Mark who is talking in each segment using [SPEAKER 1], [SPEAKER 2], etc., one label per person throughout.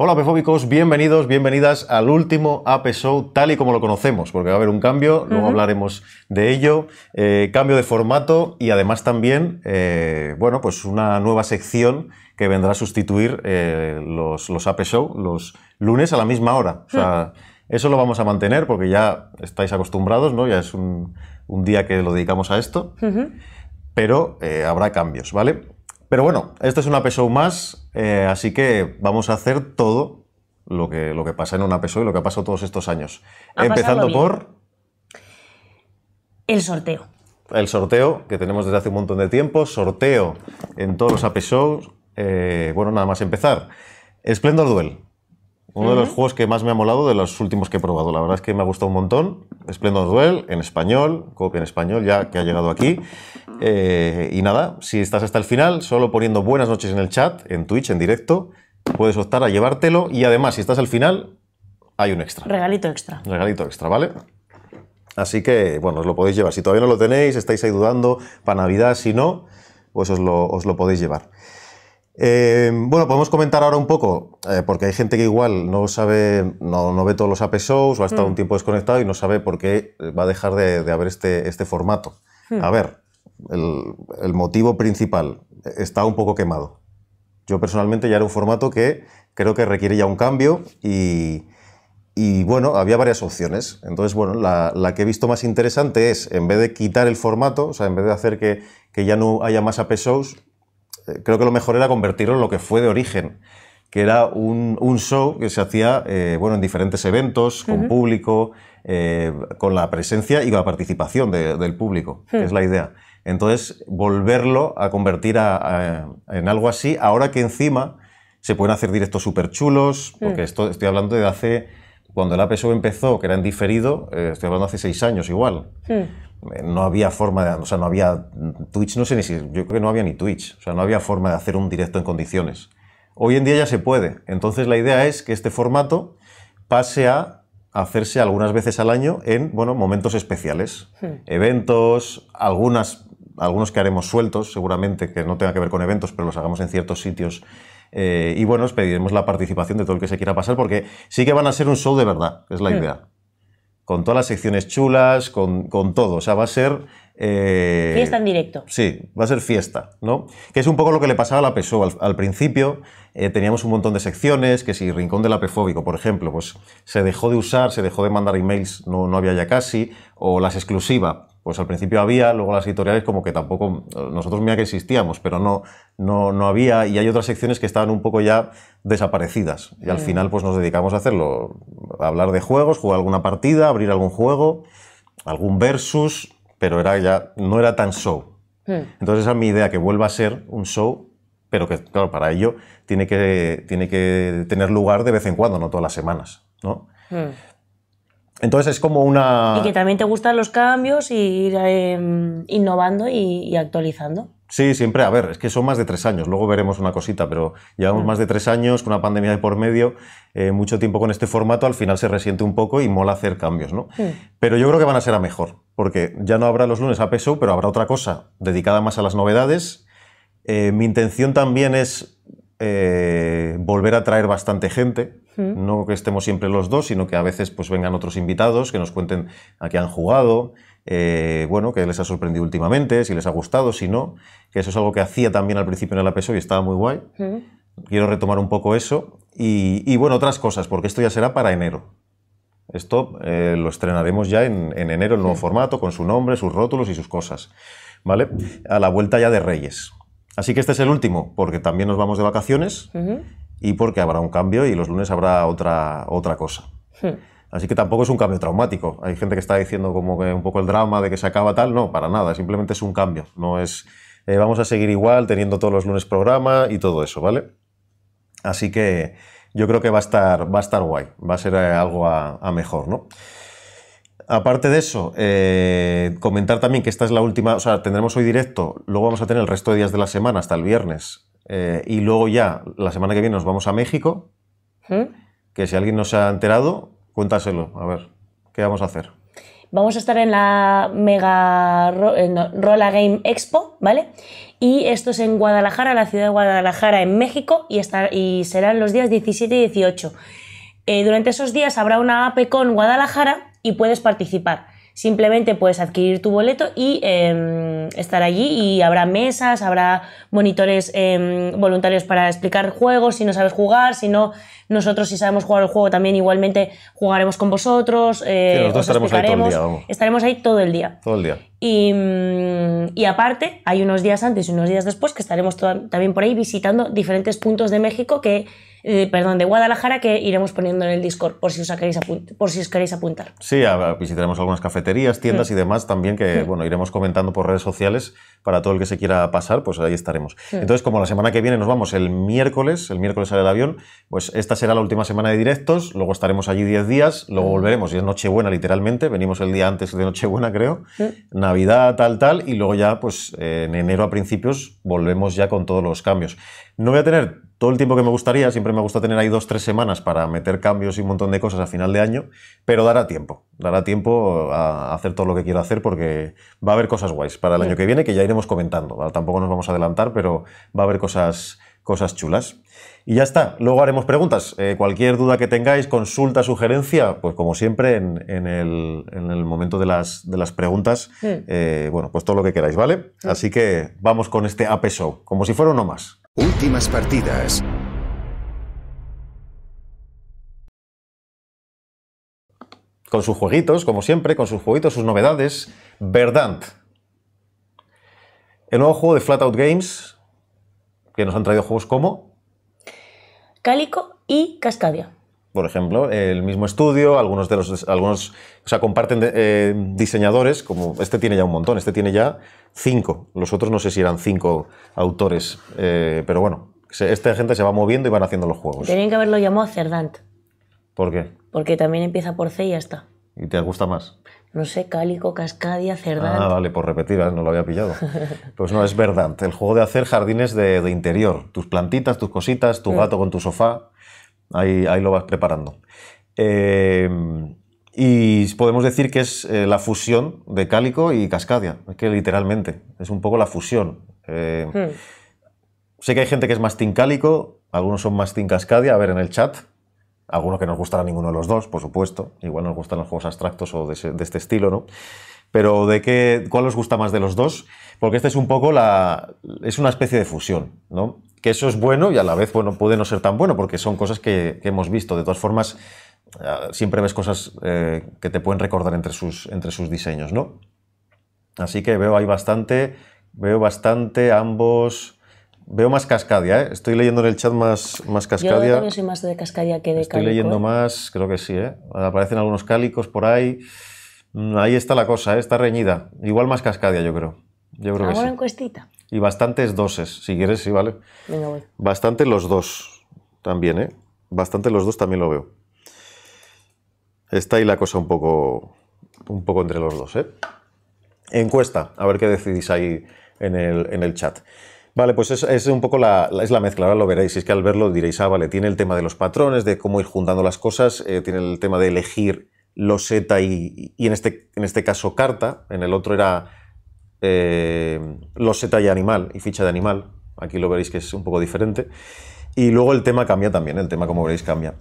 [SPEAKER 1] Hola apefóbicos, bienvenidos, bienvenidas al último Ape Show tal y como lo conocemos, porque va a haber un cambio, luego hablaremos de ello, eh, cambio de formato y además también, eh, bueno, pues una nueva sección que vendrá a sustituir eh, los, los Ape Show los lunes a la misma hora. O sea, hmm. eso lo vamos a mantener porque ya estáis acostumbrados, ¿no? Ya es un, día que lo dedicamos a esto, pero habrá cambios, ¿vale? Pero bueno, esto es una Show más, eh, así que vamos a hacer todo lo que, lo que pasa en una Show y lo que ha pasado todos estos años. Empezando por...
[SPEAKER 2] El sorteo.
[SPEAKER 1] El sorteo que tenemos desde hace un montón de tiempo, sorteo en todos los AP Eh, bueno, nada más empezar. Splendor Duel. Uno de los juegos que más me ha molado de los últimos que he probado. La verdad es que me ha gustado un montón. Splendor Duel, en español, copia en español, ya que ha llegado aquí. Eh, y nada, si estás hasta el final, solo poniendo buenas noches en el chat, en Twitch, en directo, puedes optar a llevártelo. Y además, si estás al final, hay un extra.
[SPEAKER 2] Regalito extra.
[SPEAKER 1] Regalito extra, ¿vale? Así que, bueno, os lo podéis llevar. Si todavía no lo tenéis, estáis ahí dudando, para Navidad, si no, pues os lo, os lo podéis llevar. Eh, bueno, podemos comentar ahora un poco, eh, porque hay gente que igual no sabe, no, ve todos los AP shows o ha estado mm. un tiempo desconectado y no sabe por qué va a dejar de, haber este, este formato. Mm. A ver, el, motivo principal eh, está un poco quemado. Yo personalmente ya era un formato que creo que requiere ya un cambio y, bueno, había varias opciones. Entonces, bueno, la, que he visto más interesante es, en vez de quitar el formato, o sea, en vez de hacer que, que ya no haya más AP shows, creo que lo mejor era convertirlo en lo que fue de origen, que era un, un show que se hacía eh, bueno, en diferentes eventos, con público, eh, con la presencia y con la participación del público, que hmm. es la idea. Entonces, volverlo a convertir a, en algo así, ahora que encima se pueden hacer directos súper chulos, hmm. porque esto, estoy hablando de hace, cuando el APSO empezó, que era en diferido, eh, estoy hablando hace seis años igual. Hmm. Eh, no había forma de, o sea, no había Twitch, no sé ni si, yo creo que no había ni Twitch, o sea, no había forma de hacer un directo en condiciones. Hoy en día ya se puede, entonces la idea es que este formato pase a hacerse algunas veces al año en, bueno, momentos especiales, hmm. eventos, algunos que haremos sueltos, seguramente que no tenga que ver con eventos, pero los hagamos en ciertos sitios. Eh, y bueno, pediremos la participación de todo el que se quiera pasar, porque sí que van a ser un show de verdad, es la hmm. idea con todas las secciones chulas, con, todo. O sea, va a ser... Eh, fiesta en directo. Sí, va a ser fiesta, ¿no? Que es un poco lo que le pasaba a la PSO. Al, principio eh, teníamos un montón de secciones, que si Rincón del Apefóbico, por ejemplo, pues se dejó de usar, se dejó de mandar emails, no, no había ya casi, o las exclusivas pues al principio había, luego las editoriales como que tampoco, eh, nosotros mira que existíamos, pero no, no, había, y hay otras secciones que estaban un poco ya desaparecidas. Y al mm. final pues nos dedicamos a hacerlo, hablar de juegos, jugar alguna partida, abrir algún juego, algún versus, pero era ya, no era tan show. Mm. Entonces esa es mi idea, que vuelva a ser un show, pero que claro, para ello tiene que, tiene que tener lugar de vez en cuando, no todas las semanas, ¿no? Mm. Entonces es como una... Y que
[SPEAKER 2] también te gustan los cambios y ir em, innovando y, actualizando.
[SPEAKER 1] Sí, siempre, a ver, es que son más de tres años, luego veremos una cosita, pero llevamos mm. más de tres años con una pandemia de por medio, eh, mucho tiempo con este formato, al final se resiente un poco y mola hacer cambios, ¿no? Mm. Pero yo creo que van a ser a mejor, porque ya no habrá los lunes a peso, pero habrá otra cosa dedicada más a las novedades. Eh, mi intención también es eh, volver a traer bastante gente, no que estemos siempre los dos, sino que a veces pues vengan otros invitados que nos cuenten a qué han jugado, eh, bueno, que les ha sorprendido últimamente, si les ha gustado, si no, que eso es algo que hacía también al principio en el APSO y estaba muy guay. Quiero retomar un poco eso y, bueno, otras cosas, porque esto ya será para enero. Esto eh, lo estrenaremos ya en, enero, el nuevo formato, con su nombre, sus rótulos y sus cosas. ¿Vale? A la vuelta ya de Reyes. Así que este es el último, porque también nos vamos de vacaciones y porque habrá un cambio y los lunes habrá otra, otra cosa. Hmm. Así que tampoco es un cambio traumático. Hay gente que está diciendo como que un poco el drama de que se acaba tal. No, para nada. Simplemente es un cambio. No es. Eh, vamos a seguir igual, teniendo todos los lunes programa y todo eso, ¿vale? Así que yo creo que va a estar, va a estar guay. Va a ser eh, algo a mejor, ¿no? Aparte de eso, eh, comentar también que esta es la última, o sea, tendremos hoy directo, luego vamos a tener el resto de días de la semana hasta el viernes, eh, y luego ya la semana que viene nos vamos a México, ¿Mm? que si alguien no se ha enterado, cuéntaselo, a ver, ¿qué vamos a hacer?
[SPEAKER 2] Vamos a estar en la Mega eh, Rola Game Expo, ¿vale? Y esto es en Guadalajara, la ciudad de Guadalajara, en México, y, estar, y serán los días 17 y 18. durante esos días habrá una con Guadalajara y puedes participar. Simplemente puedes adquirir tu boleto y em, estar allí y habrá mesas, habrá monitores em, voluntarios para explicar juegos, si no sabes jugar, si no, nosotros si sabemos jugar el juego también igualmente jugaremos con vosotros, eh, estaremos ahí todo el día, Y, y, aparte, hay unos días antes y unos días después que estaremos también por ahí visitando diferentes puntos de México que eh, perdón, de Guadalajara que iremos poniendo en el Discord por si os queréis, por si os queréis apuntar.
[SPEAKER 1] Sí, visitaremos algunas cafeterías, tiendas y demás también que, bueno, iremos comentando por redes sociales para todo el que se quiera pasar, pues ahí estaremos. Entonces, como la semana que viene nos vamos el miércoles, el miércoles sale el avión, pues esta será la última semana de directos, luego estaremos allí 10 días, luego volveremos y es Nochebuena literalmente, venimos el día antes de Nochebuena creo, Navidad tal tal y luego ya pues en enero a principios volvemos ya con todos los cambios. No voy a tener todo el tiempo que me gustaría, siempre me gusta tener ahí dos, tres semanas para meter cambios y un montón de cosas a final de año, pero dará tiempo, dará tiempo eh, a hacer todo lo que quiero hacer porque va a haber cosas guays para el año que viene que ya iremos comentando, tampoco nos vamos a adelantar, pero va a haber cosas, cosas chulas. Y ya está, luego haremos preguntas, eh, cualquier duda que tengáis, consulta, sugerencia, pues como siempre en, el, momento de las, de las preguntas, eh, bueno, pues todo lo que queráis, ¿vale? Así que vamos con este AP Show, como si fuera uno más. Últimas partidas. Con sus jueguitos, como siempre, con sus jueguitos, sus novedades. Verdant. El nuevo juego de Flatout Games, que nos han traído juegos como...
[SPEAKER 2] Cálico y Cascadia
[SPEAKER 1] por ejemplo, el mismo estudio, algunos de los, algunos, o sea, comparten eh, diseñadores, como este tiene ya un montón, este tiene ya cinco, los otros no sé si eran cinco autores, eh, pero bueno, esta gente se va moviendo y van haciendo los juegos.
[SPEAKER 2] Tenían que haberlo llamado Cerdant. ¿Por qué? Porque también empieza por C y ya está.
[SPEAKER 1] ¿Y te gusta más?
[SPEAKER 2] No sé, Cálico, Cascadia, Cerdant. Ah,
[SPEAKER 1] vale, por repetir, ah, no lo había pillado. Pues no, es Verdant, el juego de hacer jardines de interior, tus plantitas, tus cositas, tu mm. gato con tu sofá. Ahí, lo vas preparando. Em, y podemos decir que es eh, la fusión de Cálico y Cascadia, es que literalmente, es un poco la fusión. Eh, hmm. Sé que hay gente que es más Team Cálico, algunos son más Team Cascadia, a ver en el chat, algunos que no nos gustará ninguno de los dos, por supuesto, igual nos gustan los juegos abstractos o de, este estilo, ¿no? Pero de qué, ¿cuál os gusta más de los dos? Porque este es un poco la... es una especie de fusión, ¿no? que eso es bueno y a la vez bueno, puede no ser tan bueno porque son cosas que, hemos visto. De todas formas, eh, siempre ves cosas eh, que te pueden recordar entre sus, entre sus diseños, ¿no? Así que veo ahí bastante, veo bastante ambos... Veo más Cascadia, ¿eh? Estoy leyendo en el chat más, más Cascadia. Yo también
[SPEAKER 2] soy más de Cascadia que de Estoy leyendo
[SPEAKER 1] más, creo que sí, Aparecen algunos cálicos por ahí. Mm, ahí está la cosa, está reñida. Igual más Cascadia, yo creo. Yo creo que sí.
[SPEAKER 2] encuestita
[SPEAKER 1] y bastantes doses, si quieres, sí, ¿vale? Venga, voy. Bastante los dos también, ¿eh? Bastante los dos también lo veo. Está ahí la cosa un poco, un poco entre los dos, ¿eh? Encuesta, a ver qué decidís ahí en el, chat. Vale, pues es, un poco la, es la mezcla, ahora lo veréis. Es que al verlo diréis, ah, vale, tiene el tema de los patrones, de cómo ir juntando las cosas, eh, tiene el tema de elegir los y, y en, este, en este caso carta, en el otro era eh, loseta y animal y ficha de animal. Aquí lo veréis que es un poco diferente. Y luego el tema cambia también, el tema como veréis cambia.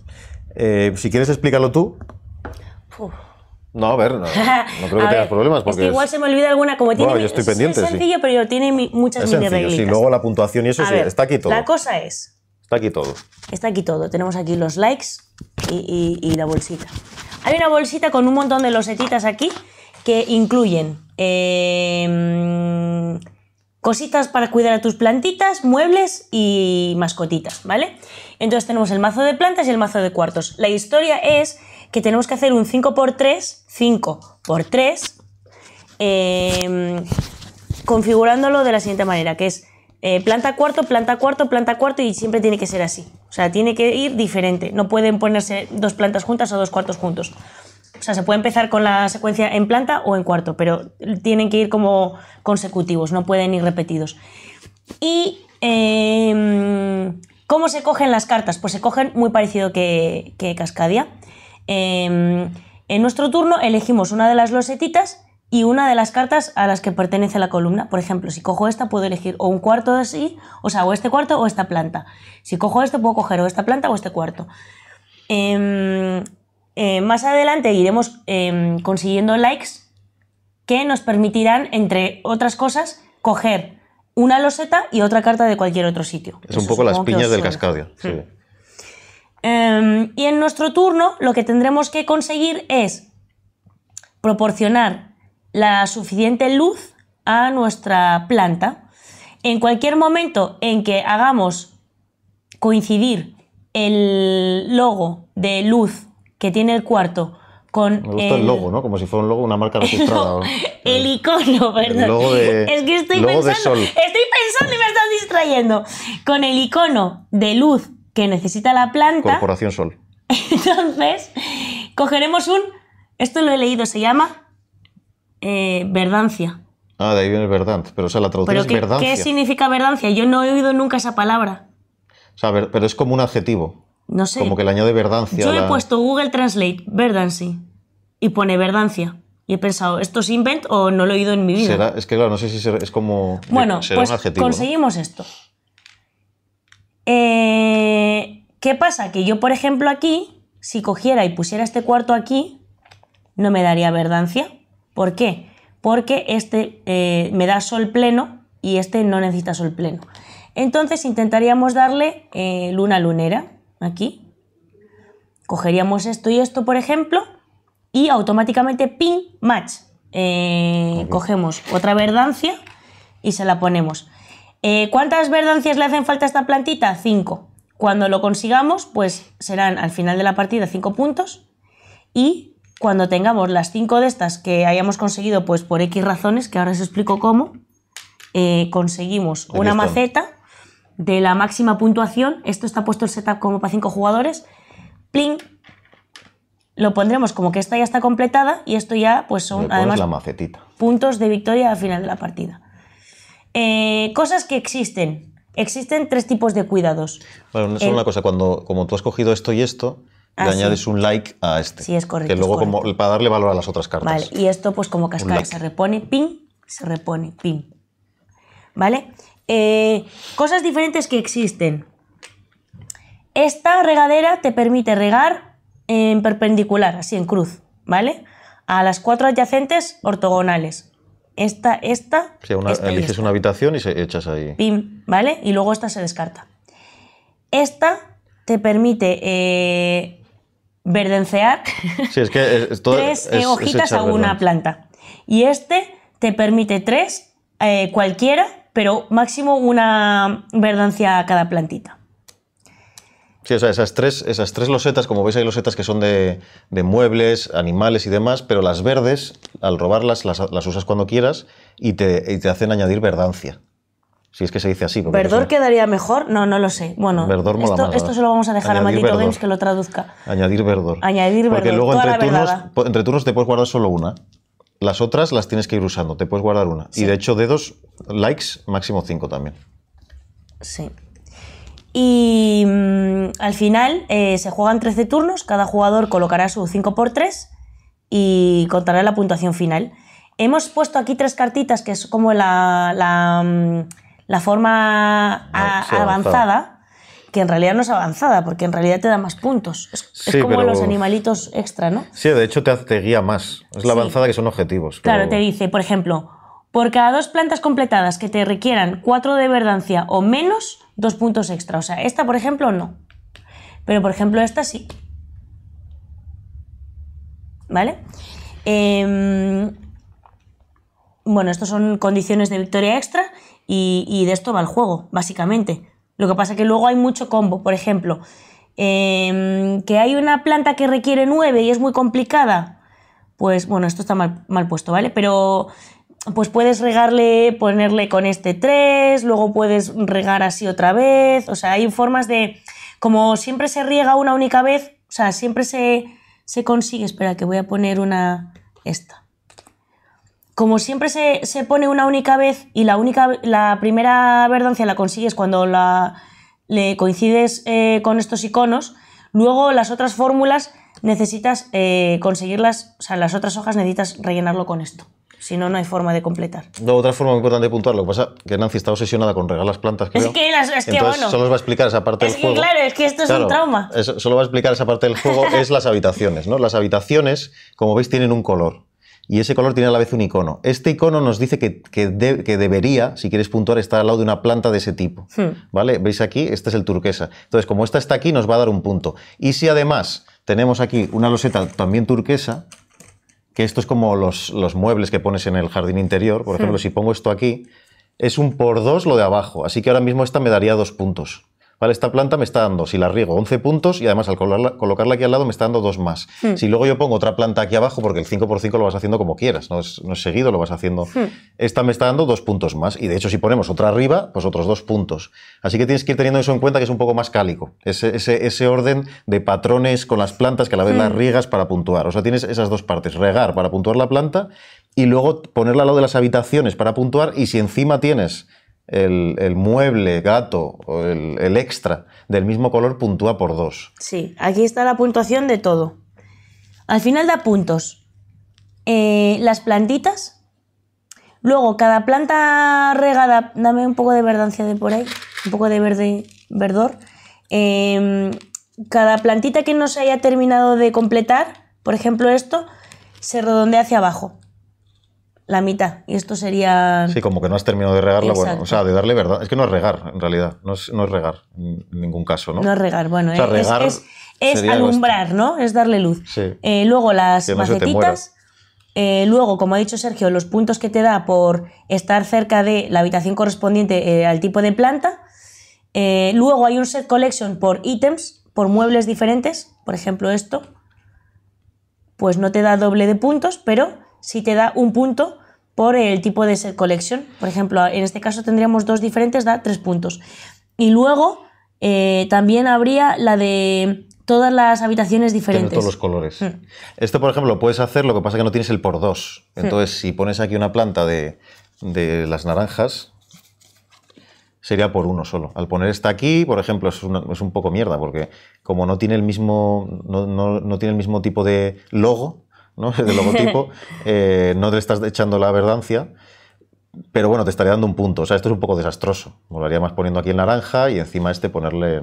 [SPEAKER 1] Eh, si quieres explicarlo tú. No, a ver, no, creo que tengas problemas. Porque igual se me
[SPEAKER 2] olvida alguna, como tiene. yo Es sencillo, pero tiene muchas es de
[SPEAKER 1] luego la puntuación y eso está aquí todo. La
[SPEAKER 2] cosa es. Está aquí todo. Está aquí todo. Tenemos aquí los likes y, y la bolsita. Hay una bolsita con un montón de losetitas aquí que incluyen em, cositas para cuidar a tus plantitas, muebles y mascotitas, ¿vale? Entonces tenemos el mazo de plantas y el mazo de cuartos. La historia es que tenemos que hacer un 5x3, 5x3, em, configurándolo de la siguiente manera, que es eh, planta cuarto, planta cuarto, planta cuarto y siempre tiene que ser así. O sea, tiene que ir diferente. No pueden ponerse dos plantas juntas o dos cuartos juntos. O sea, se puede empezar con la secuencia en planta o en cuarto, pero tienen que ir como consecutivos, no pueden ir repetidos. Y em, ¿Cómo se cogen las cartas? Pues se cogen muy parecido que, Cascadia. Em, en nuestro turno elegimos una de las losetitas y una de las cartas a las que pertenece la columna. Por ejemplo, si cojo esta, puedo elegir o un cuarto de así, o sea, o este cuarto o esta planta. Si cojo esto, puedo coger o esta planta o este cuarto. Eh, eh, más adelante iremos em, consiguiendo likes que nos permitirán, entre otras cosas, coger una loseta y otra carta de cualquier otro sitio. Es un poco las piñas del cascadio. Hmm. Em, y en nuestro turno lo que tendremos que conseguir es proporcionar la suficiente luz a nuestra planta. En cualquier momento en que hagamos coincidir el logo de luz que tiene el cuarto con Me gusta el, logo,
[SPEAKER 1] ¿no? Como si fuera un logo, una marca registrada. El,
[SPEAKER 2] el icono, perdón. El logo de, es que estoy pensando, estoy pensando y me estás distrayendo. Con el icono de luz que necesita la planta.
[SPEAKER 1] Corporación Sol.
[SPEAKER 2] Entonces, cogeremos un. Esto lo he leído, se llama eh, Verdancia.
[SPEAKER 1] Ah, de ahí viene verdant, pero o la traducción es qué, verdancia. ¿Qué
[SPEAKER 2] significa verdancia? Yo no he oído nunca esa palabra.
[SPEAKER 1] O sea, pero es como un adjetivo. No sé. Como que le añade verdancia. Yo he puesto
[SPEAKER 2] Google Translate, verdancy, y pone verdancia. Y he pensado, ¿esto es invent o no lo he oído en mi vida?
[SPEAKER 1] Es que claro, no sé si es como. Bueno, pues conseguimos
[SPEAKER 2] esto. Eh, ¿Qué pasa? Que yo, por ejemplo, aquí, si cogiera y pusiera este cuarto aquí, no me daría verdancia. ¿Por qué? Porque este eh, me da sol pleno y este no necesita sol pleno. Entonces intentaríamos darle eh, luna lunera. Aquí. Cogeríamos esto y esto, por ejemplo, y automáticamente ping match. Eh, cogemos otra verdancia y se la ponemos. Eh, ¿Cuántas verdancias le hacen falta a esta plantita? Cinco. Cuando lo consigamos, pues serán al final de la partida cinco puntos. Y cuando tengamos las cinco de estas que hayamos conseguido, pues por X razones, que ahora os explico cómo, eh, conseguimos una maceta de la máxima puntuación. Esto está puesto el setup como para cinco jugadores. Pling. Lo pondremos como que esta ya está completada y esto ya pues son además la puntos de victoria al final de la partida. Eh, cosas que existen. Existen tres tipos de cuidados.
[SPEAKER 1] Bueno, solo una cosa, cuando como tú has cogido esto y esto, le ah, añades un like a este. Sí, es correcto. Que luego para darle valor a las otras cartas.
[SPEAKER 2] Vale, y esto pues como cascada se repone, ping, se repone, ping. ¿Vale? Eh, cosas diferentes que existen. Esta regadera te permite regar en perpendicular, así en cruz, ¿vale? A las cuatro adyacentes ortogonales. Esta, esta. eliges
[SPEAKER 1] una habitación y se echas ahí.
[SPEAKER 2] Pim, ¿vale? Y luego esta se descarta. Esta te permite eh, verdencear
[SPEAKER 1] sí, es que es, todo tres eh, hojitas a una
[SPEAKER 2] planta. Y este te permite tres, eh, cualquiera, pero máximo una verdancia a cada plantita.
[SPEAKER 1] Sí, o sea, esas tres, esas tres losetas, como veis, hay losetas que son de, muebles, animales y demás, pero las verdes, al robarlas, las, usas cuando quieras y te, hacen añadir verdancia. Si es que se dice así. ¿Verdor
[SPEAKER 2] quedaría mejor? No, no lo sé. Bueno, verdor esto, se lo vamos a dejar a Matito Games que lo traduzca.
[SPEAKER 1] Añadir verdor.
[SPEAKER 2] Añadir verdor. Porque luego entre, turnos,
[SPEAKER 1] entre turnos te puedes guardar solo una. Las otras las tienes que ir usando, te puedes guardar una. Y de hecho, dedos, likes, máximo 5 también.
[SPEAKER 2] Sí. Y mm, al final eh, se juegan 13 turnos, cada jugador colocará su 5x3 y contará la puntuación final. Hemos puesto aquí tres cartitas, que es como la, mm, forma avanzada que en realidad no es avanzada, porque en realidad te da más puntos. Es, como los animalitos extra, ¿no?
[SPEAKER 1] Sí, de hecho te, guía más. Es la avanzada que son objetivos. Claro, te
[SPEAKER 2] dice, por ejemplo, por cada dos plantas completadas que te requieran cuatro de verdancia o menos, dos puntos extra. O sea, esta, por ejemplo, no. Pero, por ejemplo, esta sí. ¿Vale? Em, bueno, estos son condiciones de victoria extra y, y de esto va el juego, básicamente. Lo que pasa es que luego hay mucho combo, por ejemplo, em, que hay una planta que requiere nueve y es muy complicada, pues bueno, esto está mal, puesto, ¿vale? Pero pues puedes regarle, ponerle con este 3, luego puedes regar así otra vez, o sea, hay formas de, como siempre se riega una única vez, o sea, siempre se, se consigue, espera que voy a poner una, esta como siempre se, pone una única vez y la, única, la primera verdancia la consigues cuando la, le coincides eh, con estos iconos, luego las otras fórmulas necesitas eh, conseguirlas, o sea, las otras hojas necesitas rellenarlo con esto. Si no, no hay forma de completar.
[SPEAKER 1] No, otra forma muy importante de puntuar, lo que pasa es que Nancy está obsesionada con regar las plantas. Es que, Solo os va a explicar esa parte del juego. Claro,
[SPEAKER 2] es que esto es un trauma.
[SPEAKER 1] solo va a explicar esa parte del juego, es las habitaciones. ¿no? Las habitaciones, como veis, tienen un color y ese color tiene a la vez un icono. Este icono nos dice que, debería, si quieres puntuar, estar al lado de una planta de ese tipo. Hmm. ¿Vale? ¿Veis aquí? Este es el turquesa. Entonces, como esta está aquí, nos va a dar un punto. Y si además tenemos aquí una loseta también turquesa, que esto es como los, los muebles que pones en el jardín interior, por hmm. ejemplo, si pongo esto aquí, es un por dos lo de abajo, así que ahora mismo esta me daría dos puntos esta planta me está dando, si la riego, 11 puntos y además al colocarla, aquí al lado me está dando dos más. Hmm. Si luego yo pongo otra planta aquí abajo, porque el 5x5 lo vas haciendo como quieras, no es, no seguido, lo vas haciendo. Hmm. Esta me está dando dos puntos más y de hecho si ponemos otra arriba, pues otros dos puntos. Así que tienes que ir teniendo eso en cuenta que es un poco más cálico, ese, orden de patrones con las plantas que a la vez las hmm. riegas para puntuar. O sea, tienes esas dos partes, regar para puntuar la planta y luego ponerla al lado de las habitaciones para puntuar y si encima tienes el, mueble, gato, o el, extra del mismo color puntúa por dos.
[SPEAKER 2] Sí, aquí está la puntuación de todo. Al final da puntos. Eh, las plantitas. Luego, cada planta regada, dame un poco de verdancia de por ahí, un poco de verde, verdor. Em, cada plantita que no se haya terminado de completar, por ejemplo esto, se redondea hacia abajo la mitad. Y esto sería.
[SPEAKER 1] Sí, como que no has terminado de regarla, bueno, o sea, de darle verdad. Es que no es regar, en realidad. No es, regar en ningún caso, ¿no? No es regar, bueno, eh, es, es, alumbrar,
[SPEAKER 2] ¿no? Es darle luz. Eh, luego las macetitas. Eh, luego, como ha dicho Sergio, los puntos que te da por estar cerca de la habitación correspondiente al tipo de planta. luego hay un set collection por ítems, por muebles diferentes. Por ejemplo, esto. Pues no te da doble de puntos, pero si te da un punto por el tipo de colección. Por ejemplo, en este caso tendríamos dos diferentes, da tres puntos. Y luego eh, también habría la de todas las habitaciones diferentes. todos los
[SPEAKER 1] colores. Mm. Esto, por ejemplo, lo puedes hacer, lo que pasa es que no tienes el por dos. Entonces, si pones aquí una planta de, las naranjas, sería por uno solo. Al poner esta aquí, por ejemplo, es, un poco mierda, porque como no tiene el mismo, no, no tiene el mismo tipo de logo, ¿no? del logotipo, eh, no te estás echando la verdancia, pero bueno, te estaría dando un punto. O sea, esto es un poco desastroso. Volaría más poniendo aquí en naranja y encima este ponerle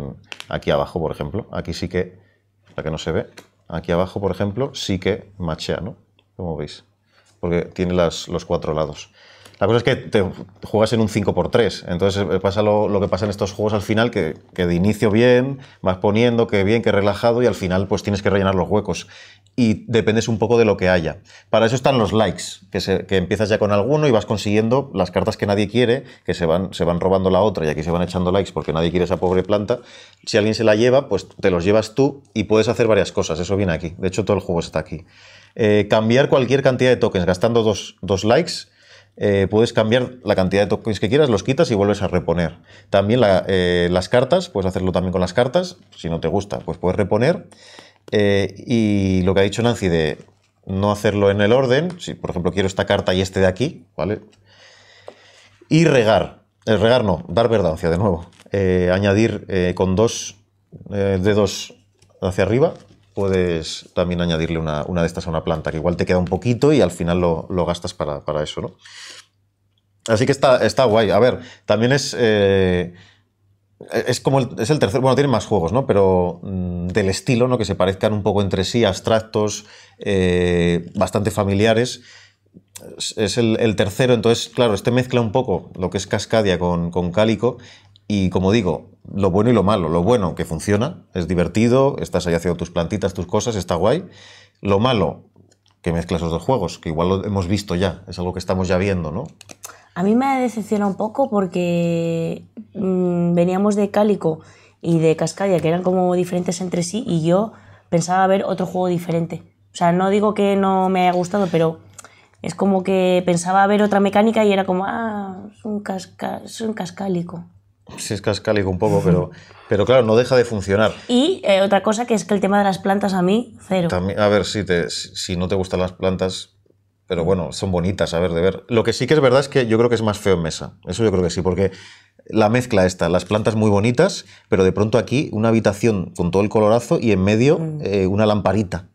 [SPEAKER 1] aquí abajo, por ejemplo. Aquí sí que, para que no se ve, aquí abajo, por ejemplo, sí que machea, ¿no? Como veis, porque tiene las, los cuatro lados. La cosa es que te juegas en un 5x3, entonces eh, pasa lo, que pasa en estos juegos al final, que, de inicio bien, vas poniendo, que bien, que relajado, y al final pues tienes que rellenar los huecos. Y dependes un poco de lo que haya. Para eso están los likes, que, empiezas ya con alguno y vas consiguiendo las cartas que nadie quiere, que se van, se van robando la otra y aquí se van echando likes porque nadie quiere esa pobre planta. Si alguien se la lleva, pues te los llevas tú y puedes hacer varias cosas, eso viene aquí. De hecho, todo el juego está aquí. Eh, cambiar cualquier cantidad de tokens gastando dos, dos likes eh, puedes cambiar la cantidad de tokens que quieras, los quitas y vuelves a reponer. También eh, las cartas, puedes hacerlo también con las cartas, si no te gusta, pues puedes reponer. Eh, y lo que ha dicho Nancy de no hacerlo en el orden, si por ejemplo quiero esta carta y este de aquí, ¿vale? Y regar, el regar no, dar verdancia de nuevo, añadir con dos dedos hacia arriba puedes también añadirle una, de estas a una planta, que igual te queda un poquito y al final lo, gastas para, eso, ¿no? Así que está, está guay. A ver, también es... Eh, es como el, es el tercer, bueno, tiene más juegos, ¿no? Pero mm, del estilo, ¿no? Que se parezcan un poco entre sí, abstractos, eh, bastante familiares. Es, el, tercero, entonces, claro, este mezcla un poco lo que es Cascadia con, con Cálico y como digo, lo bueno y lo malo. Lo bueno, que funciona, es divertido, estás ahí haciendo tus plantitas, tus cosas, está guay. Lo malo, que mezclas los dos juegos, que igual lo hemos visto ya, es algo que estamos ya viendo, ¿no?
[SPEAKER 2] A mí me decepciona un poco porque mm, veníamos de Cálico y de Cascadia, que eran como diferentes entre sí, y yo pensaba ver otro juego diferente. O sea, no digo que no me haya gustado, pero es como que pensaba ver otra mecánica y era como, ah, es un, casca es un cascálico.
[SPEAKER 1] Si es cascálico un poco, pero, pero claro, no deja de funcionar.
[SPEAKER 2] Y eh, otra cosa que es que el tema de las plantas a mí, cero. a
[SPEAKER 1] ver, si, te, si no te gustan las plantas, pero bueno, son bonitas, a ver, de ver. Lo que sí que es verdad es que yo creo que es más feo en mesa. Eso yo creo que sí, porque la mezcla esta, las plantas muy bonitas, pero de pronto aquí una habitación con todo el colorazo y en medio mm. eh, una lamparita,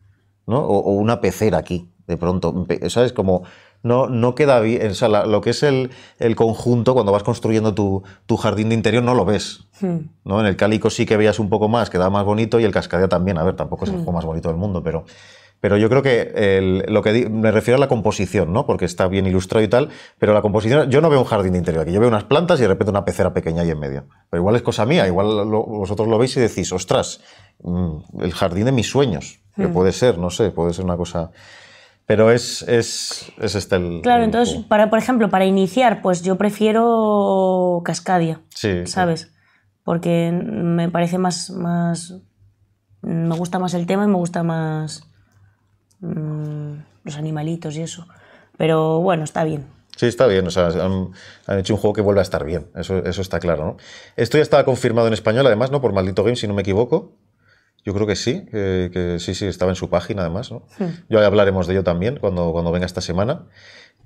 [SPEAKER 1] ¿no? O, o una pecera aquí, de pronto, ¿sabes? Como no, no queda bien. O sea, lo que es el, conjunto, cuando vas construyendo tu, jardín de interior, no lo ves. Hmm. ¿no? En el cálico sí que veías un poco más, queda más bonito, y el cascadero también. A ver, tampoco es el hmm. juego más bonito del mundo, pero. Pero yo creo que lo que me refiero a la composición, ¿no? Porque está bien ilustrado y tal, pero la composición, yo no veo un jardín de interior aquí, yo veo unas plantas y de repente una pecera pequeña ahí en medio. Pero igual es cosa mía, igual vosotros lo veis y decís, ostras, mm, el jardín de mis sueños, hmm. que puede ser, no sé, puede ser una cosa. Pero es, es, es este el. Claro, entonces,
[SPEAKER 2] para, por ejemplo, para iniciar, pues yo prefiero Cascadia. ¿Sabes? Porque me parece más, más. Me gusta más el tema y me gusta más. Mm, los animalitos y eso. Pero bueno, está bien.
[SPEAKER 1] Sí, está bien. O sea, han, hecho un juego que vuelve a estar bien. Eso, eso está claro, ¿no? Esto ya estaba confirmado en español, además, ¿no? Por Maldito Game, si no me equivoco. Yo creo que sí, que, sí, sí, estaba en su página además. ¿no? hablaremos de ello también cuando, cuando venga esta semana.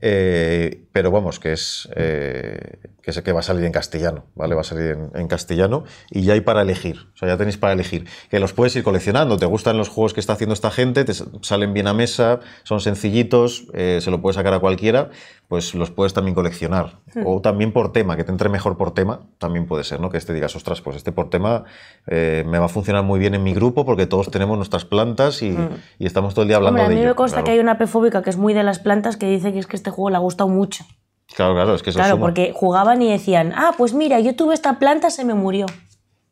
[SPEAKER 1] Eh, pero vamos, que es eh, que, sé que va a salir en castellano, ¿vale? Va a salir en, castellano y ya hay para elegir, o sea, ya tenéis para elegir, que los puedes ir coleccionando, te gustan los juegos que está haciendo esta gente, te salen bien a mesa, son sencillitos, eh, se lo puedes sacar a cualquiera, pues los puedes también coleccionar. Hmm. O también por tema, que te entre mejor por tema, también puede ser, ¿no? Que este digas, ostras, pues este por tema eh, me va a funcionar muy bien en mi grupo porque todos tenemos nuestras plantas y, hmm. estamos todo el día hablando de ello. A mí me consta que hay
[SPEAKER 2] una pefóbica que es muy de las plantas que dice que es que este juego le ha gustado mucho.
[SPEAKER 1] Claro, claro, es que eso Claro, porque
[SPEAKER 2] jugaban y decían, ah, pues mira, yo tuve esta planta, se me murió.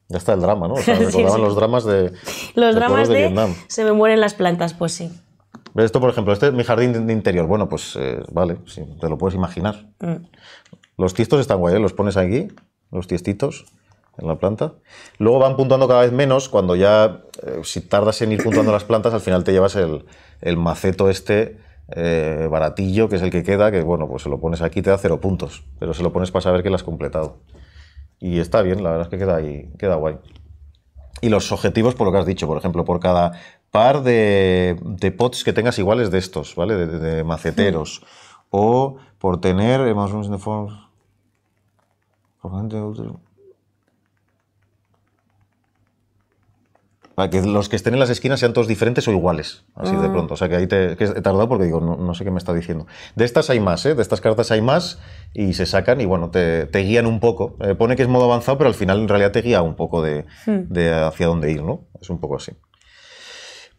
[SPEAKER 1] Ya está el drama, ¿no? O sea, recordaban sí. los dramas de.
[SPEAKER 2] Los dramas de, se me mueren las plantas, pues sí.
[SPEAKER 1] Esto, por ejemplo, este es mi jardín de interior. Bueno, pues eh, vale, te lo puedes imaginar. Mm. Los tiestos están guay, ¿eh? los pones aquí, los tiestitos en la planta. Luego van puntuando cada vez menos, cuando ya, eh, si tardas en ir puntuando las plantas, al final te llevas el, maceto este eh, baratillo, que es el que queda, que bueno, pues se lo pones aquí, te da cero puntos, pero se lo pones para saber que lo has completado. Y está bien, la verdad es que queda, ahí, queda guay. Y los objetivos, por lo que has dicho, por ejemplo, por cada par de, de pots que tengas iguales de estos, ¿vale? De, maceteros. Hmm. O por tener eh, más o menos Para que los que estén en las esquinas sean todos diferentes o iguales, así de hmm. pronto. O sea que ahí te, he tardado porque digo, no, sé qué me está diciendo. De estas hay más, ¿eh? de estas cartas hay más y se sacan y bueno, te, guían un poco. Eh, pone que es modo avanzado, pero al final en realidad te guía un poco de, hmm. de hacia dónde ir, ¿no? Es un poco así.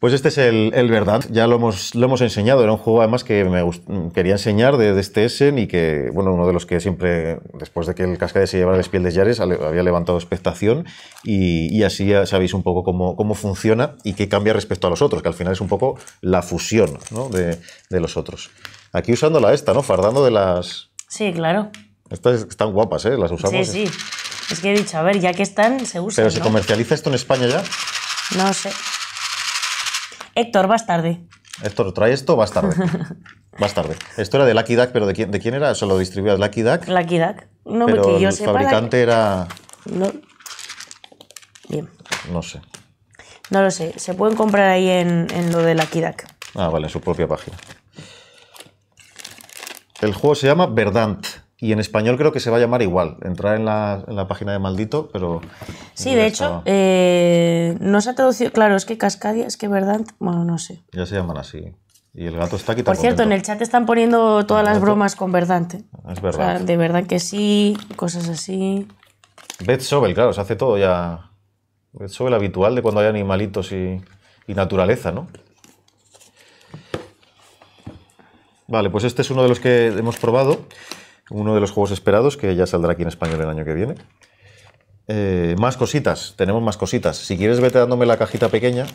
[SPEAKER 1] Pues este es el, verdad, ya lo hemos, lo hemos enseñado, era un juego además que me quería enseñar de este Essen y que, bueno, uno de los que siempre, después de que el Cascade se llevara el espiel de Yares, había levantado expectación y, así ya sabéis un poco cómo, funciona y qué cambia respecto a los otros, que al final es un poco la fusión de, los otros. Aquí usando la esta, ¿no? Fardando de las...
[SPEAKER 2] Sí, claro.
[SPEAKER 1] Estas están guapas, ¿eh? Las usamos. Sí, sí.
[SPEAKER 2] Es que he dicho, a ver, ya que están, se usan. ¿Pero se
[SPEAKER 1] comercializa esto en España ya?
[SPEAKER 2] No sé. Héctor, vas tarde.
[SPEAKER 1] Héctor, trae esto, vas tarde. Más tarde. Esto era de Lucky Duck, pero ¿de quién, era? Se lo distribuía Lucky Duck. Lucky Duck.
[SPEAKER 2] No, pero el fabricante era... No.
[SPEAKER 1] Bien. No sé.
[SPEAKER 2] No lo sé. Se pueden comprar ahí en, en lo de Lucky Duck.
[SPEAKER 1] Ah, vale, en su propia página. El juego se llama Verdant. Y en español creo que se va a llamar igual. Entrar en la, página de Maldito, pero.
[SPEAKER 2] Sí, de hecho, eh, no se ha traducido. Claro, es que Cascadia, es que verdad. Bueno, no sé.
[SPEAKER 1] Ya se llaman así. Y el gato está aquí Por cierto, en el
[SPEAKER 2] chat están poniendo todas las bromas con Verdante. ¿eh?
[SPEAKER 1] Es verdad. de
[SPEAKER 2] verdad que sí, cosas así.
[SPEAKER 1] Beth Sobel, claro, se hace todo ya. Beth Sobel habitual de cuando hay animalitos y, y naturaleza, ¿no? Vale, pues este es uno de los que hemos probado uno de los juegos esperados que ya saldrá aquí en español el año que viene. Eh, más cositas, tenemos más cositas. Si quieres, vete dándome la cajita pequeña,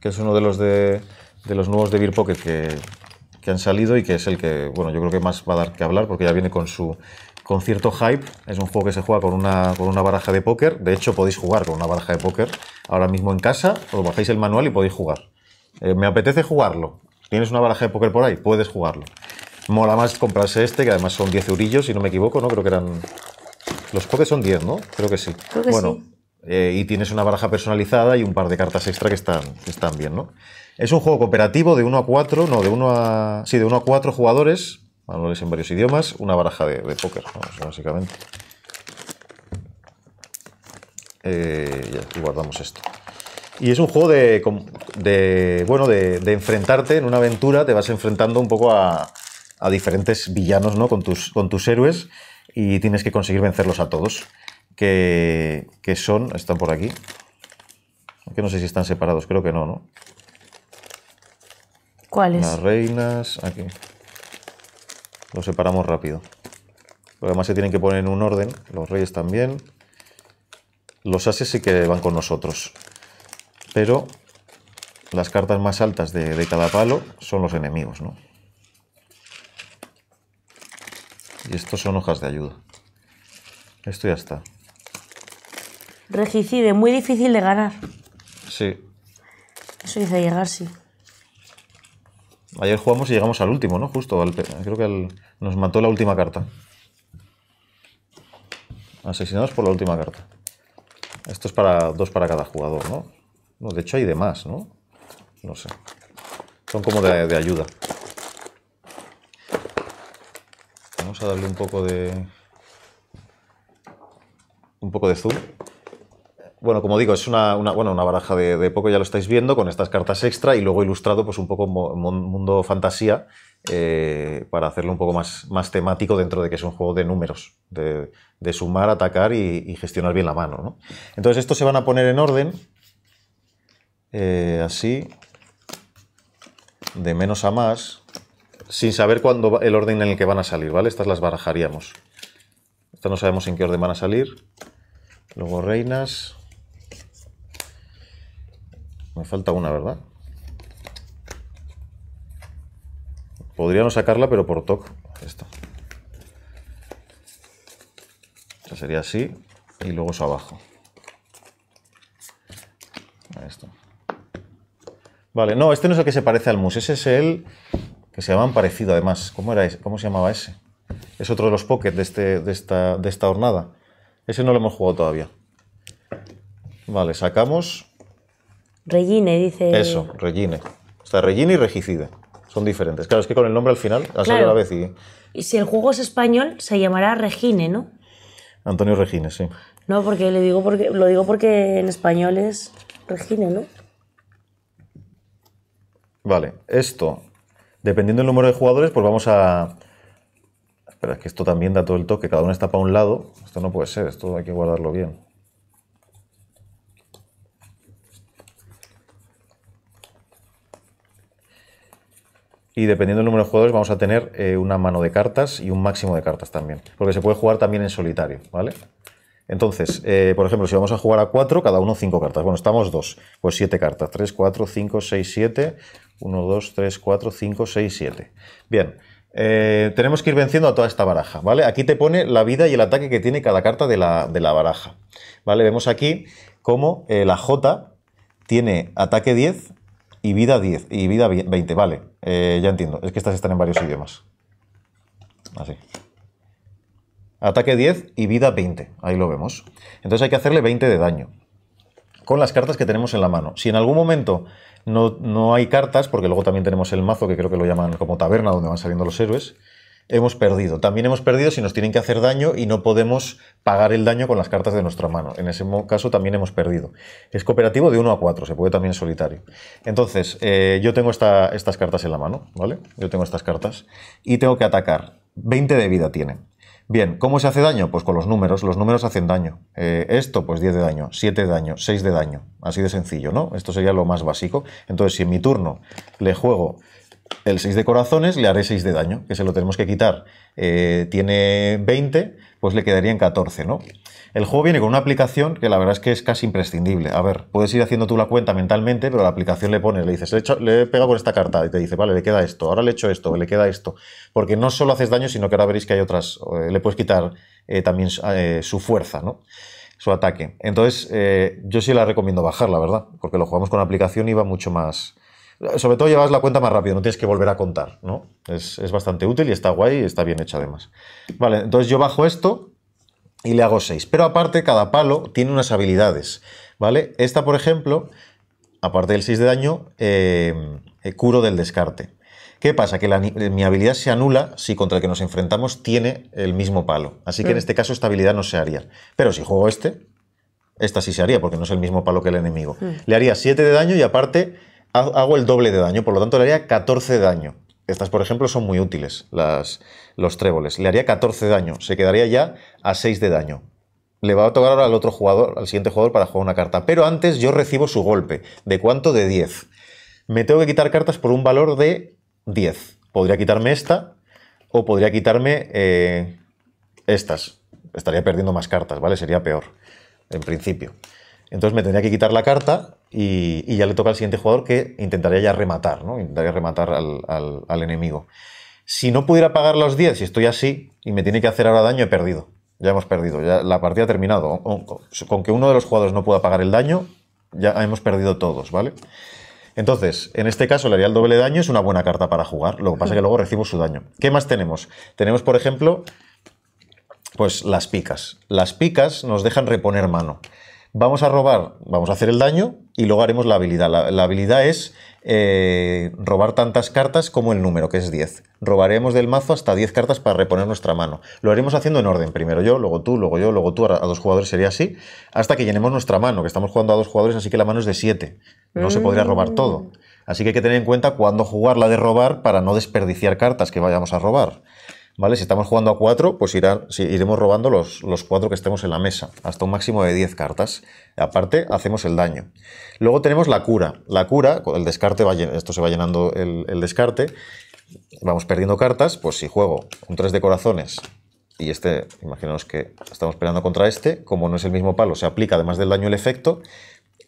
[SPEAKER 1] que es uno de los, de, los nuevos de Beer Pocket que, han salido y que es el que, bueno, yo creo que más va a dar que hablar porque ya viene con su con cierto hype. Es un juego que se juega con una, con una baraja de póker. De hecho, podéis jugar con una baraja de póker ahora mismo en casa, os bajáis el manual y podéis jugar. Eh, me apetece jugarlo. ¿Tienes una baraja de póker por ahí? Puedes jugarlo. Mola más comprarse este, que además son 10 eurillos, si no me equivoco, ¿no? Creo que eran... Los pokés son 10, ¿no? Creo que sí. bueno, eh, y tienes una baraja personalizada y un par de cartas extra que están, están bien, ¿no? Es un juego cooperativo de 1 a 4, no, de 1 a... Sí, de 1 a 4 jugadores, manuales en varios idiomas, una baraja de, póker, básicamente. Eh, aquí guardamos esto. Y es un juego de, bueno, de, enfrentarte en una aventura, te vas enfrentando un poco a, a diferentes villanos, ¿no? Con tus, con tus héroes y tienes que conseguir vencerlos a todos. Que, son, están por aquí. Que no sé si están separados, creo que no, ¿no? ¿Cuáles? Las reinas, aquí. Los separamos rápido. además se tienen que poner en un orden, los reyes también. Los ases sí que van con nosotros. Pero las cartas más altas de cada palo son los enemigos, ¿no? Y estos son hojas de ayuda. Esto ya está.
[SPEAKER 2] Regicide, muy difícil de ganar. Sí. Eso dice llegar, sí.
[SPEAKER 1] Ayer jugamos y llegamos al último, ¿no? Justo, creo que nos mató la última carta. Asesinados por la última carta. Esto es para dos para cada jugador, ¿no? de hecho hay de más, ¿no? No sé. Son como de ayuda. Vamos a darle un poco de. un poco de zoom. Bueno, como digo, es una, una baraja de, poco, ya lo estáis viendo, con estas cartas extra y luego ilustrado pues un poco mundo fantasía eh, para hacerlo un poco más, más temático dentro de que es un juego de números, de, sumar, atacar y, gestionar bien la mano. Entonces estos se van a poner en orden, eh, así, de menos a más sin saber cuándo el orden en el que van a salir, ¿vale? Estas las barajaríamos. Estas no sabemos en qué orden van a salir. Luego reinas. Me falta una, ¿verdad? Podríamos sacarla, pero por toc. Esto. Esta sería así. Y luego eso abajo. Esto. Vale, no, este no es el que se parece al mus. Ese es el que se llamaban parecido además. ¿Cómo, era se llamaba ese? Es otro de los pockets de, este, de, esta, de hornada. Ese no lo hemos jugado todavía. Vale, sacamos...
[SPEAKER 2] Regine, dice... Eso,
[SPEAKER 1] Regine. sea Regine y Regicide. Son diferentes. Claro, es que con el nombre al final y...
[SPEAKER 2] Y si el juego es español, se llamará Regine, ¿no?
[SPEAKER 1] Antonio Regine, sí.
[SPEAKER 2] No, porque, le digo porque lo digo porque en español es Regine, ¿no?
[SPEAKER 1] Vale, esto Dependiendo del número de jugadores, pues vamos a... Espera, es que esto también da todo el toque. Cada uno está para un lado. Esto no puede ser. Esto hay que guardarlo bien. Y dependiendo del número de jugadores vamos a tener eh, una mano de cartas y un máximo de cartas también. Porque se puede jugar también en solitario, ¿vale? Entonces, eh, por ejemplo, si vamos a jugar a cuatro, cada uno cinco cartas. Bueno, estamos dos. pues siete cartas. Tres, cuatro, cinco, seis, siete... 1, 2, 3, 4, 5, 6, 7. Bien. Eh, tenemos que ir venciendo a toda esta baraja, ¿vale? Aquí te pone la vida y el ataque que tiene cada carta de la, baraja, ¿vale? Vemos aquí cómo eh, la J tiene ataque 10 y vida 10 y vida 20, ¿vale? Eh, ya entiendo, es que estas están en varios idiomas. Así. Ataque 10 y vida 20, ahí lo vemos. Entonces hay que hacerle 20 de daño con las cartas que tenemos en la mano. Si en algún momento no, hay cartas, porque luego también tenemos el mazo, que creo que lo llaman como taberna, donde van saliendo los héroes. Hemos perdido. También hemos perdido si nos tienen que hacer daño y no podemos pagar el daño con las cartas de nuestra mano. En ese caso también hemos perdido. Es cooperativo de 1 a 4, se puede también solitario. Entonces, eh, yo tengo estas cartas en la mano, ¿vale? Yo tengo estas cartas y tengo que atacar. 20 de vida tienen. Bien, ¿cómo se hace daño? Pues con los números. Los números hacen daño. Eh, esto, pues 10 de daño, 7 de daño, 6 de daño. Así de sencillo, ¿no? Esto sería lo más básico. Entonces, si en mi turno le juego el 6 de corazones, le haré 6 de daño, que se lo tenemos que quitar. Eh, tiene 20, pues le quedarían 14, ¿no? El juego viene con una aplicación que la verdad es que es casi imprescindible. A ver, puedes ir haciendo tú la cuenta mentalmente, pero la aplicación le pones, le dices, le he, pegado con esta carta y te dice, vale, le queda esto, ahora le he hecho esto, le queda esto. Porque no solo haces daño, sino que ahora veréis que hay otras, eh, le puedes quitar eh, también eh, su fuerza, ¿no? su ataque. Entonces, yo sí la recomiendo bajar, la verdad, porque lo jugamos con la aplicación y va mucho más, sobre todo llevas la cuenta más rápido, no tienes que volver a contar, ¿no? Es, es, bastante útil y está guay y está bien hecho además. Vale, entonces yo bajo esto y le hago 6. Pero aparte, cada palo tiene unas habilidades, ¿vale? Esta, por ejemplo, aparte del 6 de daño, eh, eh, curo del descarte. ¿Qué pasa? Que eh, mi habilidad se anula si contra el que nos enfrentamos tiene el mismo palo. Así que en mm. este caso esta habilidad no se haría. Pero si juego este, esta sí se haría porque no es el mismo palo que el enemigo. Mm. Le haría 7 de daño y aparte hago el doble de daño, por lo tanto le haría 14 de daño. Estas, por ejemplo, son muy útiles, las, los tréboles. Le haría 14 daño, se quedaría ya a 6 de daño. Le va a tocar ahora al otro jugador, al siguiente jugador para jugar una carta. Pero antes yo recibo su golpe. ¿De cuánto? De 10. Me tengo que quitar cartas por un valor de 10. Podría quitarme esta o podría quitarme eh, estas. Estaría perdiendo más cartas, ¿vale? Sería peor, en principio. Entonces me tendría que quitar la carta y, ya le toca al siguiente jugador que intentaría ya rematar, ¿no? Intentaría rematar al enemigo. Si no pudiera pagar los 10 si estoy así y me tiene que hacer ahora daño, he perdido. Ya hemos perdido, ya la partida ha terminado. Con que uno de los jugadores no pueda pagar el daño, ya hemos perdido todos, ¿vale? Entonces, en este caso, le haría el doble daño, es una buena carta para jugar. Lo que pasa es que luego recibo su daño. ¿Qué más tenemos? Tenemos, por ejemplo, pues las picas. Las picas nos dejan reponer mano. Vamos a robar, vamos a hacer el daño, y luego haremos la habilidad. La, habilidad es eh, robar tantas cartas como el número, que es 10. Robaremos del mazo hasta 10 cartas para reponer nuestra mano. Lo haremos haciendo en orden. Primero yo, luego tú, luego yo, luego tú. A, dos jugadores sería así. Hasta que llenemos nuestra mano, que estamos jugando a dos jugadores, así que la mano es de 7. No se podría robar mm. todo. Así que hay que tener en cuenta cuándo jugar la de robar para no desperdiciar cartas que vayamos a robar. ¿vale? Si estamos jugando a 4, pues iremos robando los, los cuatro que estemos en la mesa, hasta un máximo de 10 cartas. Aparte, hacemos el daño. Luego tenemos la cura. La cura, el descarte, va, esto se va llenando el, descarte, vamos perdiendo cartas, pues si juego un 3 de corazones y este, imaginaos que estamos peleando contra este, como no es el mismo palo, se aplica además del daño el efecto,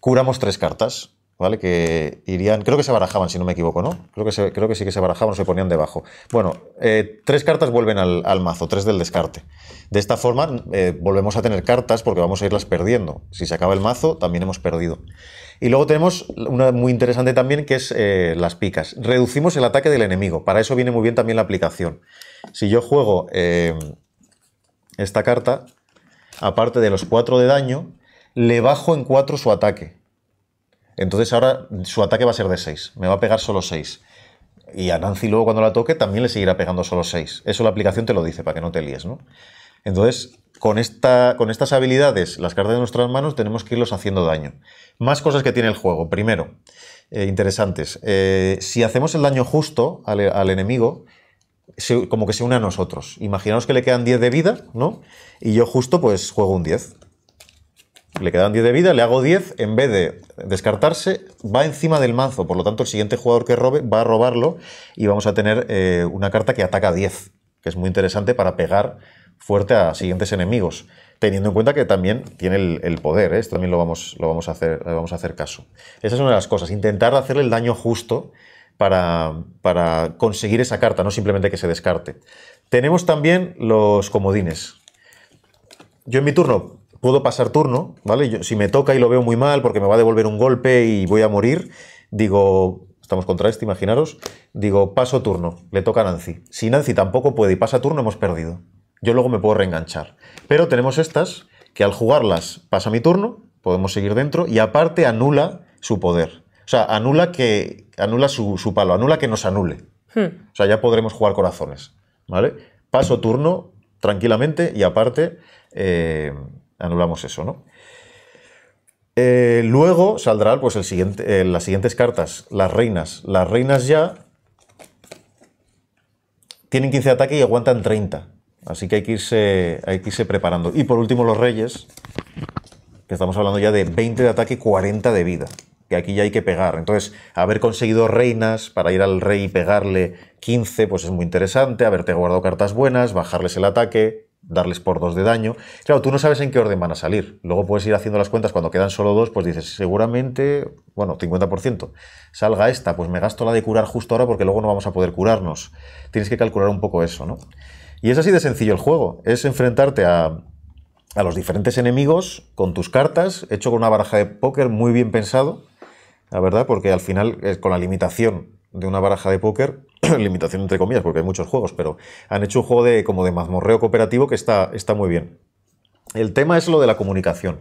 [SPEAKER 1] curamos 3 cartas. ¿vale? Que irían, creo que se barajaban, si no me equivoco, ¿no? Creo que, creo que sí que se barajaban, se ponían debajo. Bueno, eh, tres cartas vuelven al, mazo, tres del descarte. De esta forma eh, volvemos a tener cartas porque vamos a irlas perdiendo. Si se acaba el mazo, también hemos perdido. Y luego tenemos una muy interesante también que es eh, las picas. Reducimos el ataque del enemigo. Para eso viene muy bien también la aplicación. Si yo juego esta carta, aparte de los cuatro de daño, le bajo en cuatro su ataque. Entonces ahora su ataque va a ser de 6. Me va a pegar solo 6. Y a Nancy luego cuando la toque también le seguirá pegando solo 6. Eso la aplicación te lo dice para que no te líes, ¿no? Entonces, con, esta, con estas habilidades, las cartas de nuestras manos, tenemos que irlos haciendo daño. Más cosas que tiene el juego. Primero, eh, interesantes. Eh, si hacemos el daño justo al, enemigo, como que se une a nosotros. Imaginaos que le quedan 10 de vida, ¿no? Y yo justo pues juego un 10 le quedan 10 de vida, le hago 10, en vez de descartarse, va encima del mazo, por lo tanto el siguiente jugador que robe va a robarlo y vamos a tener eh, una carta que ataca 10, que es muy interesante para pegar fuerte a siguientes enemigos, teniendo en cuenta que también tiene el, poder, ¿eh? esto también lo vamos, lo vamos a hacer, vamos a hacer caso. Esa es una de las cosas, intentar hacerle el daño justo para, para conseguir esa carta, no simplemente que se descarte. Tenemos también los comodines. Yo en mi turno puedo pasar turno, ¿vale? Yo, si me toca y lo veo muy mal porque me va a devolver un golpe y voy a morir, digo, estamos contra este, imaginaros, digo, paso turno, le toca a Nancy. Si Nancy tampoco puede y pasa turno, hemos perdido. Yo luego me puedo reenganchar. Pero tenemos estas que al jugarlas pasa mi turno, podemos seguir dentro y aparte anula su poder. O sea, anula que anula su, palo, anula que nos anule. Hmm. O sea, ya podremos jugar corazones, ¿vale? Paso turno tranquilamente y aparte eh, anulamos eso, ¿no? Eh, luego saldrá pues, el siguiente, eh, las siguientes cartas, las reinas. Las reinas ya tienen 15 de ataque y aguantan 30. Así que hay que, irse, hay que irse preparando. Y por último, los reyes, que estamos hablando ya de 20 de ataque y 40 de vida. Que aquí ya hay que pegar. Entonces, haber conseguido reinas para ir al rey y pegarle 15, pues es muy interesante. Haberte guardado cartas buenas, bajarles el ataque, darles por dos de daño. Claro, tú no sabes en qué orden van a salir. Luego puedes ir haciendo las cuentas cuando quedan solo dos, pues dices, seguramente, bueno, 50%. Salga esta, pues me gasto la de curar justo ahora porque luego no vamos a poder curarnos. Tienes que calcular un poco eso, ¿no? Y es así de sencillo el juego. Es enfrentarte a, a los diferentes enemigos con tus cartas, hecho con una baraja de póker muy bien pensado, la verdad, porque al final, eh, con la limitación de una baraja de póker, limitación entre comillas, porque hay muchos juegos, pero han hecho un juego de, como de mazmorreo cooperativo que está, está muy bien. El tema es lo de la comunicación.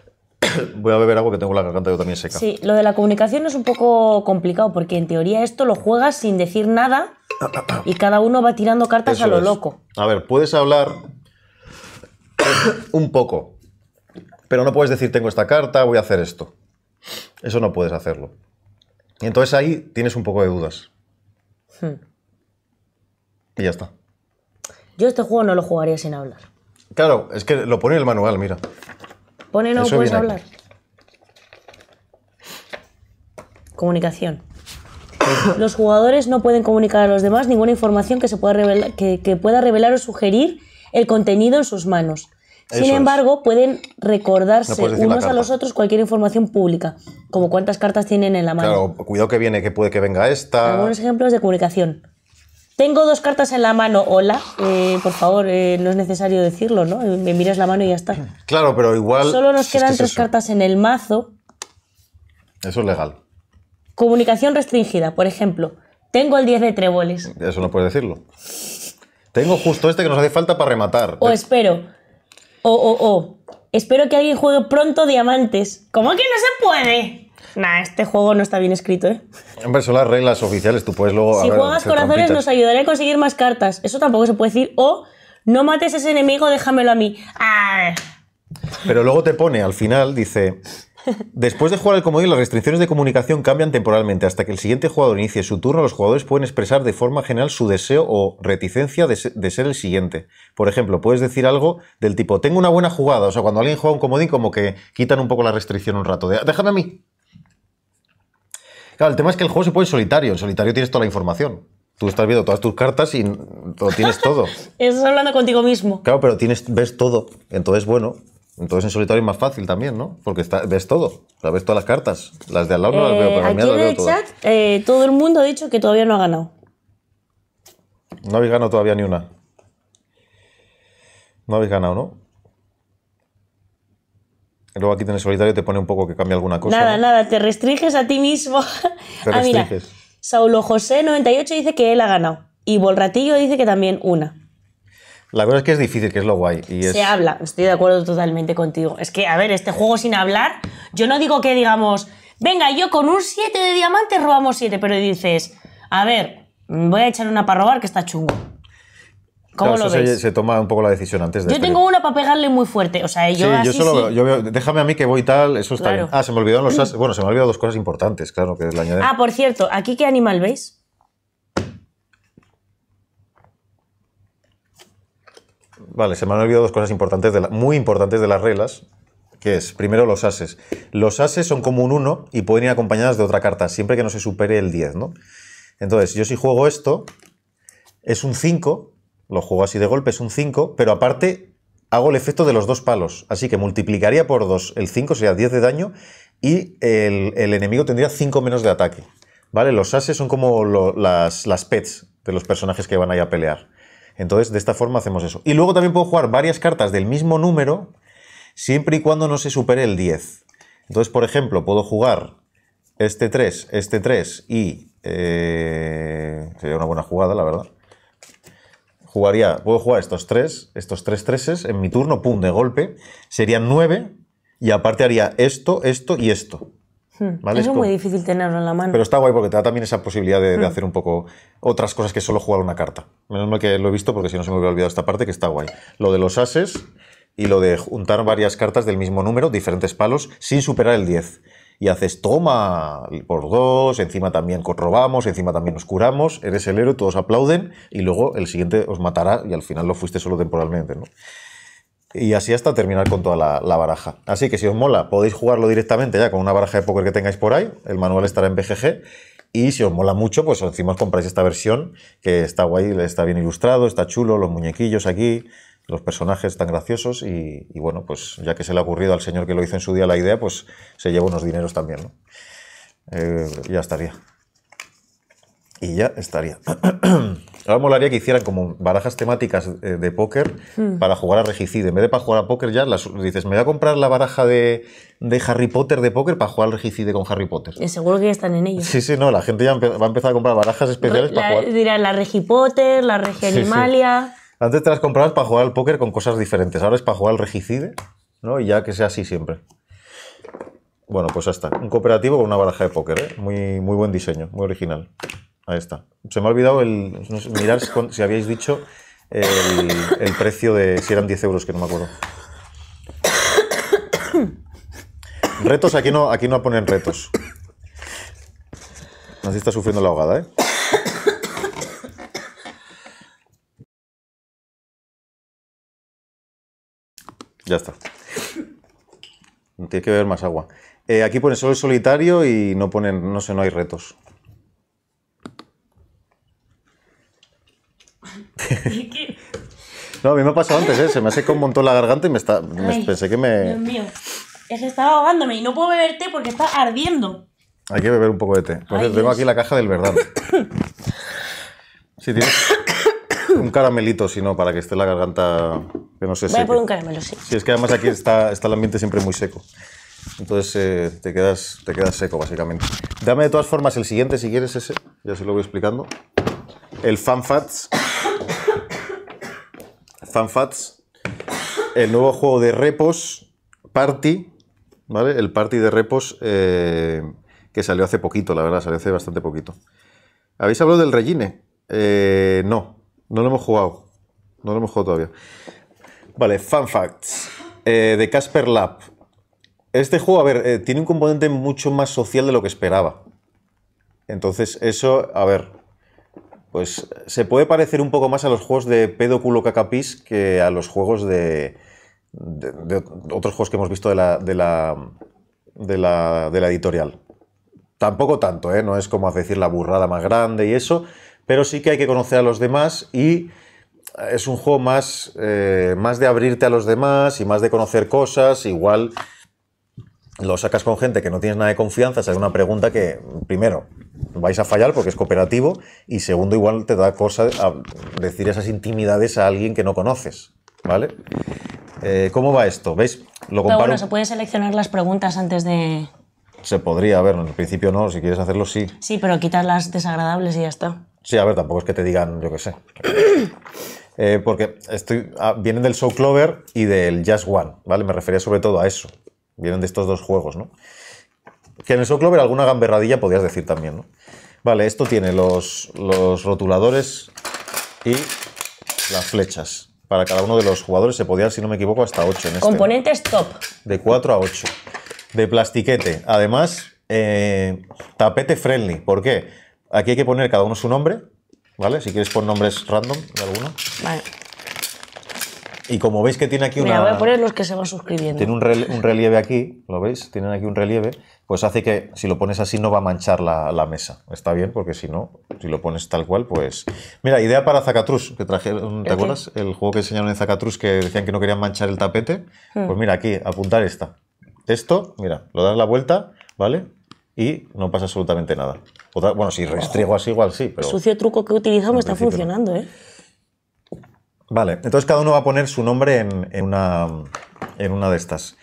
[SPEAKER 1] Voy a beber algo que tengo la garganta yo también seca. Sí,
[SPEAKER 2] lo de la comunicación es un poco complicado porque en teoría esto lo juegas sin decir nada y cada uno va tirando cartas a lo loco.
[SPEAKER 1] A ver, puedes hablar un poco, pero no puedes decir tengo esta carta, voy a hacer esto. Eso no puedes hacerlo. Y Entonces ahí tienes un poco de dudas. Hmm. Y ya está.
[SPEAKER 2] Yo este juego no lo jugaría sin hablar.
[SPEAKER 1] Claro, es que lo pone en el manual, mira.
[SPEAKER 2] Pone no puedes hablar. Comunicación. Los jugadores no pueden comunicar a los demás ninguna información que, se pueda que pueda revelar o sugerir el contenido en sus manos. Sin embargo, pueden recordarse unos a los otros cualquier información pública, como cuántas cartas tienen en la mano. Claro,
[SPEAKER 1] cuidado que viene, que puede que venga esta. Algunos
[SPEAKER 2] ejemplos de comunicación. Tengo dos cartas en la mano, hola. Eh, por favor, eh, no es necesario decirlo, ¿no? Eh, me miras la mano y ya está.
[SPEAKER 1] Claro, pero igual. Solo nos quedan tres
[SPEAKER 2] cartas en el mazo. Eso es legal. Comunicación restringida, por ejemplo. Tengo el 10 de tréboles.
[SPEAKER 1] Eso no puedes decirlo. Tengo justo este que nos hace falta para rematar. O
[SPEAKER 2] espero. O, o, o... Espero que alguien juegue pronto diamantes. ¿Cómo que no se puede? Nah, este juego no está bien escrito, ¿eh?
[SPEAKER 1] Hombre, son las reglas oficiales, tú puedes luego... Si juegas corazones nos
[SPEAKER 2] ayudaré a conseguir más cartas. Eso tampoco se puede decir. O no mates ese enemigo, déjamelo a mí. Ah.
[SPEAKER 1] Pero luego te pone, al final, dice... Después de jugar el comodín, las restricciones de comunicación cambian temporalmente. Hasta que el siguiente jugador inicie su turno, los jugadores pueden expresar de forma general su deseo o reticencia de, ser el siguiente. Por ejemplo, puedes decir algo del tipo, tengo una buena jugada. O sea, cuando alguien juega un comodín, como que quitan un poco la restricción un rato. De, Déjame a mí. Claro, el tema es que el juego se puede en solitario. En solitario tienes toda la información. Tú estás viendo todas tus cartas y lo tienes todo.
[SPEAKER 2] estás hablando contigo mismo.
[SPEAKER 1] Claro, pero tienes, ves todo. Entonces, bueno, entonces en solitario es más fácil también, ¿no? Porque ves todo, ves todas las cartas. Las de al lado las veo, pero eh, en el chat
[SPEAKER 2] eh, todo el mundo ha dicho que todavía no ha ganado.
[SPEAKER 1] No habéis ganado todavía ni una. No habéis ganado, ¿no? luego aquí en el solitario te pone un poco que cambia alguna cosa. Nada,
[SPEAKER 2] nada, te restringes a ti mismo. Ah, te restringes. Saulo José 98 dice que él ha ganado. Y Bolratillo dice que también una.
[SPEAKER 1] La verdad es que es difícil, que es lo guay. Y Se
[SPEAKER 2] habla, estoy de acuerdo totalmente contigo. Es que, a ver, este juego sin hablar, yo no digo que digamos, venga, yo con un 7 de diamantes robamos 7, pero dices, a ver, voy a echar una para robar que está chungo. ¿Cómo lo ves? Se, se,
[SPEAKER 1] toma un poco la decisión antes de. Yo tengo
[SPEAKER 2] una para pegarle muy fuerte. O sea, yo. Sí, yo solo sí.
[SPEAKER 1] yo veo, déjame a mí que voy tal, eso está bien. Ah, se me olvidaron los Bueno, se me han olvidado dos cosas importantes, claro, que es la añadida.
[SPEAKER 2] Ah, por cierto, ¿aquí qué animal veis?
[SPEAKER 1] Vale, se me han olvidado dos cosas importantes muy importantes de las reglas, que es, primero, los ases. Los ases son como un 1 y pueden ir acompañadas de otra carta, siempre que no se supere el 10, ¿no? Entonces, yo si juego esto, es un 5, lo juego así de golpe, es un 5, pero aparte hago el efecto de los dos palos. Así que multiplicaría por 2 el 5, sería 10 de daño, y el, enemigo tendría 5 menos de ataque. ¿Vale? Los ases son como las, las pets de los personajes que van ahí a pelear. Entonces, de esta forma hacemos eso. Y luego también puedo jugar varias cartas del mismo número, siempre y cuando no se supere el 10. Entonces, por ejemplo, puedo jugar este 3, este 3 y... Eh, sería una buena jugada, la verdad. Jugaría, puedo jugar estos 3, estos 3 3 en mi turno, pum, de golpe. Serían 9 y aparte haría esto, esto y esto.
[SPEAKER 2] Hmm. es muy difícil tenerlo en la mano. Pero está
[SPEAKER 1] guay porque te da también esa posibilidad de, hmm. hacer un poco otras cosas que solo jugar una carta. Menos mal que lo he visto porque si no se me hubiera olvidado esta parte que está guay. Lo de los ases y lo de juntar varias cartas del mismo número, diferentes palos, sin superar el 10. Y haces toma por dos, encima también corrobamos encima también nos curamos, eres el héroe, todos aplauden y luego el siguiente os matará y al final lo fuiste solo temporalmente. ¿no? y así hasta terminar con toda la, baraja. Así que si os mola, podéis jugarlo directamente ya con una baraja de póker que tengáis por ahí. El manual estará en BGG. Y si os mola mucho, pues encima compráis esta versión, que está guay, está bien ilustrado, está chulo, los muñequillos aquí, los personajes tan graciosos. Y, bueno, pues ya que se le ha ocurrido al señor que lo hizo en su día la idea, pues se lleva unos dineros también, eh, ya estaría y ya estaría. Ahora molaría que hicieran como barajas temáticas eh, de, póker hmm. para jugar a Regicide. En vez de para jugar a póker, ya dices, me voy a comprar la baraja de, Harry Potter de póker para jugar al Regicide con Harry Potter.
[SPEAKER 2] Eh, seguro que ya están en ella. Sí,
[SPEAKER 1] sí, no, la gente ya va a empezar a comprar barajas especiales para jugar.
[SPEAKER 2] Dirán la Regi Potter, la Regi Animalia.
[SPEAKER 1] Antes te las comprabas para jugar al póker con cosas diferentes. Ahora es para jugar al Regicide, ¿no? Y ya que sea así siempre. Bueno, pues hasta Un cooperativo con una baraja de póker, ¿eh? Muy, muy buen diseño, muy original. Ahí está. Se me ha olvidado el, mirar si habíais dicho el, precio de si eran 10 euros, que no me acuerdo. Retos, aquí no, aquí no ponen retos. Así está sufriendo la ahogada, ¿eh? Ya está. Tiene que beber más agua. Eh, aquí pone solo el solitario y no ponen, no sé, no hay retos. No, a mí me ha pasado antes, ¿eh? se me ha secado un montón la garganta y me está... pensé que me... Dios
[SPEAKER 2] mío, es estaba ahogándome y no puedo beber té porque está ardiendo.
[SPEAKER 1] Hay que beber un poco de té. Por tengo aquí la caja del verdad. Si tienes un caramelito, si no, para que esté la garganta que no sé seque. Voy a poner un
[SPEAKER 2] caramelo, sí. Sí, es
[SPEAKER 1] que además aquí está, el ambiente siempre muy seco. Entonces eh, te, quedas, te quedas seco, básicamente. Dame de todas formas el siguiente, si quieres ese. Ya se lo voy explicando. El Fanfats Fanfats, el nuevo juego de repos, Party, ¿vale? El Party de repos eh, que salió hace poquito, la verdad, salió hace bastante poquito. ¿Habéis hablado del Regine? Eh, no, no lo hemos jugado. No lo hemos jugado todavía. Vale, Fun Facts eh, de Casper Lab. Este juego, a ver, tiene un componente mucho más social de lo que esperaba. Entonces, eso, a ver, pues se puede parecer un poco más a los juegos de pedo culo cacapis que a los juegos de, otros juegos que hemos visto de la, editorial. Tampoco tanto, ¿eh? no es como decir la burrada más grande y eso, pero sí que hay que conocer a los demás y es un juego más, eh, más de abrirte a los demás y más de conocer cosas, igual lo sacas con gente que no tienes nada de confianza, es una pregunta que, primero, vais a fallar porque es cooperativo y segundo, igual te da cosa a decir esas intimidades a alguien que no conoces, ¿vale? Eh, ¿Cómo va esto? ¿Veis? Lo se
[SPEAKER 2] puede seleccionar las preguntas antes de...
[SPEAKER 1] Se podría, a ver, en el principio no, si quieres hacerlo sí.
[SPEAKER 2] Sí, pero quitar las desagradables y ya está.
[SPEAKER 1] Sí, a ver, tampoco es que te digan, yo qué sé. Eh, porque estoy, ah, vienen del Show Clover y del just One, ¿vale? Me refería sobre todo a eso. Vienen de estos dos juegos, ¿no? Que en el Soul alguna gamberradilla podías decir también, ¿no? Vale, esto tiene los, los rotuladores y las flechas. Para cada uno de los jugadores se podía, si no me equivoco, hasta 8 en este.
[SPEAKER 2] Componentes top.
[SPEAKER 1] De 4 a 8. De plastiquete. Además, eh, tapete friendly. ¿Por qué? Aquí hay que poner cada uno su nombre, ¿vale? Si quieres pon nombres random de alguno. Vale. Y como veis que tiene aquí Mira, voy a
[SPEAKER 2] poner los que se van suscribiendo. Tiene un,
[SPEAKER 1] relieve aquí, ¿lo veis? Tienen aquí un relieve, pues hace que si lo pones así no va a manchar la, mesa. Está bien, porque si no, si lo pones tal cual, pues... Mira, idea para Zacatrus, que traje, ¿te acuerdas? El juego que enseñaron en Zacatrus que decían que no querían manchar el tapete. Hmm. Pues mira, aquí, apuntar esta. Esto, mira, lo das la vuelta, ¿vale? y no pasa absolutamente nada. bueno, si restriego así igual sí, pero... El sucio
[SPEAKER 2] truco que utilizamos está funcionando, ¿eh?
[SPEAKER 1] Vale, entonces cada uno va a poner su nombre en, una, en una de estas.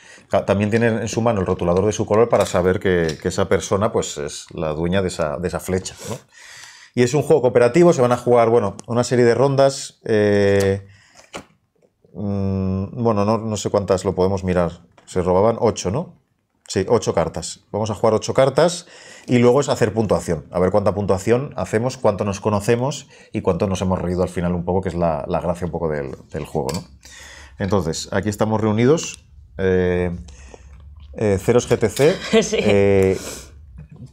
[SPEAKER 1] También tiene en su mano el rotulador de su color para saber que, esa persona pues, es la dueña de esa, flecha. ¿no? Y es un juego cooperativo, se van a jugar bueno, una serie de rondas. Eh, mm, bueno, no, no sé cuántas lo podemos mirar. Se robaban ocho, ¿no? Sí, ocho cartas. Vamos a jugar ocho cartas y luego es hacer puntuación, a ver cuánta puntuación hacemos, cuánto nos conocemos y cuánto nos hemos reído al final un poco, que es la, gracia un poco del, juego. ¿no? Entonces, aquí estamos reunidos. Eh, eh, Ceros GTC. Eh,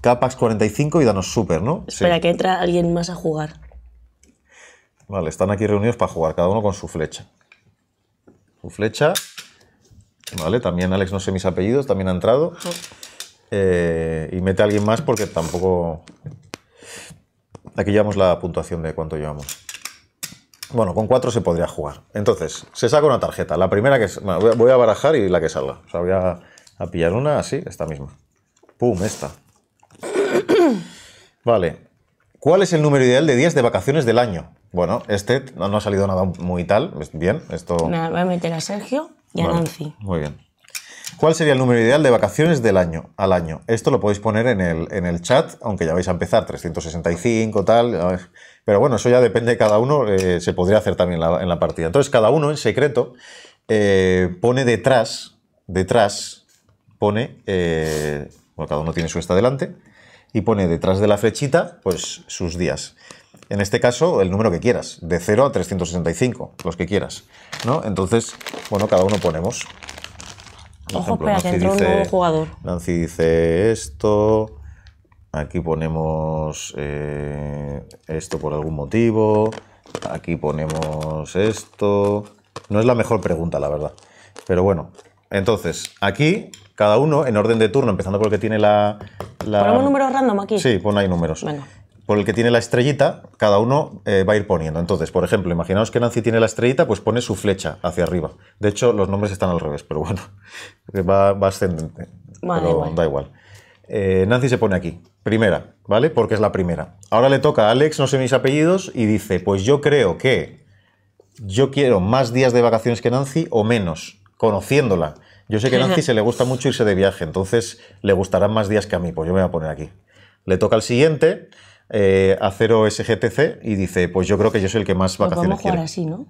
[SPEAKER 1] Capax 45 y Danos Super, ¿no? Espera, que
[SPEAKER 2] entra alguien más a jugar.
[SPEAKER 1] Vale, están aquí reunidos para jugar, cada uno con su flecha. Su flecha. Vale, también Alex, no sé mis apellidos, también ha entrado. Eh, y mete a alguien más porque tampoco... Aquí llevamos la puntuación de cuánto llevamos. Bueno, con cuatro se podría jugar. Entonces, se saca una tarjeta. La primera que... voy a barajar y la que salga. O sea, voy a, pillar una así, esta misma. ¡Pum! Esta. Vale. ¿Cuál es el número ideal de días de vacaciones del año? Bueno, este no, ha salido nada muy tal. Bien, esto... voy
[SPEAKER 2] a meter a Sergio y a Nancy.
[SPEAKER 1] Muy bien. ¿Cuál sería el número ideal de vacaciones del año al año? Esto lo podéis poner en el, en el chat, aunque ya vais a empezar, 365, tal. Pero bueno, eso ya depende de cada uno, eh, se podría hacer también en la partida. Entonces, cada uno en secreto eh, pone detrás, detrás, pone, eh, bueno, cada uno tiene su esta delante, y pone detrás de la flechita, pues sus días. En este caso, el número que quieras, de 0 a 365, los que quieras. ¿no? Entonces, bueno, cada uno ponemos. Ojo, espera, que entró un nuevo jugador. Nancy dice esto, aquí ponemos eh, esto por algún motivo, aquí ponemos esto. No es la mejor pregunta, la verdad. Pero bueno, entonces, aquí, cada uno en orden de turno, empezando por el que tiene la... ¿Ponemos números random aquí? Sí, pon ahí números. Venga por el que tiene la estrellita, cada uno eh, va a ir poniendo. Entonces, por ejemplo, imaginaos que Nancy tiene la estrellita, pues pone su flecha hacia arriba. De hecho, los nombres están al revés, pero bueno, va, ascendente. pero da igual. Eh, Nancy se pone aquí, primera, ¿vale? Porque es la primera. Ahora le toca a Alex, no sé mis apellidos, y dice, pues yo creo que yo quiero más días de vacaciones que Nancy o menos, conociéndola. Yo sé que a Nancy se le gusta mucho irse de viaje, entonces le gustarán más días que a mí, pues yo me voy a poner aquí. Le toca al siguiente eh, Acero SGTC y dice, pues yo creo que yo soy el que más pues vacaciones a jugar quiere. así, ¿no?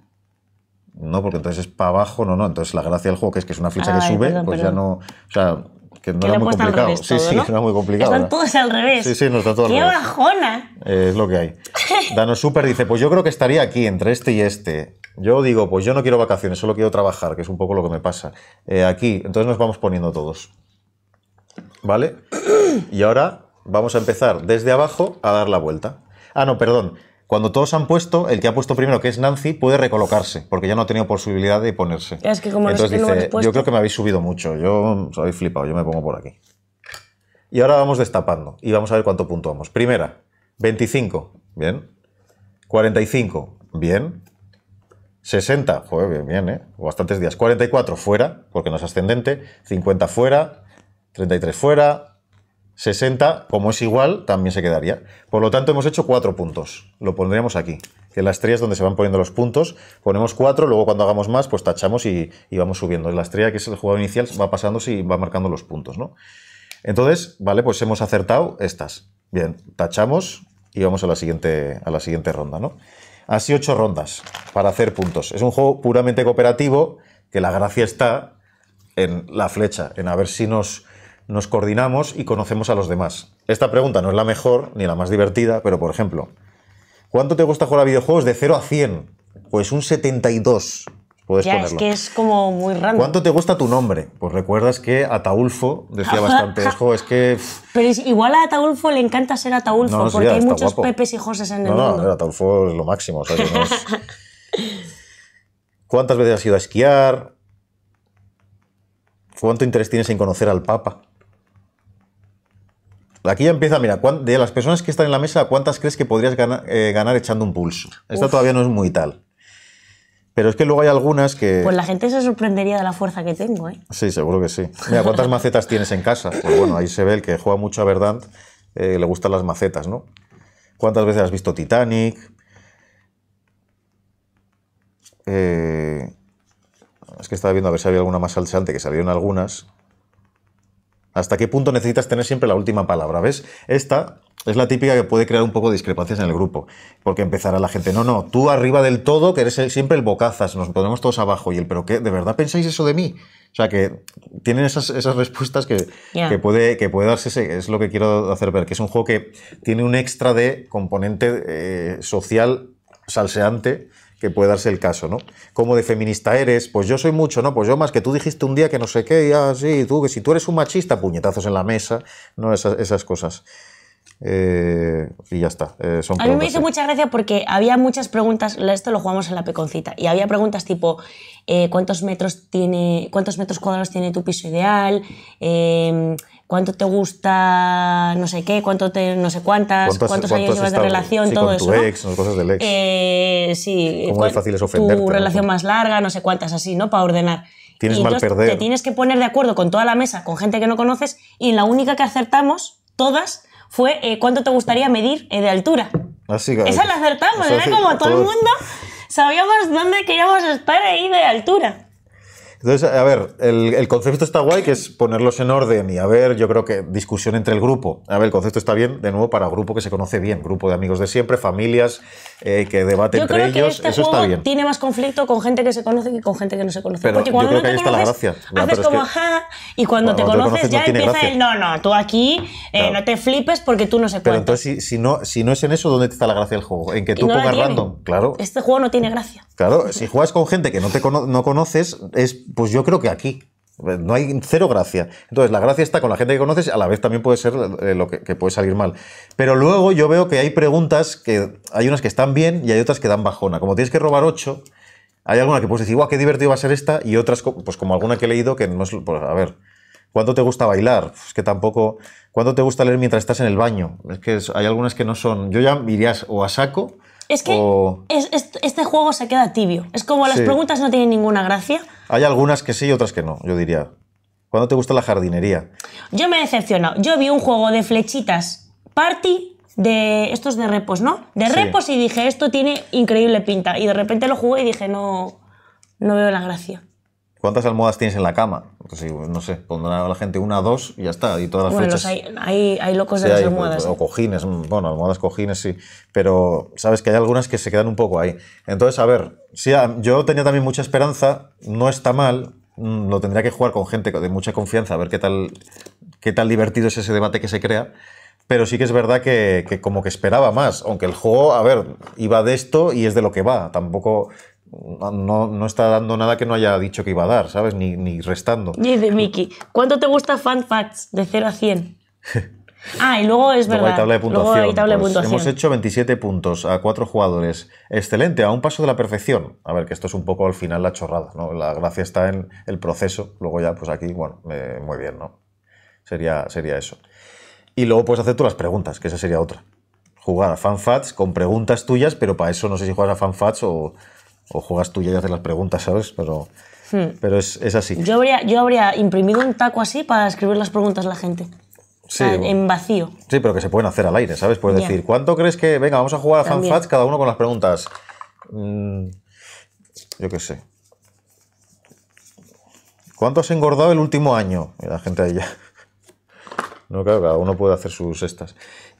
[SPEAKER 1] No, porque entonces es para abajo, no, no. Entonces la gracia del juego que es que es una ficha que sube, pues ya no. O sea, que no era muy complicado. sí, sí, ¿no? era muy complicado. Están ¿eh?
[SPEAKER 2] todos al revés. Sí, sí, nos está todo al revés. bajona!
[SPEAKER 1] Eh, es lo que hay. Dano Super dice: Pues yo creo que estaría aquí, entre este y este. Yo digo, pues yo no quiero vacaciones, solo quiero trabajar, que es un poco lo que me pasa. Eh, aquí, entonces nos vamos poniendo todos. ¿Vale? Y ahora vamos a empezar desde abajo a dar la vuelta. Ah, no, perdón. Cuando todos han puesto, el que ha puesto primero, que es Nancy, puede recolocarse, porque ya no ha tenido posibilidad de ponerse.
[SPEAKER 2] Es que como Entonces dice, yo creo
[SPEAKER 1] que me habéis subido mucho, yo os habéis flipado, yo me pongo por aquí. Y ahora vamos destapando y vamos a ver cuánto puntuamos. Primera, 25, bien. 45, bien. 60, joder, bien, bien, ¿eh? Bastantes días. 44, fuera, porque no es ascendente. 50, fuera. 33, fuera. 60, como es igual, también se quedaría. Por lo tanto, hemos hecho cuatro puntos. Lo pondríamos aquí, en la estrella es donde se van poniendo los puntos. Ponemos cuatro, luego cuando hagamos más, pues tachamos y, vamos subiendo. En la estrella, que es el jugador inicial, va pasando y va marcando los puntos, ¿no? Entonces, vale, pues hemos acertado estas. Bien, tachamos y vamos a la siguiente, a la siguiente ronda, ¿no? Así ocho rondas para hacer puntos. Es un juego puramente cooperativo, que la gracia está en la flecha, en a ver si nos nos coordinamos y conocemos a los demás. Esta pregunta no es la mejor ni la más divertida, pero por ejemplo, ¿cuánto te gusta jugar a videojuegos de 0 a 100? Pues un 72. Puedes ya, es que
[SPEAKER 2] es como muy raro. ¿Cuánto
[SPEAKER 1] te gusta tu nombre? Pues recuerdas que Ataulfo decía bastante, es que...
[SPEAKER 2] Pero igual a Ataulfo le encanta ser Ataulfo, porque hay muchos Pepes y Joses en el mundo.
[SPEAKER 1] No, Ataulfo es lo máximo. ¿Cuántas veces has ido a esquiar? ¿Cuánto interés tienes en conocer al Papa? Aquí ya empieza, mira, de las personas que están en la mesa, ¿cuántas crees que podrías eh, ganar, echando un pulso? Esta todavía no es muy tal. Pero es que luego hay algunas que... Pues la
[SPEAKER 2] gente se sorprendería de la fuerza que tengo, ¿eh?
[SPEAKER 1] Sí, seguro que sí. Mira, ¿cuántas macetas tienes en casa? Pues bueno, ahí se ve el que juega mucho a Verdant, eh, le gustan las macetas, ¿no? ¿Cuántas veces has visto Titanic? Eh, es que estaba viendo a ver si había alguna más salchante que salieron algunas. ¿Hasta qué punto necesitas tener siempre la última palabra? ¿Ves? Esta es la típica que puede crear un poco discrepancias en el grupo, porque empezará la gente, no, no, tú arriba del todo, que eres siempre el bocazas, nos ponemos todos abajo, y el, pero qué, ¿de verdad pensáis eso de mí? O sea, que tienen esas, respuestas que, que, puede, que puede darse, es lo que quiero hacer ver, que es un juego que tiene un extra de componente eh, social salseante que puede darse el caso, ¿no? Como de feminista eres, pues yo soy mucho, ¿no? Pues yo más que tú dijiste un día que no sé qué, y así, ah, tú, que si tú eres un machista, puñetazos en la mesa, ¿no? Esas, cosas. Eh, y ya está. Eh, a mí me hizo
[SPEAKER 2] mucha gracia porque había muchas preguntas, esto lo jugamos en la peconcita, y había preguntas tipo, eh, ¿cuántos, metros tiene, ¿cuántos metros cuadrados tiene tu piso ideal? cuánto te gusta no sé qué, cuánto te no sé cuántas, cuántos, años llevas de relación, sí, todo con eso. Tu ex, ¿no? cosas del ex. Eh, sí, ¿Cómo es fácil ofenderte, Tu relación más larga, no sé cuántas, así, ¿no? Para ordenar. Tienes y mal perder. Te tienes que poner de acuerdo con toda la mesa, con gente que no conoces, y la única que acertamos, todas, fue eh, cuánto te gustaría medir eh, de altura.
[SPEAKER 1] Así que, Esa la
[SPEAKER 2] acertamos, o como todo el mundo sabíamos dónde queríamos estar ahí de altura.
[SPEAKER 1] Entonces, a ver, el, concepto está guay, que es ponerlos en orden y a ver, yo creo que discusión entre el grupo. A ver, el concepto está bien, de nuevo, para grupo que se conoce bien, grupo de amigos de siempre, familias eh, que debaten entre ellos, este eso está bien.
[SPEAKER 2] Tiene más conflicto con gente que se conoce que con gente que no se conoce. Porque cuando te conoces, haces como y cuando, te, conoces, ya empieza el no, no, tú aquí eh, no te flipes porque tú no se Pero
[SPEAKER 1] entonces, si, no, si no es en eso, ¿dónde está la gracia del juego? En que tú pongas random, claro.
[SPEAKER 2] Este juego no tiene gracia.
[SPEAKER 1] Claro, si juegas con gente que no te no conoces, es pues yo creo que aquí. No hay cero gracia. Entonces, la gracia está con la gente que conoces, a la vez también puede ser eh, lo que, puede salir mal. Pero luego yo veo que hay preguntas que hay unas que están bien y hay otras que dan bajona. Como tienes que robar ocho, hay alguna que puedes decir, guau, qué divertido va a ser esta, y otras, pues como alguna que he leído, que no es. Pues, a ver, ¿Cuánto te gusta bailar? Pues es que tampoco. ¿Cuánto te gusta leer mientras estás en el baño? Es que hay algunas que no son. Yo ya mirías o a saco
[SPEAKER 2] es que este juego se queda tibio. Es como las preguntas no tienen ninguna gracia.
[SPEAKER 1] Hay algunas que sí y otras que no, yo diría. ¿Cuándo te gusta la jardinería?
[SPEAKER 2] Yo me he decepcionado. Yo vi un juego de flechitas party de estos de repos, ¿no? De repos y dije, esto tiene increíble pinta. Y de repente lo jugué y dije, no, no veo la gracia.
[SPEAKER 1] ¿Cuántas almohadas tienes en la cama? Pues pues no sé, pondrá la gente una, dos y ya está. Y todas las bueno,
[SPEAKER 2] hay, hay, locos de las pues, almohadas. O, ¿eh?
[SPEAKER 1] cojines, mm, bueno, almohadas, cojines, sí. Pero sabes que hay algunas que se quedan un poco ahí. Entonces, a ver, yo tenía también mucha esperanza, no está mal, mm, lo tendría que jugar con gente de mucha confianza, a ver qué tal, qué divertido es ese debate que se crea. Pero sí que es verdad que, que como que esperaba más, aunque el juego, a ver, iba de esto y es de lo que va. Tampoco no, no, está dando nada que no haya dicho que iba a dar, ¿sabes? Ni, restando.
[SPEAKER 2] Dice de ¿cuánto te gusta Fan de 0 a 100? Ah, y luego es verdad. Luego hay tabla de puntuación. Pues, hemos hecho
[SPEAKER 1] 27 puntos a 4 jugadores. Excelente, a un paso de la perfección. A ver, que esto es un poco al final la chorrada, ¿no? La gracia está en el proceso. Luego ya, pues aquí, bueno, eh, muy bien, ¿no? Sería, sería eso. Y luego puedes hacer tú las preguntas, que esa sería otra. Jugar a FanFats con preguntas tuyas, pero para eso no sé si juegas a FanFats o, o juegas tú y yo haces las preguntas, ¿sabes? Pero, hmm. pero es, así. Yo
[SPEAKER 2] habría, yo habría imprimido un taco así para escribir las preguntas a la gente. en vacío.
[SPEAKER 1] Sí, pero que se pueden hacer al aire, ¿sabes? Puedes decir, ¿cuánto crees que.? Venga, vamos a jugar a FanFats, cada uno con las preguntas. Mm, yo qué sé. ¿Cuánto has engordado el último año? Y la gente ahí ya. No, claro, cada uno puede hacer sus estas.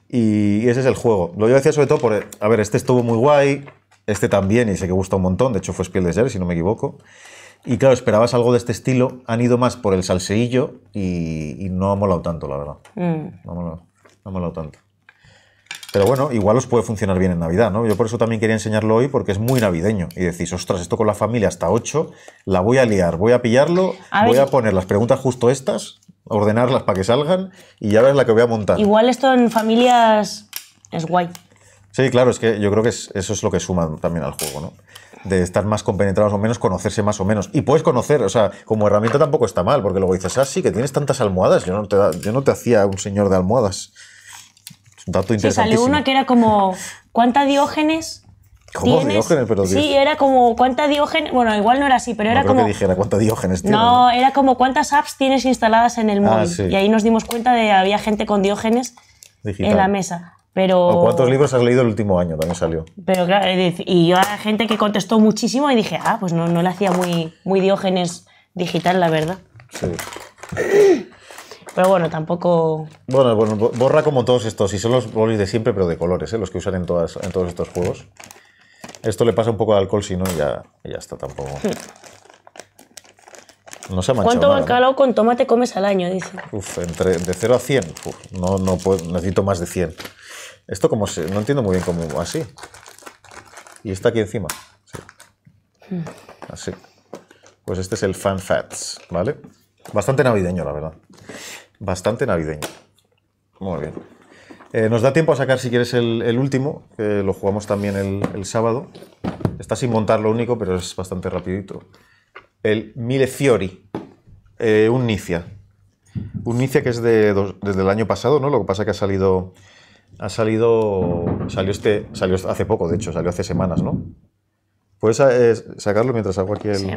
[SPEAKER 1] Y ese es el juego. Lo yo decía sobre todo por. A ver, este estuvo muy guay. Este también, y sé que gusta un montón, de hecho fue Spiel de Jahres, si no me equivoco. Y claro, esperabas algo de este estilo, han ido más por el salseillo y, no ha molado tanto, la verdad. Mm. No, ha molado, tanto. Pero bueno, igual os puede funcionar bien en Navidad, ¿no? Yo por eso también quería enseñarlo hoy porque es muy navideño. Y decís, ostras, esto con la familia hasta 8, la voy a liar, voy a pillarlo, voy a poner las preguntas justo estas, ordenarlas para que salgan y ya es la que voy a montar.
[SPEAKER 2] Igual esto en familias es guay.
[SPEAKER 1] Sí, claro, es que yo creo que eso es lo que suma también al juego, ¿no? de estar más compenetrados o menos, conocerse más o menos. Y puedes conocer, o sea, como herramienta tampoco está mal, porque luego dices, ah, sí, que tienes tantas almohadas. Yo no te, yo no te hacía un señor de almohadas. Es un dato interesante. Sí, salió una
[SPEAKER 2] que era como, ¿cuánta diógenes? ¿Cómo tienes? diógenes? Pero, sí, era como, ¿cuánta diógenes? Bueno, igual no era así, pero era creo como. que
[SPEAKER 1] dijera, ¿cuánta diógenes tienes? No,
[SPEAKER 2] era como, ¿cuántas apps tienes instaladas en el ah, móvil? Y ahí nos dimos cuenta de había gente con diógenes en la mesa. ¿O ¿Cuántos libros
[SPEAKER 1] has leído el último año? También salió.
[SPEAKER 2] Pero y yo a la gente que contestó muchísimo y dije, ah, pues no, no le hacía muy, muy diógenes digital, la verdad.
[SPEAKER 1] Sí. Pero bueno, tampoco. Bueno, borra como todos estos, y son los bolis de siempre, pero de colores, ¿eh? los que usan en, todas, en todos estos juegos. Esto le pasa un poco de alcohol, si no, ya, ya está tampoco. Hmm. No se ha ¿Cuánto nada,
[SPEAKER 2] con tomate comes al año? Dice.
[SPEAKER 1] Uf, de 0 a 100. no, no necesito más de 100. Esto como se... No entiendo muy bien cómo... Así. Y está aquí encima. Hmm. Así. Pues este es el Fan Fats, ¿vale? Bastante navideño, la verdad. Bastante navideño. Muy bien. Eh, nos da tiempo a sacar, si quieres, el, último, que lo jugamos también el, sábado. Está sin montar lo único, pero es bastante rapidito. El Milefiori, eh, un Nicia. Un Nicia que es desde el año pasado, ¿no? Lo que pasa es que ha salido ha salido, salió este, salió hace poco, de hecho, salió hace semanas, ¿no? Puedes eh, sacarlo mientras hago aquí el... Sí.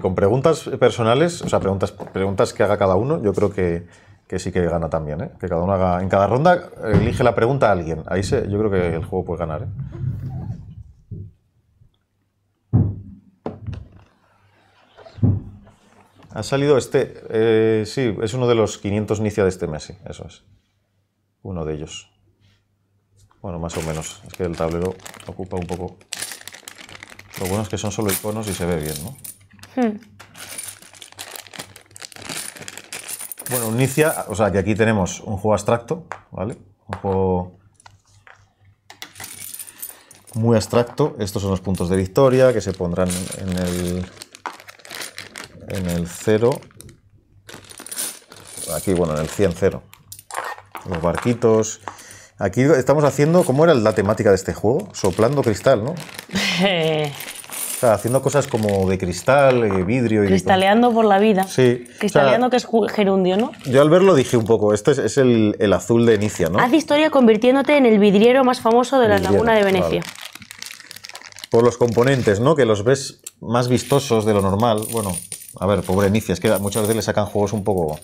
[SPEAKER 1] con preguntas personales, o sea, preguntas, preguntas que haga cada uno, yo creo que, que sí que gana también, ¿eh? Que cada uno haga... En cada ronda elige la pregunta a alguien. Ahí se, yo creo que el juego puede ganar, ¿eh? Ha salido este, eh, sí, es uno de los 500 Nicia de este mes, eso es. Uno de ellos. Bueno, más o menos. Es que el tablero ocupa un poco. Lo bueno es que son solo iconos y se ve bien, ¿no? Hmm. Bueno, inicia, o sea, que aquí tenemos un juego abstracto, ¿vale? Un juego muy abstracto. Estos son los puntos de victoria que se pondrán en el en el 0, aquí, bueno, en el 100, 0. Los barquitos. Aquí estamos haciendo, ¿cómo era la temática de este juego? Soplando cristal, ¿no? haciendo cosas como de cristal, de eh, vidrio y...
[SPEAKER 2] Cristaleando por la vida.
[SPEAKER 1] Sí. Cristaleando
[SPEAKER 2] que es gerundio, ¿no?
[SPEAKER 1] Yo al verlo dije un poco, este es, el, azul de Inicia, ¿no? Haz
[SPEAKER 2] historia convirtiéndote en el vidriero más famoso de la laguna de Venecia.
[SPEAKER 1] Por los componentes, ¿no? Que los ves más vistosos de lo normal. Bueno, a ver, pobre Nicia, es que muchas veces le sacan juegos un poco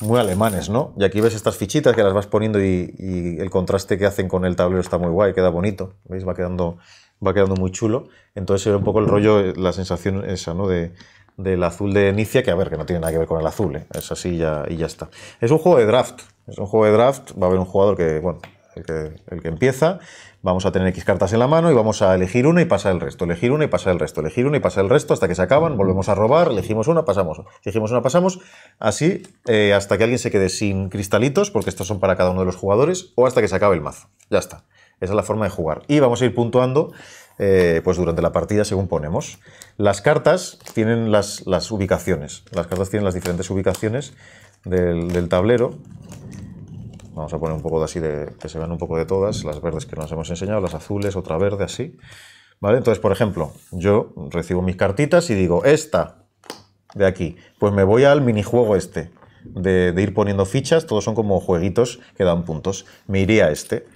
[SPEAKER 1] muy alemanes, ¿no? Y aquí ves estas fichitas que las vas poniendo y, el contraste que hacen con el tablero está muy guay, queda bonito, ¿veis? Va quedando, va quedando muy chulo. Entonces se ve un poco el rollo, eh, la sensación esa, ¿no? De, del azul de inicia que a ver, que no tiene nada que ver con el azul, ¿eh? es así ya, y ya está. Es un juego de draft, es un juego de draft, va a haber un jugador que, bueno, el que, el que empieza, Vamos a tener X cartas en la mano y vamos a elegir una y pasar el resto, elegir una y pasar el resto, elegir una y pasar el resto hasta que se acaban, volvemos a robar, elegimos una, pasamos, elegimos una, pasamos, así eh, hasta que alguien se quede sin cristalitos, porque estos son para cada uno de los jugadores, o hasta que se acabe el mazo. Ya está. Esa es la forma de jugar. Y vamos a ir puntuando eh, pues durante la partida según ponemos. Las cartas tienen las, ubicaciones. Las cartas tienen las diferentes ubicaciones del, del tablero. Vamos a poner un poco de así, de, que se vean un poco de todas, las verdes que nos hemos enseñado, las azules, otra verde, así. ¿Vale? Entonces, por ejemplo, yo recibo mis cartitas y digo, esta de aquí, pues me voy al minijuego este, de, de ir poniendo fichas, todos son como jueguitos que dan puntos. Me iría a este.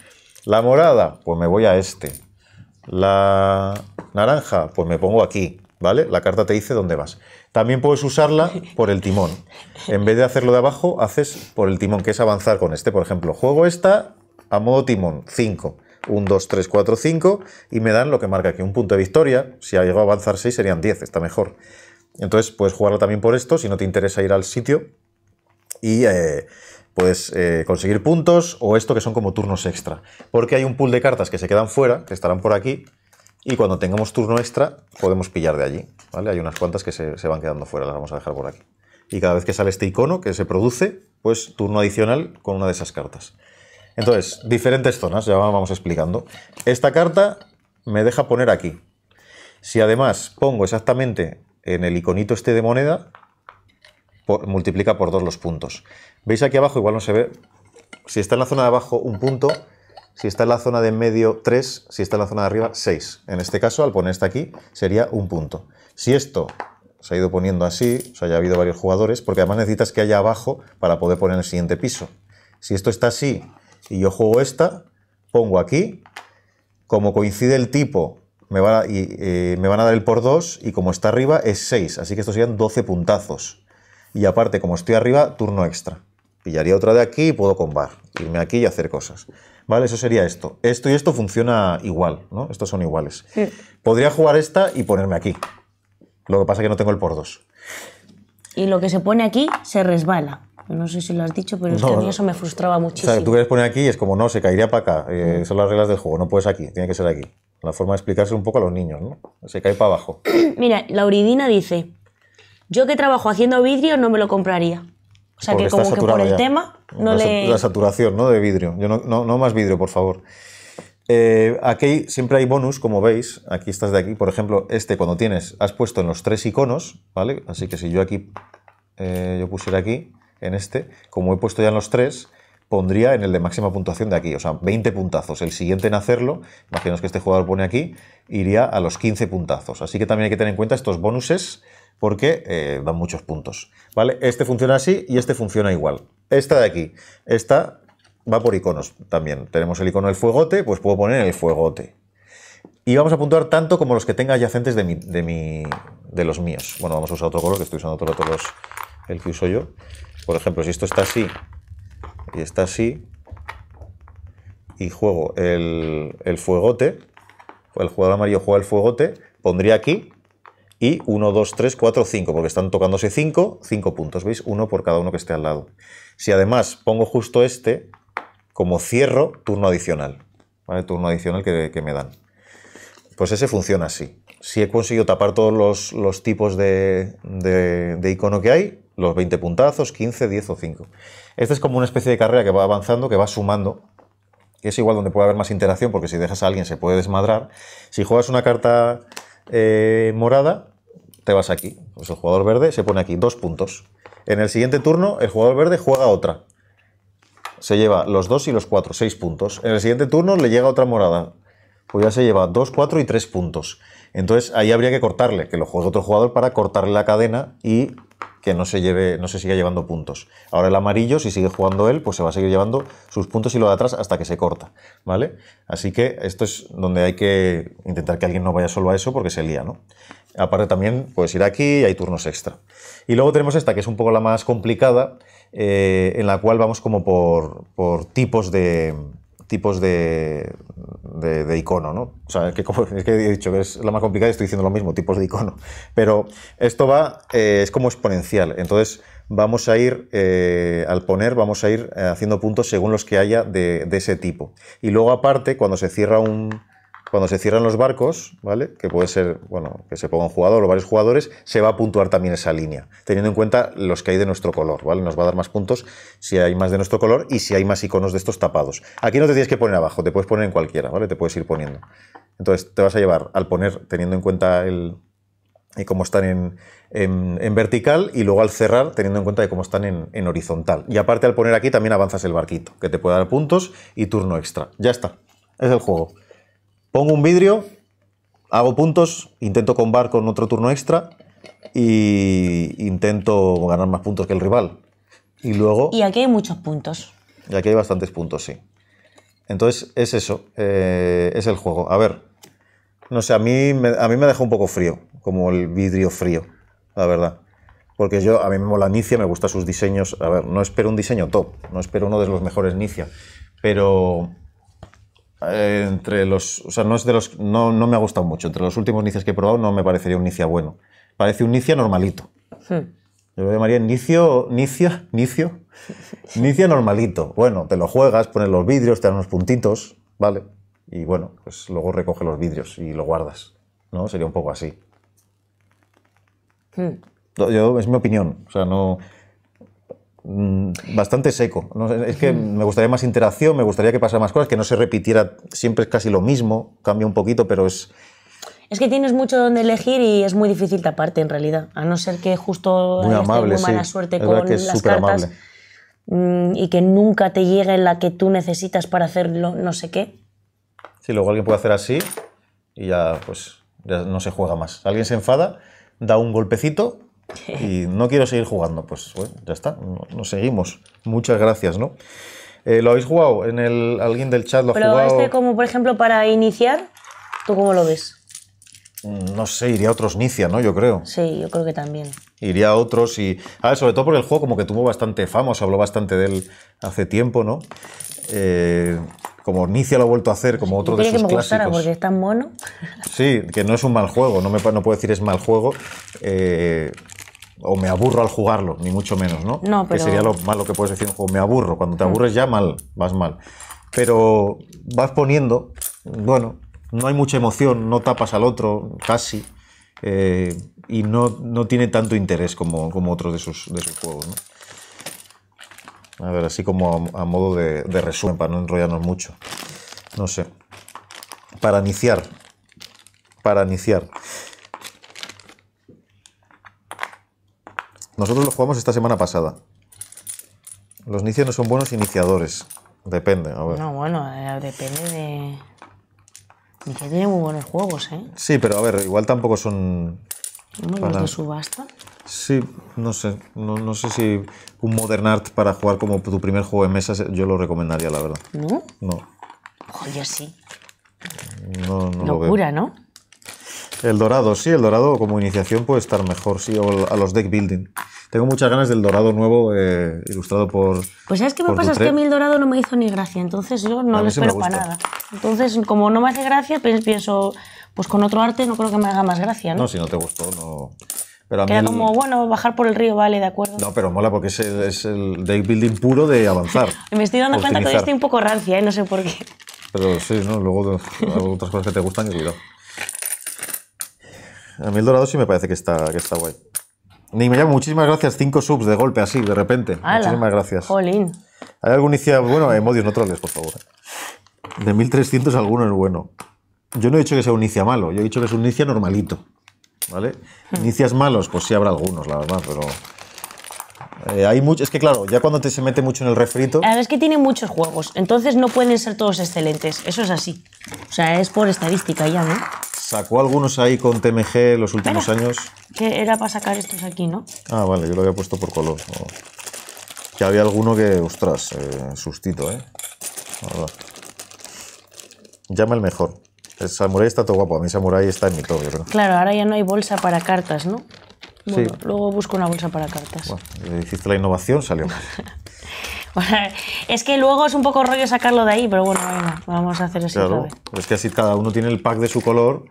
[SPEAKER 1] La morada, pues me voy a este. La naranja, pues me pongo aquí, ¿vale? La carta te dice dónde vas. También puedes usarla por el timón. En vez de hacerlo de abajo, haces por el timón, que es avanzar con este. Por ejemplo, juego esta a modo timón, 5. 1, 2, 3, 4, 5, y me dan lo que marca aquí un punto de victoria. Si ha llegado a avanzar 6 serían 10, está mejor. Entonces puedes jugarla también por esto, si no te interesa ir al sitio, y eh, puedes eh, conseguir puntos o esto que son como turnos extra. Porque hay un pool de cartas que se quedan fuera, que estarán por aquí, y cuando tengamos turno extra, podemos pillar de allí. ¿vale? Hay unas cuantas que se, van quedando fuera, las vamos a dejar por aquí. Y cada vez que sale este icono que se produce, pues turno adicional con una de esas cartas. Entonces, diferentes zonas, ya vamos explicando. Esta carta me deja poner aquí. Si además pongo exactamente en el iconito este de moneda, multiplica por dos los puntos. ¿Veis aquí abajo? Igual no se ve. Si está en la zona de abajo un punto, si está en la zona de medio, 3. Si está en la zona de arriba, 6. En este caso, al poner esta aquí, sería un punto. Si esto se ha ido poniendo así, o sea, ya ha habido varios jugadores, porque además necesitas que haya abajo para poder poner el siguiente piso. Si esto está así y yo juego esta, pongo aquí, como coincide el tipo, me, eh, van a dar el por 2 y como está arriba es 6, así que estos serían 12 puntazos. Y aparte, como estoy arriba, turno extra. Pillaría otra de aquí y puedo combar, irme aquí y hacer cosas. ¿Vale? Eso sería esto. Esto y esto funciona igual, ¿no? Estos son iguales. Podría jugar esta y ponerme aquí. Lo que pasa es que no tengo el por 2.
[SPEAKER 2] Y lo que se pone aquí se resbala. No sé si lo has dicho, pero es eso me frustraba muchísimo. O sea, tú
[SPEAKER 1] quieres poner aquí es como, no, se caería para acá. Eh, mm. Son las reglas del juego, no puedes aquí, tiene que ser aquí. La forma de explicarse un poco a los niños, ¿no? Se cae para abajo.
[SPEAKER 2] Mira, Lauridina dice, yo que trabajo haciendo vidrio no me lo compraría. O sea que como que por el tema no le... La
[SPEAKER 1] saturación ¿no? de vidrio. no, no, más vidrio, por favor. Eh, aquí siempre hay bonus, como veis, aquí estás de aquí, por ejemplo, este cuando tienes, has puesto en los tres iconos, ¿vale? Así que si yo aquí, eh, yo pusiera aquí, en este, como he puesto ya en los tres, pondría en el de máxima puntuación de aquí, o sea, 20 puntazos. El siguiente en hacerlo, imaginaos que este jugador pone aquí, iría a los 15 puntazos. Así que también hay que tener en cuenta estos bonuses porque eh, dan muchos puntos. ¿Vale? Este funciona así y este funciona igual. Esta de aquí, esta va por iconos también. Tenemos el icono del fuegote, pues puedo poner el fuegote. Y vamos a puntuar tanto como los que tenga adyacentes de, mi, de, los míos. Bueno, vamos a usar otro color, que estoy usando otro el el que uso yo. Por ejemplo, si esto está así y está así, y juego el, el fuegote, el jugador amarillo juega el fuegote, pondría aquí y 1, 2, 3, 4, 5, porque están tocándose 5, 5 puntos, ¿veis? Uno por cada uno que esté al lado. Si además pongo justo este, como cierro, turno adicional, ¿vale? Turno adicional que, me dan. Pues ese funciona así. Si he conseguido tapar todos los, tipos de, icono que hay, los 20 puntazos, 15, 10 o 5. Este es como una especie de carrera que va avanzando, que va sumando. Es igual donde puede haber más interacción, porque si dejas a alguien se puede desmadrar. Si juegas una carta eh, morada, te vas aquí. Pues el jugador verde se pone aquí, dos puntos. En el siguiente turno, el jugador verde juega otra. Se lleva los dos y los cuatro, seis puntos. En el siguiente turno le llega otra morada. Pues ya se lleva dos, cuatro y tres puntos. Entonces ahí habría que cortarle, que lo juegue otro jugador para cortarle la cadena y que no se lleve, no se siga llevando puntos. Ahora el amarillo, si sigue jugando él, pues se va a seguir llevando sus puntos y lo de atrás hasta que se corta, ¿vale? Así que esto es donde hay que intentar que alguien no vaya solo a eso porque se lía, ¿no? Aparte también puedes ir aquí y hay turnos extra. Y luego tenemos esta, que es un poco la más complicada, eh, en la cual vamos como por, por tipos de, tipos de, icono, ¿no? O sea, que como, es que he dicho que es la más complicada y estoy diciendo lo mismo, tipos de icono. Pero esto va, eh, es como exponencial. Entonces, vamos a ir, eh, al poner, vamos a ir eh, haciendo puntos según los que haya de ese tipo. Y luego, aparte, cuando se cierra un, cuando se cierran los barcos, ¿vale? Que puede ser, bueno, que se ponga un jugador o varios jugadores, se va a puntuar también esa línea, teniendo en cuenta los que hay de nuestro color, ¿vale? Nos va a dar más puntos si hay más de nuestro color y si hay más iconos de estos tapados. Aquí no te tienes que poner abajo, te puedes poner en cualquiera, ¿vale? Te puedes ir poniendo. Entonces, te vas a llevar al poner, teniendo en cuenta el y eh, cómo están en, vertical y luego al cerrar teniendo en cuenta de cómo están en horizontal. Y aparte al poner aquí también avanzas el barquito, que te puede dar puntos y turno extra. Ya está, es el juego. Pongo un vidrio, hago puntos, intento combar con otro turno extra y intento ganar más puntos que el rival. Y luego...
[SPEAKER 2] Y aquí hay muchos puntos.
[SPEAKER 1] Y aquí hay bastantes puntos, sí. Entonces es eso, eh, es el juego. A ver, no sé, a mí, me, a mí me deja un poco frío, como el vidrio frío, la verdad. Porque yo, a mí me mola Nicia, me gusta sus diseños. A ver, no espero un diseño top, no espero uno de los mejores Nicia, pero eh, entre los. O sea, no es de los. No, me ha gustado mucho. Entre los últimos nicias que he probado no me parecería un nicia bueno. Parece un nicia normalito. Hmm. Yo lo llamaría nicio, nicia normalito. Bueno, te lo juegas, pones los vidrios, te dan unos puntitos, ¿vale? Y bueno, pues luego recoge los vidrios y lo guardas, ¿no? Sería un poco así. Hmm. Yo, es mi opinión, o sea, no... Mm, bastante seco. es que me gustaría más interacción, me gustaría que pasara más cosas, que no se repitiera siempre es casi lo mismo, cambia un poquito, pero es...
[SPEAKER 2] Es que tienes mucho donde elegir y es muy difícil taparte en realidad, a no ser que justo muy amable, suerte con las cartas mm, y que nunca te llegue la que tú necesitas para hacer no sé qué.
[SPEAKER 1] si luego alguien puede hacer así y ya pues ya no se juega más. Alguien se enfada, da un golpecito y no quiero seguir jugando. Pues bueno, ya está, nos seguimos. Muchas gracias, ¿no? Eh, ¿Lo habéis jugado? ¿En el, ¿Alguien del chat lo ha Pero este
[SPEAKER 2] como, por ejemplo, para iniciar, ¿tú cómo lo ves?
[SPEAKER 1] Mm, no sé, iría a otros Nicia, ¿no? Yo creo.
[SPEAKER 2] Sí, yo creo que también.
[SPEAKER 1] Iría a otros y... ver sobre todo por el juego como que tuvo bastante fama, se habló bastante de él hace tiempo, ¿no? Eh, como Nicia lo ha vuelto a hacer, como otro de sus que me Gustara porque es tan mono. Sí, que no es un mal juego, no, me, no puedo decir es mal juego, eh, o me aburro al jugarlo, ni mucho menos, ¿no? no pero... Que sería lo malo que puedes decir en un juego, me aburro. Cuando te mm. aburres ya mal, vas mal. Pero vas poniendo, bueno, no hay mucha emoción, no tapas al otro, casi. Eh, y no, no, tiene tanto interés como, como otros de sus, de sus juegos, ¿no? A ver, así como a, modo de, de resumen, para no enrollarnos mucho. No sé. Para iniciar. Para iniciar. Nosotros lo jugamos esta semana pasada. Los nicios no son buenos iniciadores. Depende, a ver.
[SPEAKER 2] No, bueno, eh, depende de. tiene muy buenos juegos, ¿eh?
[SPEAKER 1] Sí, pero a ver, igual tampoco son.
[SPEAKER 2] ¿Los de subasta?
[SPEAKER 1] Sí, no sé. No, sé si un Modern Art para jugar como tu primer juego de mesa yo lo recomendaría, la verdad. ¿No? No. Oye, sí. No, no Locura, ¿no? El dorado, sí, el dorado como iniciación puede estar mejor, sí, o a los deck building. Tengo muchas ganas del dorado nuevo eh, ilustrado por. Pues ¿sabes qué me pasa? Es que a mí el
[SPEAKER 2] dorado no me hizo ni gracia, entonces yo no lo espero para nada. Entonces, como no me hace gracia, pues pienso, pues con otro arte no creo que me haga más gracia, ¿no? No,
[SPEAKER 1] si no te gustó, no. Pero a mí Queda como,
[SPEAKER 2] bueno, bajar por el río, vale, de acuerdo. No,
[SPEAKER 1] pero mola porque es el, es el deck building puro de avanzar. me estoy dando cuenta que hoy estoy
[SPEAKER 2] un poco rancia, ¿eh? no sé por qué.
[SPEAKER 1] Pero sí, ¿no? Luego otras cosas que te gustan y cuidado. A mí el dorado sí me parece que está, que está guay. Ni me llamo, muchísimas gracias. Cinco subs de golpe, así, de repente. muchísimas gracias. Jolín. ¿Hay algún iniciado bueno? modios no troles, por favor. Eh. De 1300 alguno es bueno. Yo no he dicho que sea un inicia malo, yo he dicho que es un inicia normalito. ¿Vale? Hmm. Inicias malos, pues sí habrá algunos, la verdad, pero. Eh, hay mucho, es que claro, ya cuando te se mete mucho en el refrito.
[SPEAKER 2] es que tiene muchos juegos, entonces no pueden ser todos excelentes. Eso es así. O sea, es por estadística ya, ¿no?
[SPEAKER 1] Sacó algunos ahí con TMG los últimos años.
[SPEAKER 2] Que era para sacar estos aquí, ¿no?
[SPEAKER 1] Ah, vale, yo lo había puesto por color. Oh. Que había alguno que, ostras, eh, sustito, ¿eh? Llama el mejor. El samurai está todo guapo. A mí samurai está en mi top, yo creo.
[SPEAKER 2] Claro, ahora ya no hay bolsa para cartas, ¿no? luego busco una bolsa para cartas.
[SPEAKER 1] Bueno, hiciste la innovación, salió mal.
[SPEAKER 2] es que luego es un poco rollo sacarlo de ahí, pero bueno, vamos a hacer así. Claro,
[SPEAKER 1] es que así cada uno tiene el pack de su color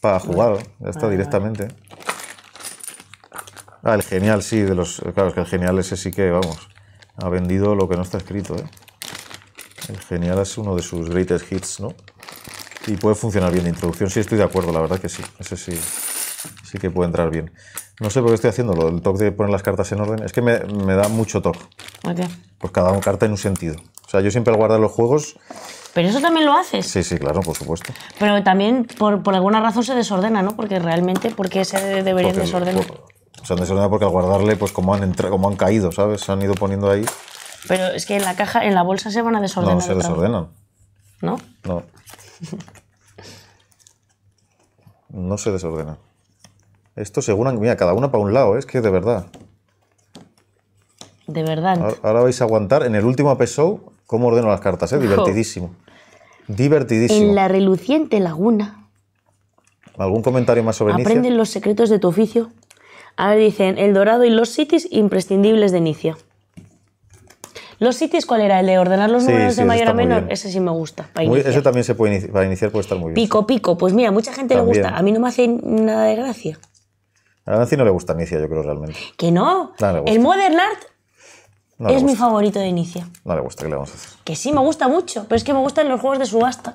[SPEAKER 1] para jugar, ya está, directamente. Ah, el genial, sí, de los. Claro, es que el genial ese sí que, vamos, ha vendido lo que no está escrito, ¿eh? El genial es uno de sus greatest hits, ¿no? Y puede funcionar bien de introducción, sí estoy de acuerdo, la verdad que sí. Ese sí, sí que puede entrar bien. No sé por qué estoy haciéndolo, el toque de poner las cartas en orden. Es que me, da mucho toque. ¿Por qué? Pues cada una carta en un sentido. O sea, yo siempre al guardar los juegos.
[SPEAKER 2] Pero eso también lo haces.
[SPEAKER 1] Sí, sí, claro, por supuesto.
[SPEAKER 2] Pero también por, alguna razón se desordena, ¿no? Porque realmente, ¿por qué se deberían desordenar?
[SPEAKER 1] se han desordenado porque al guardarle, pues como han, como han caído, ¿sabes? Se han ido poniendo ahí.
[SPEAKER 2] Pero es que en la caja, en la bolsa se van a desordenar. No, se desordenan.
[SPEAKER 1] ¿No? No. no se desordenan. Esto según... Mira, cada una para un lado, ¿eh? es que de verdad.
[SPEAKER 2] De verdad.
[SPEAKER 1] Ahora, vais a aguantar en el último peso cómo ordeno las cartas, ¿eh? Divertidísimo. Divertidísimo. En
[SPEAKER 2] la reluciente laguna.
[SPEAKER 1] ¿Algún comentario más sobre Aprenden
[SPEAKER 2] los secretos de tu oficio. Ahora dicen, el dorado y los cities imprescindibles de inicio. ¿Los cities cuál era? ¿El de ordenar los números de mayor a menor? Ese sí me gusta. Para
[SPEAKER 1] también se puede para iniciar puede estar muy bien.
[SPEAKER 2] Pico, pico. Pues mira, mucha gente le gusta. A mí no me hace nada de gracia.
[SPEAKER 1] A Nancy no le gusta Inicia, yo creo realmente. Que no. El Modern Art es mi
[SPEAKER 2] favorito de Inicia.
[SPEAKER 1] No le gusta, ¿qué le vamos a hacer?
[SPEAKER 2] Que sí, me gusta mucho, pero es que me gustan los juegos de subasta.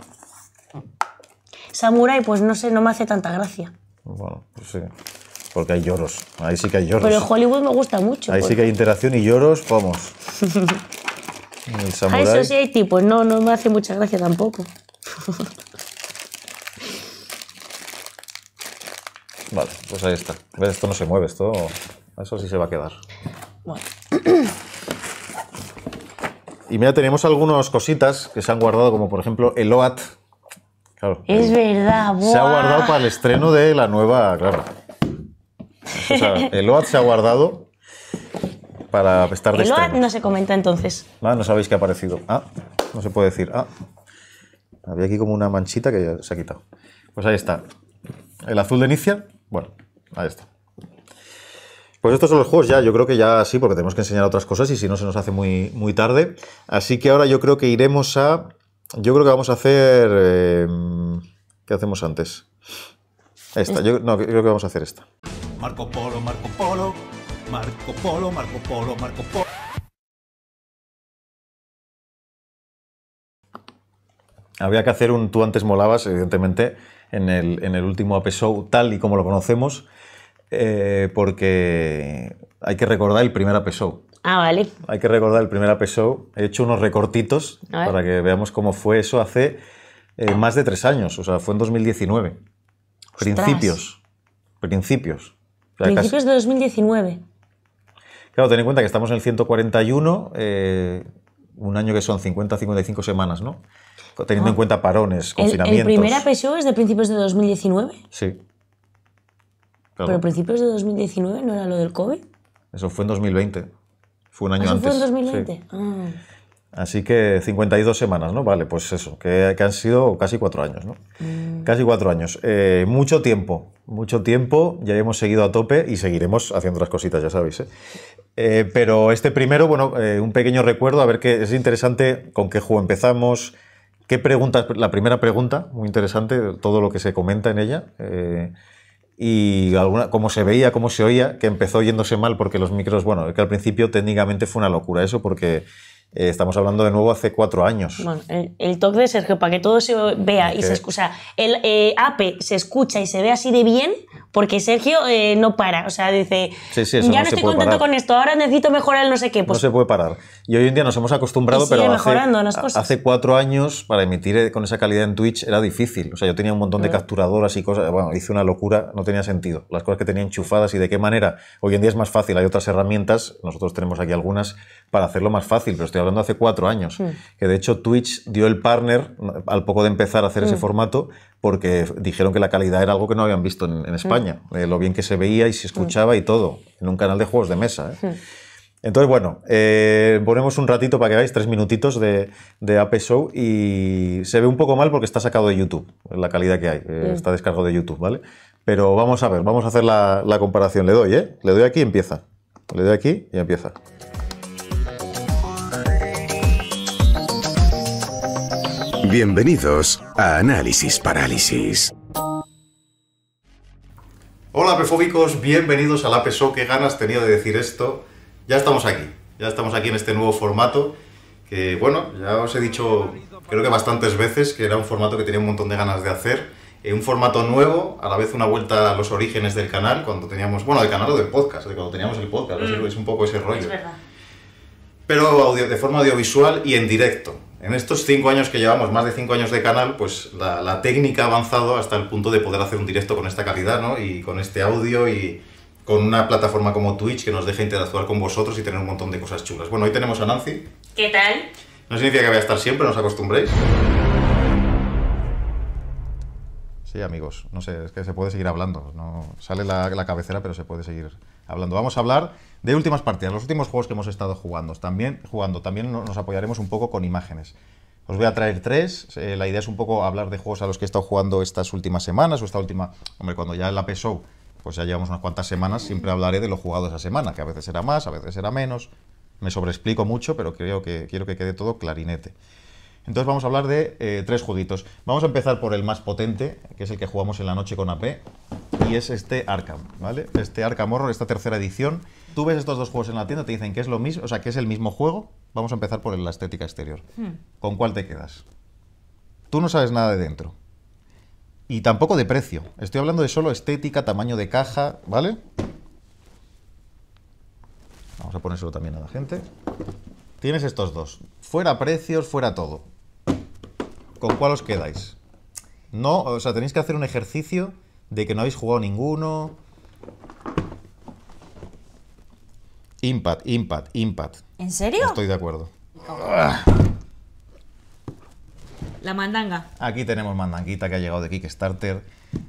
[SPEAKER 2] Samurai, pues no sé, no me hace tanta gracia.
[SPEAKER 1] Bueno, pues sí. Porque hay lloros. Ahí sí que hay lloros. Pero
[SPEAKER 2] Hollywood me gusta mucho. Ahí sí que
[SPEAKER 1] hay interacción y lloros, vamos. El Samurai. Ah, sí
[SPEAKER 2] hay pues no, no me hace mucha gracia tampoco.
[SPEAKER 1] Vale, pues ahí está. Esto no se mueve, esto. Eso sí se va a quedar. Y mira, tenemos algunas cositas que se han guardado, como por ejemplo el OAT. es
[SPEAKER 2] verdad, Se ha guardado
[SPEAKER 1] para el estreno de la nueva, claro. O sea, el OAT se ha guardado para estar de El OAT
[SPEAKER 2] no se comenta entonces.
[SPEAKER 1] Ah, no sabéis que ha aparecido. Ah, no se puede decir. Ah, había aquí como una manchita que se ha quitado. Pues ahí está. El azul de inicia... Bueno, ahí está. Pues estos son los juegos ya, yo creo que ya sí, porque tenemos que enseñar otras cosas y si no se nos hace muy, muy tarde. Así que ahora yo creo que iremos a... Yo creo que vamos a hacer... Eh, ¿Qué hacemos antes? Esta, yo creo que vamos a hacer esta. Marco Polo, Marco Polo, Marco Polo, Marco Polo, Marco Polo. Había que hacer un tú antes molabas, evidentemente, en el, último AP tal y como lo conocemos, eh, porque hay que recordar el primer AP Ah, vale. Hay que recordar el primer AP He hecho unos recortitos para que veamos cómo fue eso hace eh, más de tres años, o sea, fue en 2019. Principios. Principios. principios de
[SPEAKER 2] 2019.
[SPEAKER 1] Claro, ten en cuenta que estamos en el 141, eh, un año que son 50-55 semanas, ¿no? teniendo en ah. cuenta parones, confinamientos. ¿El, primera
[SPEAKER 2] primer es de principios de 2019?
[SPEAKER 1] Sí. Pero
[SPEAKER 2] principios de 2019 no era lo del COVID.
[SPEAKER 1] Eso fue en 2020. Fue un año antes. Eso fue en 2020. Ah. Así que 52 semanas, ¿no? Vale, pues eso, que, han sido casi cuatro años, ¿no? Mm. Casi cuatro años. Eh, mucho tiempo, mucho tiempo, ya hemos seguido a tope y seguiremos haciendo las cositas, ya sabéis. ¿eh? Eh, pero este primero, bueno, un pequeño recuerdo, a ver qué... es interesante con qué juego empezamos, ¿Qué pregunta? La primera pregunta, muy interesante, todo lo que se comenta en ella. Eh, y alguna, cómo se veía, cómo se oía, que empezó yéndose mal porque los micros, bueno, que al principio técnicamente fue una locura eso, porque eh, estamos hablando de nuevo hace cuatro años.
[SPEAKER 2] el, el toque de Sergio, para que todo se vea y se escucha. El eh, APE se escucha y se ve así de bien, porque Sergio eh, no para. O sea, dice, ya no, estoy contento con esto, ahora necesito mejorar el no sé qué. Pues no se
[SPEAKER 1] puede parar. Y hoy en día nos hemos acostumbrado, pero hace, cuatro años para emitir eh, con esa calidad en Twitch era difícil. O sea, yo tenía un montón de mm. capturadoras y cosas. Bueno, hice una locura, no tenía sentido. Las cosas que tenía enchufadas y de qué manera. Hoy en día es más fácil, hay otras herramientas, nosotros tenemos aquí algunas para hacerlo más fácil, pero hablando hace cuatro años, hmm. que de hecho Twitch dio el partner al poco de empezar a hacer ese hmm. formato porque dijeron que la calidad era algo que no habían visto en, España, hmm. eh, lo bien que se veía y se escuchaba y todo, en un canal de juegos de mesa. ¿eh? Entonces, bueno, eh, ponemos un ratito para que veáis, tres minutitos de, de Show y se ve un poco mal porque está sacado de YouTube, la calidad que hay, está descargado de YouTube, ¿vale? Pero vamos a ver, vamos a hacer la, la comparación. Le doy, ¿eh? Le doy aquí y empieza. Le doy aquí y empieza. Bienvenidos a Análisis Parálisis. Hola pefóbicos, bienvenidos a la PSO. Qué ganas tenía de decir esto. Ya estamos aquí, ya estamos aquí en este nuevo formato que, bueno, ya os he dicho creo que bastantes veces que era un formato que tenía un montón de ganas de hacer. Eh, un formato nuevo, a la vez una vuelta a los orígenes del canal, cuando teníamos, bueno, del canal o del podcast, cuando teníamos el podcast, mm. es un poco ese rollo. Es verdad. Pero audio, de forma audiovisual y en directo. En estos cinco años que llevamos, más de cinco años de canal, pues la, técnica ha avanzado hasta el punto de poder hacer un directo con esta calidad, ¿no? Y con este audio y con una plataforma como Twitch que nos deja interactuar con vosotros y tener un montón de cosas chulas. Bueno, hoy tenemos a
[SPEAKER 2] Nancy. ¿Qué tal?
[SPEAKER 1] No significa que vaya a estar siempre, no os acostumbréis. Sí, amigos, no sé, es que se puede seguir hablando. No, sale la, la cabecera, pero se puede seguir hablando. Vamos a hablar de últimas partidas, los últimos juegos que hemos estado jugando. También, jugando, también nos apoyaremos un poco con imágenes. Os voy a traer tres. Eh, la idea es un poco hablar de juegos a los que he estado jugando estas últimas semanas o esta última. Hombre, cuando ya la PSO, pues ya llevamos unas cuantas semanas, siempre hablaré de los jugado esa semana, que a veces era más, a veces era menos. Me sobreexplico mucho, pero creo que quiero que quede todo clarinete. Entonces vamos a hablar de eh, tres jueguitos. Vamos a empezar por el más potente, que es el que jugamos en la noche con AP, y es este Arkham, ¿vale? Este Arkham Horror, esta tercera edición, tú ves estos dos juegos en la tienda, te dicen que es lo mismo, o sea, que es el mismo juego. Vamos a empezar por la estética exterior. Hmm. ¿Con cuál te quedas? Tú no sabes nada de dentro. Y tampoco de precio. Estoy hablando de solo estética, tamaño de caja, ¿vale? Vamos a ponérselo también a la gente. Tienes estos dos. Fuera precios, fuera todo. ¿Con cuál os quedáis? No, o sea, tenéis que hacer un ejercicio de que no habéis jugado ninguno. Impact, impact, impact.
[SPEAKER 2] ¿En serio? Estoy de acuerdo. La mandanga.
[SPEAKER 1] Aquí tenemos mandanguita que ha llegado de Kickstarter.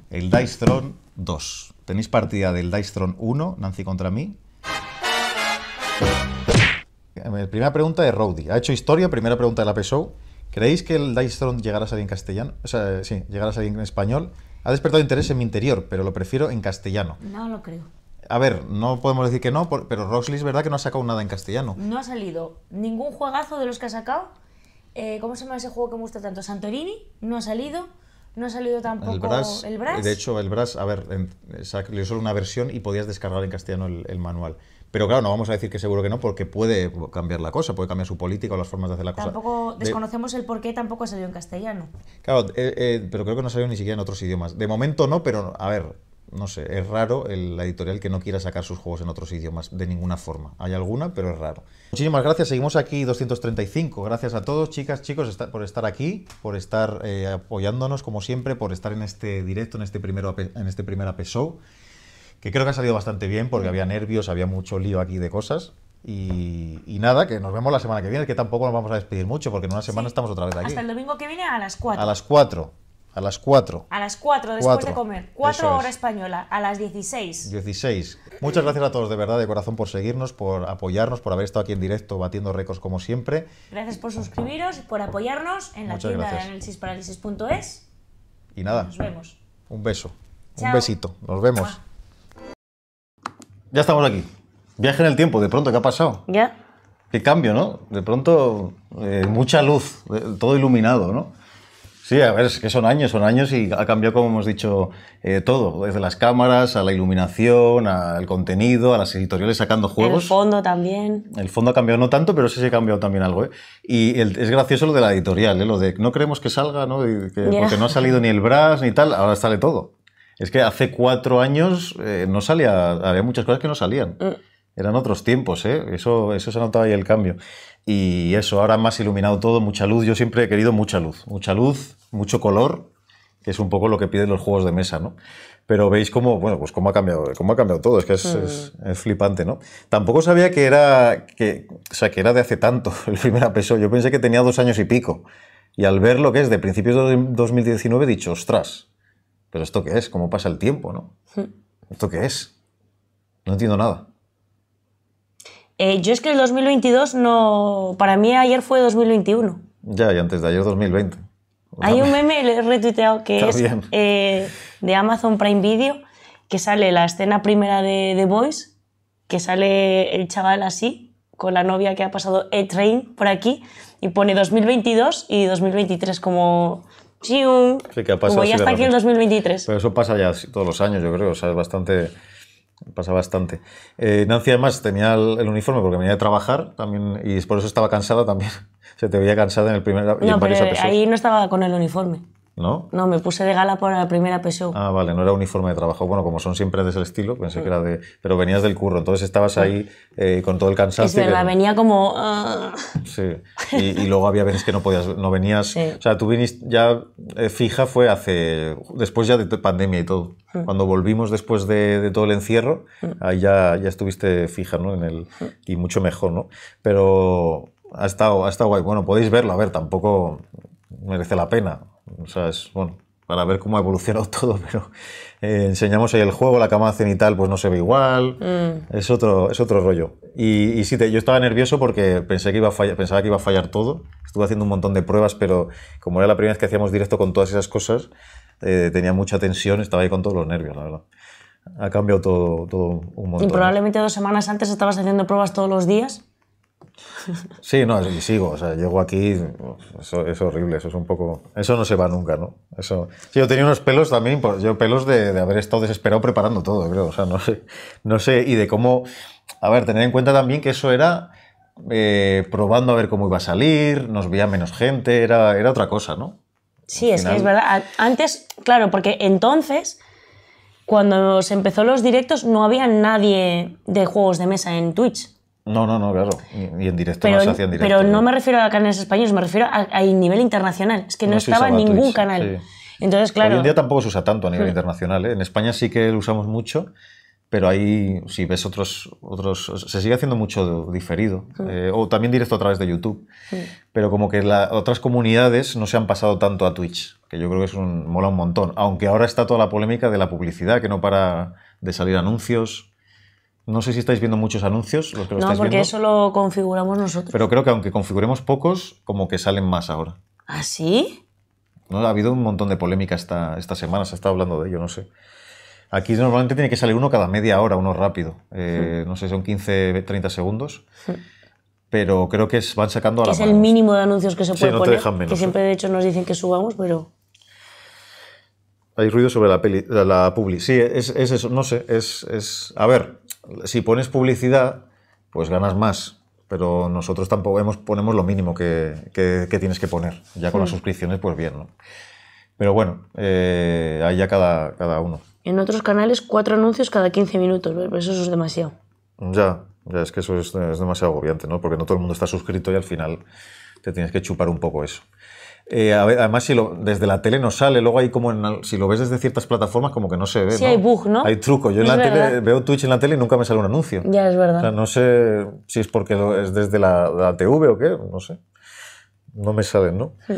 [SPEAKER 1] El Dice Throne 2. Tenéis partida del Dice Throne 1, Nancy contra mí. Eh, primera pregunta de Rowdy. Ha hecho historia, primera pregunta de la PSO. ¿Creéis que el Dice Throne llegará a salir en castellano? O sea, sí, llegará a salir en español. Ha despertado interés en mi interior, pero lo prefiero en castellano.
[SPEAKER 2] No lo creo.
[SPEAKER 1] A ver, no podemos decir que no, pero Roxley es verdad que no ha sacado nada en castellano.
[SPEAKER 2] No ha salido ningún juegazo de los que ha sacado. Eh, ¿Cómo se llama ese juego que me gusta tanto? Santorini, no ha salido. No ha salido tampoco el Brass. De hecho,
[SPEAKER 1] el Brass, a ver, sacó solo una versión y podías descargar en castellano el, manual. Pero claro, no vamos a decir que seguro que no, porque puede cambiar la cosa, puede cambiar su política o las formas de hacer la cosa. Tampoco
[SPEAKER 2] desconocemos el por qué tampoco ha salido en castellano.
[SPEAKER 1] Claro, eh, eh, pero creo que no salió ni siquiera en otros idiomas. De momento no, pero a ver, no sé, es raro el, editorial que no quiera sacar sus juegos en otros idiomas, de ninguna forma. Hay alguna, pero es raro. Muchísimas gracias, seguimos aquí 235. Gracias a todos, chicas, chicos, por estar aquí, por estar eh, apoyándonos como siempre, por estar en este directo, en este, primero, en este primer AP Show, que creo que ha salido bastante bien porque había nervios, había mucho lío aquí de cosas. Y, nada, que nos vemos la semana que viene, que tampoco nos vamos a despedir mucho, porque en una semana estamos otra vez aquí. Hasta el
[SPEAKER 2] domingo que viene a las 4. A
[SPEAKER 1] las 4. A las 4. A
[SPEAKER 2] las 4, después de comer. 4 hora española, a las 16.
[SPEAKER 1] 16. Muchas gracias a todos de verdad, de corazón, por seguirnos, por apoyarnos, por haber estado aquí en directo batiendo récords como siempre.
[SPEAKER 2] Gracias por suscribiros, por apoyarnos en la tienda de análisisparálisis.es.
[SPEAKER 1] Y nada. Nos vemos. Un beso. Un besito. Nos vemos. Ya estamos aquí. Viaje en el tiempo, de pronto, ¿qué ha pasado? Ya. Qué cambio, ¿no? De pronto, eh, mucha luz, eh, todo iluminado, ¿no? Sí, a ver, es que son años, son años y ha cambiado, como hemos dicho, eh, todo, desde las cámaras a la iluminación, al contenido, a las editoriales sacando juegos. El
[SPEAKER 2] fondo también.
[SPEAKER 1] El fondo ha cambiado no tanto, pero sí se ha cambiado también algo. ¿eh? Y el, es gracioso lo de la editorial, ¿eh? lo de no creemos que salga, ¿no? que, porque no ha salido ni el Brass ni tal, ahora sale todo. Es que hace cuatro años no salía, había muchas cosas que no salían. Mm. Eran otros tiempos, eso, eso se notaba ahí el cambio. Y eso, ahora más iluminado todo, mucha luz. Yo siempre he querido mucha luz, mucha luz, mucho color, que es un poco lo que piden los juegos de mesa, ¿no? Pero veis cómo, bueno, pues cómo ha cambiado, cómo ha cambiado todo, es que es, hmm. flipante, ¿no? Tampoco sabía que era, que, o que era de hace tanto el primer apeso. Yo pensé que tenía dos años y pico. Y al ver lo que es de principios de 2019, he dicho, ostras, ¿pero esto qué es? ¿Cómo pasa el tiempo, no? Hmm. ¿Esto qué es? No entiendo nada.
[SPEAKER 2] Eh, yo es que el 2022 no. Para mí ayer fue 2021.
[SPEAKER 1] Ya, y antes de ayer 2020.
[SPEAKER 2] Hay un meme, he retuiteado, que es eh, de Amazon Prime Video, que sale la escena primera de The Voice, que sale el chaval así, con la novia que ha pasado E-Train por aquí, y pone 2022 y 2023 como. Sí, que ha pasado como ya está aquí el 2023.
[SPEAKER 1] Pero eso pasa ya todos los años, yo creo, o sea, es bastante pasa bastante. Eh, Nancy además tenía el, uniforme porque venía a trabajar también y por eso estaba cansada también. Se te veía cansada en el primer y en varios Ahí
[SPEAKER 2] no estaba con el uniforme. ¿No? No, me puse de gala por la primera PSO.
[SPEAKER 1] Ah, vale, no era uniforme de trabajo. Bueno, como son siempre de ese estilo, pensé que era de. Pero venías del curro, entonces estabas ahí eh, con todo el cansancio. Es verdad,
[SPEAKER 2] venía como. Ah.
[SPEAKER 1] Sí. Y, luego había veces que no podías, no venías. O sea, tú viniste ya eh, fija fue hace. después ya de pandemia y todo. Mm. Cuando volvimos después de, todo el encierro, mm. ahí ya, ya estuviste fija, ¿no? En el, mm. y mucho mejor, ¿no? Pero ha estado, ha estado guay. Bueno, podéis verlo, a ver, tampoco merece la pena bueno, para ver cómo ha evolucionado todo, pero eh, enseñamos ahí el juego, la cama cenital pues no se ve igual, mm. es, otro, es otro rollo. Y, sí, yo estaba nervioso porque pensé que iba a pensaba que iba a fallar todo, estuve haciendo un montón de pruebas, pero como era la primera vez que hacíamos directo con todas esas cosas, eh, tenía mucha tensión, estaba ahí con todos los nervios, la verdad. Ha cambiado todo, todo un montón. Y
[SPEAKER 2] probablemente dos semanas antes estabas haciendo pruebas todos los días.
[SPEAKER 1] Sí, no, y sigo, o sea, llego aquí, eso es horrible, eso es un poco, eso no se va nunca, ¿no? Eso, sí, yo tenía unos pelos también, yo pelos de, haber estado desesperado preparando todo, creo, o sea, no sé, no sé, y de cómo, a ver, tener en cuenta también que eso era eh, probando a ver cómo iba a salir, nos veía menos gente, era, era otra cosa, ¿no?
[SPEAKER 2] Sí, es que es verdad, antes, claro, porque entonces cuando se empezó los directos no había nadie de juegos de mesa en Twitch.
[SPEAKER 1] No, no, no, claro. Y en directo no se hacía en directo. Pero no, me
[SPEAKER 2] refiero a canales españoles, me refiero a, nivel internacional. Es que no, estaba en ningún canal. Entonces, claro. Hoy en día
[SPEAKER 1] tampoco se usa tanto a nivel hmm. internacional. ¿eh? En España sí que lo usamos mucho, pero ahí, si ves otros. otros se sigue haciendo mucho diferido. Hmm. Eh, o también directo a través de YouTube. Hmm. Pero como que la, otras comunidades no se han pasado tanto a Twitch, que yo creo que es un, mola un montón. Aunque ahora está toda la polémica de la publicidad, que no para de salir anuncios. No sé si estáis viendo muchos anuncios. no, porque eso
[SPEAKER 2] lo configuramos nosotros.
[SPEAKER 1] Pero creo que aunque configuremos pocos, como que salen más ahora.
[SPEAKER 2] ¿Ah, sí?
[SPEAKER 1] No, ha habido un montón de polémica esta, esta semana, se está hablando de ello, no sé. Aquí normalmente tiene que salir uno cada media hora, uno rápido. Eh, hmm. No sé, son 15, 30 segundos. Hmm. Pero creo que van sacando a la Es el mínimo
[SPEAKER 2] de anuncios que se puede poner, que siempre ¿eh? de hecho nos dicen que subamos, pero...
[SPEAKER 1] Hay ruido sobre la, peli, publi. Sí, es, es, eso, no sé, es, es... A ver, si pones publicidad, pues ganas más, pero nosotros tampoco hemos, ponemos lo mínimo que, que, tienes que poner. Ya con las hmm. suscripciones, pues bien, ¿no? Pero bueno, eh, ahí ya cada, cada uno.
[SPEAKER 2] En otros canales, cuatro anuncios cada 15 minutos, pero pues eso es demasiado.
[SPEAKER 1] Ya, ya es que eso es, demasiado agobiante, ¿no? Porque no todo el mundo está suscrito y al final te tienes que chupar un poco eso. Eh, además, si lo, desde la tele no sale. Luego hay como, si lo ves desde ciertas plataformas, como que no se ve. ¿no? hay bug, Hay truco. Yo en la tele, veo Twitch en la tele y nunca me sale un anuncio.
[SPEAKER 2] Ya, es verdad.
[SPEAKER 1] no sé si es porque es desde la, TV o qué, no sé. No me saben ¿no? Sí.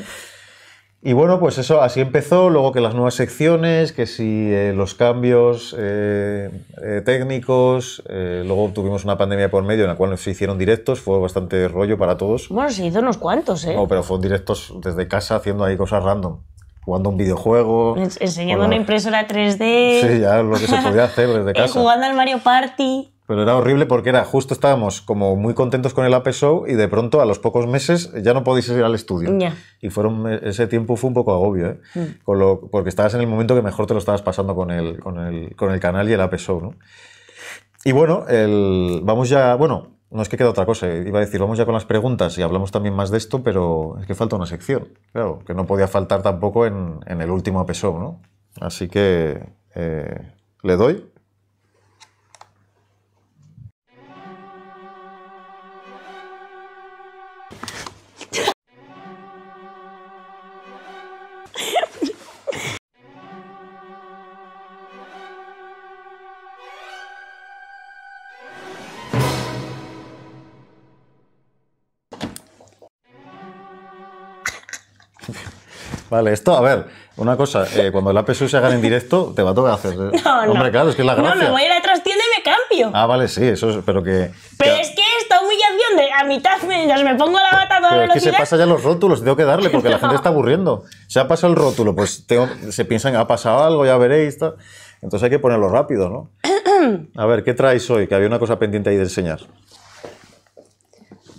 [SPEAKER 1] Y bueno, pues eso, así empezó, luego que las nuevas secciones, que si eh, los cambios eh, eh, técnicos, luego tuvimos una pandemia por medio en la cual se hicieron directos, fue bastante rollo para todos.
[SPEAKER 2] Bueno, se hizo unos cuantos, ¿eh? No, pero
[SPEAKER 1] fueron directos desde casa haciendo ahí cosas random, jugando un videojuego. Enseñando una
[SPEAKER 2] impresora 3D. Sí,
[SPEAKER 1] ya lo que se podía hacer desde casa. jugando
[SPEAKER 2] al Mario Party.
[SPEAKER 1] Pero era horrible porque era justo estábamos como muy contentos con el AP Show y de pronto a los pocos meses ya no podéis ir al estudio. Y eh, ese tiempo fue un poco agobio, ¿eh? Mm. con lo, porque estabas en el momento que mejor te lo estabas pasando con el, con el, con el canal y el AP Show. ¿no? Y bueno, vamos ya, bueno, no es que queda otra cosa, eh, iba a decir, vamos ya con las preguntas y hablamos también más de esto, pero es que falta una sección, claro, que no podía faltar tampoco en, en el último AP Show, ¿no? Así que eh, le doy. Vale, esto, a ver, una cosa, eh, cuando el APSU se haga en directo, te va a tocar hacer. No, no. Hombre, claro, es que es la gracia. No, me voy
[SPEAKER 2] a la trastienda y me cambio.
[SPEAKER 1] Ah, vale, sí, eso es, pero que.
[SPEAKER 2] Pero es que esta humillación de a mitad mientras me pongo la bata a toda pero velocidad. Es que se pasa ya
[SPEAKER 1] los rótulos, tengo que darle, porque la gente está aburriendo. Se ha pasado el rótulo, pues tengo, se piensan, ha pasado algo, ya veréis, tal. Entonces hay que ponerlo rápido, ¿no? A ver, ¿qué traes hoy? Que había una cosa pendiente ahí de enseñar.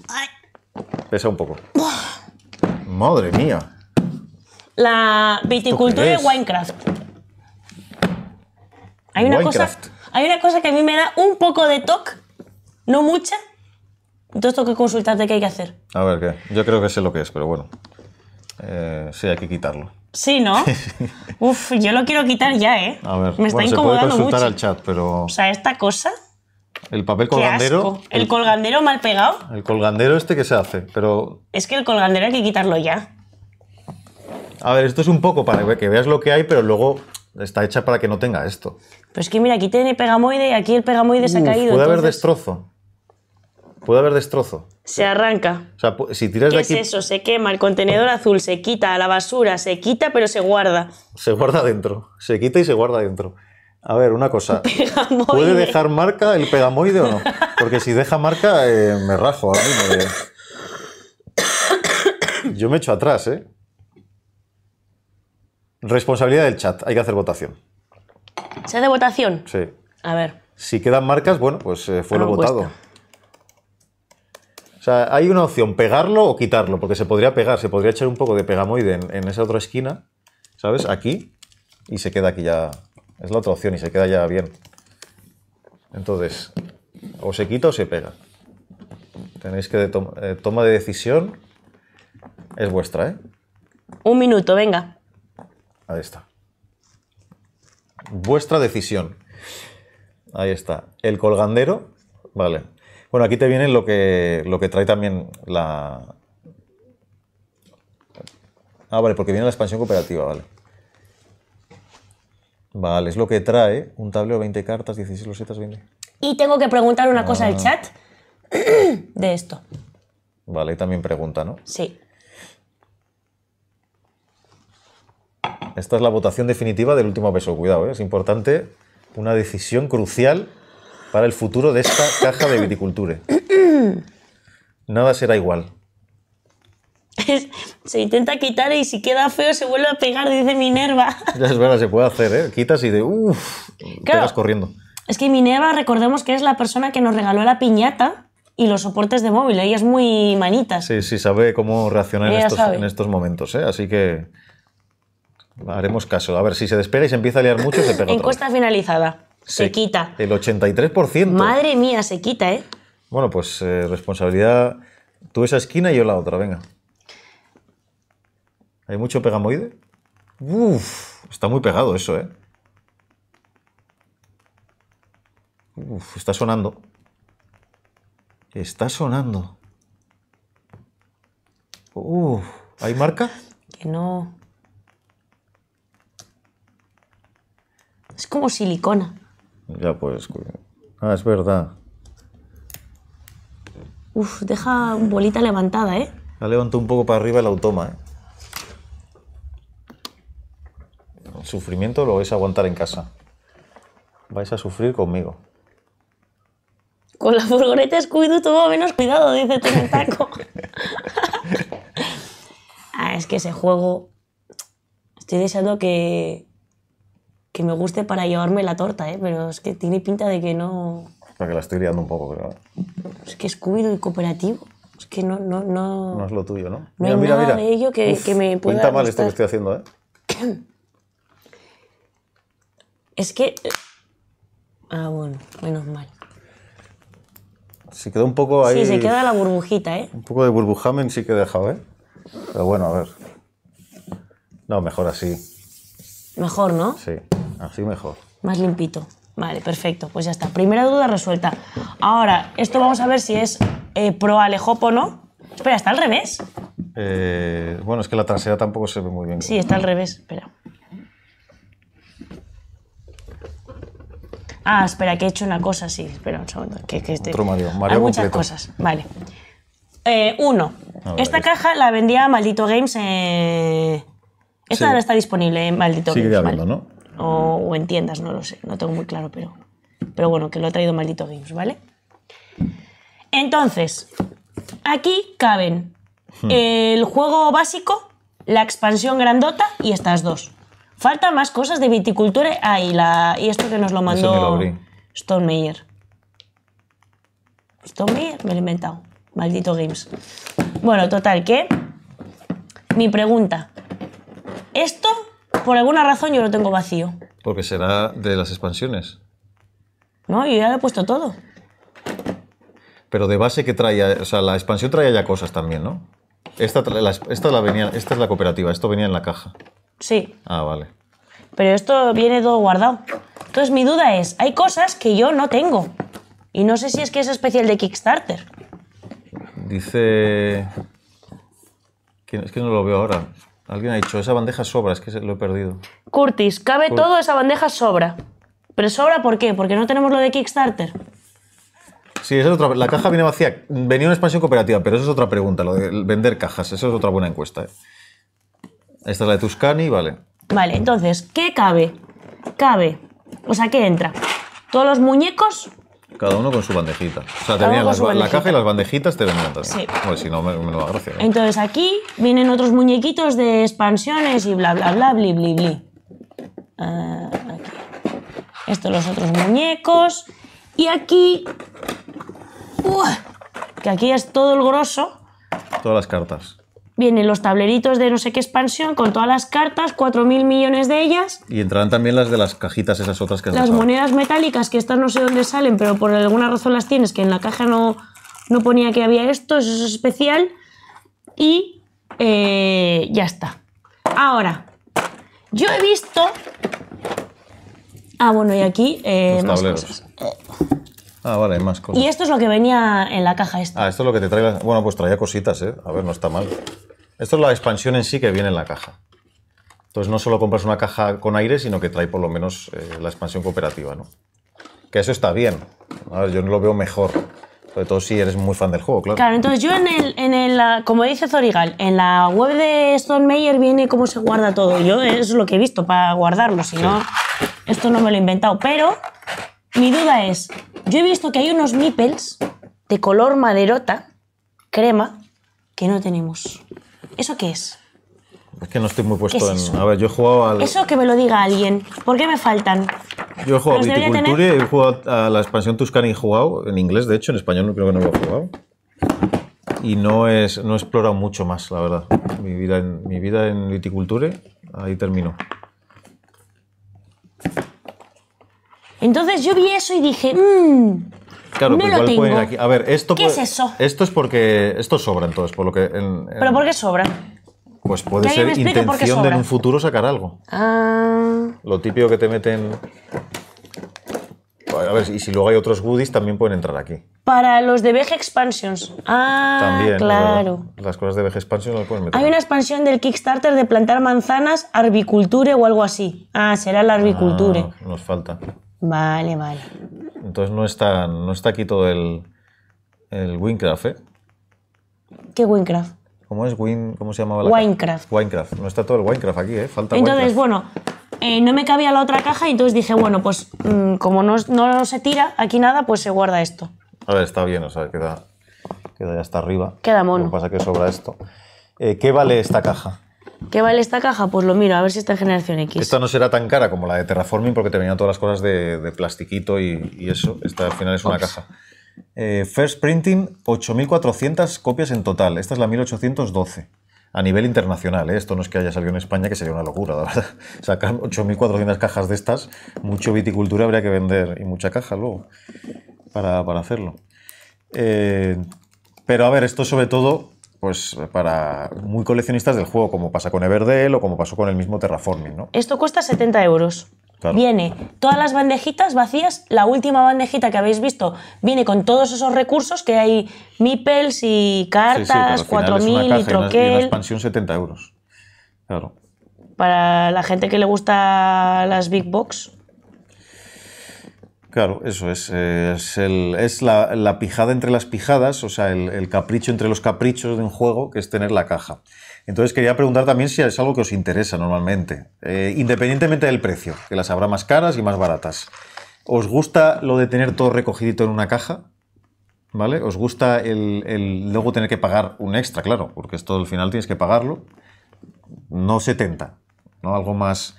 [SPEAKER 1] Ay. Pesa un poco. Madre mía
[SPEAKER 2] la viticultura de Winecraft. Hay una, cosa, hay una cosa que a mí me da un poco de toque, no mucha. Entonces tengo que consultarte qué hay que hacer.
[SPEAKER 1] A ver, ¿qué? Yo creo que sé lo que es, pero bueno. Eh, sí, hay que quitarlo.
[SPEAKER 2] Sí, ¿no? Uf, yo lo quiero quitar ya, ¿eh?
[SPEAKER 1] me está incomodando se puede consultar al chat, pero... O
[SPEAKER 2] sea, esta cosa...
[SPEAKER 1] El papel colgandero... el
[SPEAKER 2] colgandero mal pegado.
[SPEAKER 1] El colgandero este que se hace, pero...
[SPEAKER 2] Es que el colgandero hay que quitarlo ya.
[SPEAKER 1] A ver, esto es un poco para que veas lo que hay, pero luego está hecha para que no tenga esto.
[SPEAKER 2] Pues que mira, aquí tiene pegamoide y aquí el pegamoide se ha caído. Puede haber
[SPEAKER 1] destrozo. Puede haber destrozo.
[SPEAKER 2] Se arranca.
[SPEAKER 1] O sea, si tiras de aquí... es
[SPEAKER 2] eso? Se quema, el contenedor azul se quita, a la basura se quita, pero se guarda.
[SPEAKER 1] Se guarda dentro. Se quita y se guarda dentro. A ver, una cosa.
[SPEAKER 2] ¿Puede dejar
[SPEAKER 1] marca el pegamoide o no? Porque si deja marca, eh, me rajo Yo me echo atrás, ¿eh? Responsabilidad del chat, hay que hacer votación.
[SPEAKER 2] ¿Se hace votación? Sí. A ver.
[SPEAKER 1] Si quedan marcas, bueno, pues eh, fue lo votado. O sea, hay una opción, pegarlo o quitarlo, porque se podría pegar, se podría echar un poco de pegamoide en, esa otra esquina, ¿sabes? Aquí, y se queda aquí ya. Es la otra opción y se queda ya bien. Entonces, o se quita o se pega. Tenéis que tomar, eh, toma de decisión es vuestra, ¿eh?
[SPEAKER 2] Un minuto, venga.
[SPEAKER 1] Ahí está. Vuestra decisión. Ahí está. El colgandero. Vale. Bueno, aquí te viene lo que, lo que trae también la... Ah, vale, porque viene la expansión cooperativa, vale. Vale, es lo que trae un tablero, 20 cartas, 16 losetas, 20.
[SPEAKER 2] Y tengo que preguntar una cosa al ah. chat de esto.
[SPEAKER 1] Vale, también pregunta, ¿no? Sí. Esta es la votación definitiva del último peso. Cuidado, ¿eh? es importante. Una decisión crucial para el futuro de esta caja de viticultura. Nada será igual.
[SPEAKER 2] se intenta quitar y si queda feo se vuelve a pegar, dice Minerva.
[SPEAKER 1] Ya es verdad, se puede hacer, ¿eh? Quitas y de uff, te corriendo.
[SPEAKER 2] Es que Minerva, recordemos que es la persona que nos regaló la piñata y los soportes de móvil. Ella es muy manita.
[SPEAKER 1] Sí, sí, sabe cómo reaccionar en estos, en estos, momentos, ¿eh? Así que haremos caso. A ver, si se despega y se empieza a liar mucho, se pega. Encuesta
[SPEAKER 2] finalizada. Se, quita.
[SPEAKER 1] El 83%. Madre
[SPEAKER 2] mía, se quita, ¿eh?
[SPEAKER 1] Bueno, pues eh, responsabilidad. Tú esa esquina y yo la otra, venga. ¿Hay mucho pegamoide? Uf, está muy pegado eso, ¿eh? Uf, está sonando. Está sonando. Uf, ¿hay marca?
[SPEAKER 2] Que no. Es como silicona.
[SPEAKER 1] Ya pues. Ah, es verdad.
[SPEAKER 2] Uf, deja un bolita levantada, ¿eh?
[SPEAKER 1] La levantó un poco para arriba el automa, ¿eh? El sufrimiento lo vais a aguantar en casa. Vais a sufrir conmigo.
[SPEAKER 2] Con la furgoneta Scooby-Doo tuvo menos cuidado, dice taco. ah, es que ese juego... Estoy deseando que, que me guste para llevarme la torta, ¿eh? pero es que tiene pinta de que no...
[SPEAKER 1] que la estoy liando un poco, creo.
[SPEAKER 2] Es que es cuido y cooperativo, es que no... No, no... no es lo tuyo, ¿no? No mira, hay nada de ello que, que me pueda Cuenta mal esto que estoy haciendo, ¿eh? Es que... Eh, ah, bueno, menos mal.
[SPEAKER 1] Se quedó un poco ahí... Sí, se queda la
[SPEAKER 2] burbujita, ¿eh?
[SPEAKER 1] Un poco de burbujamen sí que he dejado, ¿eh? Pero bueno, a ver. No, mejor así.
[SPEAKER 2] Mejor, ¿no? Sí, así mejor. Más limpito. Vale, perfecto. Pues ya está. Primera duda resuelta. Ahora, esto vamos a ver si es eh, pro Alejopo o no. Espera, está al revés.
[SPEAKER 1] Eh, bueno, es que la trasera tampoco se ve muy bien. Sí, está al
[SPEAKER 2] revés. Espera. Ah, espera, que he hecho una cosa, sí. Espera un segundo. Que, este- Otro Mario, Mario Hay muchas cosas. Vale. Eh, uno. Esta caja la vendía Maldito Games eh, esta ahora está disponible en eh, Maldito Games. Hablando, ¿no? O, en tiendas, no lo sé, no tengo muy claro, pero, pero bueno, que lo ha traído Maldito Games, ¿vale? Entonces, aquí caben hmm. eh, el juego básico, la expansión grandota y estas dos. Falta más cosas de viticultura. Ah, y, la, y esto que nos lo mandó Stone Meyer, me lo he inventado. Maldito Games. Bueno, total, que. Mi pregunta. Esto, por alguna razón, yo lo tengo vacío.
[SPEAKER 1] Porque será de las expansiones.
[SPEAKER 2] No, yo ya lo he puesto todo.
[SPEAKER 1] Pero de base que traía, o sea, la expansión traía ya cosas también, ¿no? Esta, la venía, esta es la cooperativa, esto venía en la caja. Sí. Ah, vale.
[SPEAKER 2] Pero esto viene todo guardado. Entonces mi duda es, hay cosas que yo no tengo. Y no sé si es que es especial de Kickstarter.
[SPEAKER 1] Dice... Es que no lo veo ahora. Alguien ha dicho, esa bandeja sobra, es que lo he perdido.
[SPEAKER 2] Curtis, cabe todo, esa bandeja sobra. ¿Pero sobra por qué? Porque no tenemos lo de Kickstarter.
[SPEAKER 1] Sí, es otra. La caja viene vacía. Venía una expansión cooperativa, pero eso es otra pregunta, lo de vender cajas. Eso es otra buena encuesta. ¿eh? Esta es la de Tuscany, vale.
[SPEAKER 2] Vale, entonces, ¿qué cabe? Cabe. O sea, ¿qué entra? Todos los muñecos
[SPEAKER 1] cada uno con su bandejita. O sea, te la caja y las bandejitas te venían Sí. Pues si no, me, lo da
[SPEAKER 2] Entonces aquí vienen otros muñequitos de expansiones y bla, bla, bla, bli, bli, bli. Ah, aquí. Estos los otros muñecos. Y aquí... Uh, que aquí es todo el grosso.
[SPEAKER 1] Todas las cartas
[SPEAKER 2] vienen los tableritos de no sé qué expansión con todas las cartas, 4.000 millones de ellas.
[SPEAKER 1] Y entrarán también las de las cajitas esas otras que has Las
[SPEAKER 2] monedas metálicas, que estas no sé dónde salen, pero por alguna razón las tienes, que en la caja no, no ponía que había esto, eso es especial. Y eh, ya está. Ahora, yo he visto... Ah, bueno, y aquí... Eh, los tableros. Eh,
[SPEAKER 1] Ah, vale, hay más cosas. Y
[SPEAKER 2] esto es lo que venía en la caja esta.
[SPEAKER 1] Ah, esto es lo que te trae. Bueno, pues traía cositas, ¿eh? A ver, no está mal. Esto es la expansión en sí que viene en la caja. Entonces no solo compras una caja con aire, sino que trae por lo menos eh, la expansión cooperativa, ¿no? Que eso está bien. A ver, yo lo veo mejor. Sobre todo si eres muy fan del juego, claro. Claro,
[SPEAKER 2] entonces yo en el, en el ah, como dice Zorigal, en la web de Stone Mayor viene cómo se guarda todo. Yo eso es lo que he visto para guardarlo, si no, esto no me lo he inventado. Pero mi duda es, yo he visto que hay unos meeples de color maderota, crema, que no tenemos. ¿Eso qué es?
[SPEAKER 1] Es que no estoy muy puesto en. A ver, yo he jugado al. Eso
[SPEAKER 2] que me lo diga alguien. ¿Por qué me faltan?
[SPEAKER 1] Yo he jugado a Viticulture, he jugado a la expansión y he jugado en inglés, de hecho, en español creo que no lo he jugado. Y no, es, no he explorado mucho más, la verdad. Mi vida en, mi vida en viticulture, ahí terminó.
[SPEAKER 2] Entonces yo vi eso y dije, mmm,
[SPEAKER 1] Claro, lo Aquí. A ver, esto ¿Qué es eso? Esto es porque. Esto sobra entonces, por lo que. ¿Pero por qué sobra? Pues puede ser intención de en un futuro sacar algo.
[SPEAKER 2] Ah.
[SPEAKER 1] Lo típico que te meten. A ver, y si luego hay otros goodies, también pueden entrar aquí.
[SPEAKER 2] Para los de VG Expansions. Ah, también, claro.
[SPEAKER 1] las cosas de VG Expansions las pueden meter.
[SPEAKER 2] Hay una expansión del Kickstarter de plantar manzanas, arbiculture o algo así. Ah, será la arbiculture. Ah, nos falta. Vale, vale.
[SPEAKER 1] Entonces no está, no está aquí todo el, el Wincraft, ¿eh? ¿Qué Winecraft? ¿Cómo es Win, ¿Cómo se llamaba la Winecraft. Caja? Winecraft. No está todo el Winecraft aquí, ¿eh? Falta Entonces, bueno,
[SPEAKER 2] eh, no me cabía la otra caja y entonces dije, bueno, pues mm, como no, se tira aquí nada, pues se guarda esto.
[SPEAKER 1] A ver, está bien, o sea, queda, ya hasta arriba. Queda mono. Lo que pasa es que sobra esto. Eh, ¿Qué vale esta caja?
[SPEAKER 2] ¿Qué vale esta caja? Pues lo miro, a ver si está generación X.
[SPEAKER 1] Esta no será tan cara como la de Terraforming porque te venían todas las cosas de, plastiquito y, eso. Esta al final es una caja. Eh, first Printing, 8.400 copias en total. Esta es la 1812. A nivel internacional, ¿eh? esto no es que haya salido en España, que sería una locura, la verdad. Sacar 8.400 cajas de estas, mucho viticultura habría que vender y mucha caja luego para, hacerlo. Eh, pero a ver, esto sobre todo pues para muy coleccionistas del juego, como pasa con Everdell o como pasó con el mismo Terraforming. ¿no?
[SPEAKER 2] Esto cuesta 70 euros. Viene todas las bandejitas vacías, la última bandejita que habéis visto viene con todos esos recursos que hay mipels y cartas, 4000 y troquel. Y
[SPEAKER 1] expansión 70 euros. Claro.
[SPEAKER 2] Para la gente que le gusta las big box.
[SPEAKER 1] Claro, eso es. Eh, es, la, pijada entre las pijadas, o sea, el, capricho entre los caprichos de un juego, que es tener la caja. Entonces quería preguntar también si es algo que os interesa normalmente, eh, independientemente del precio, que las habrá más caras y más baratas. ¿Os gusta lo de tener todo recogidito en una caja? ¿Vale? ¿Os gusta el, luego tener que pagar un extra, claro? Porque esto al final tienes que pagarlo. No 70, ¿no? Algo más,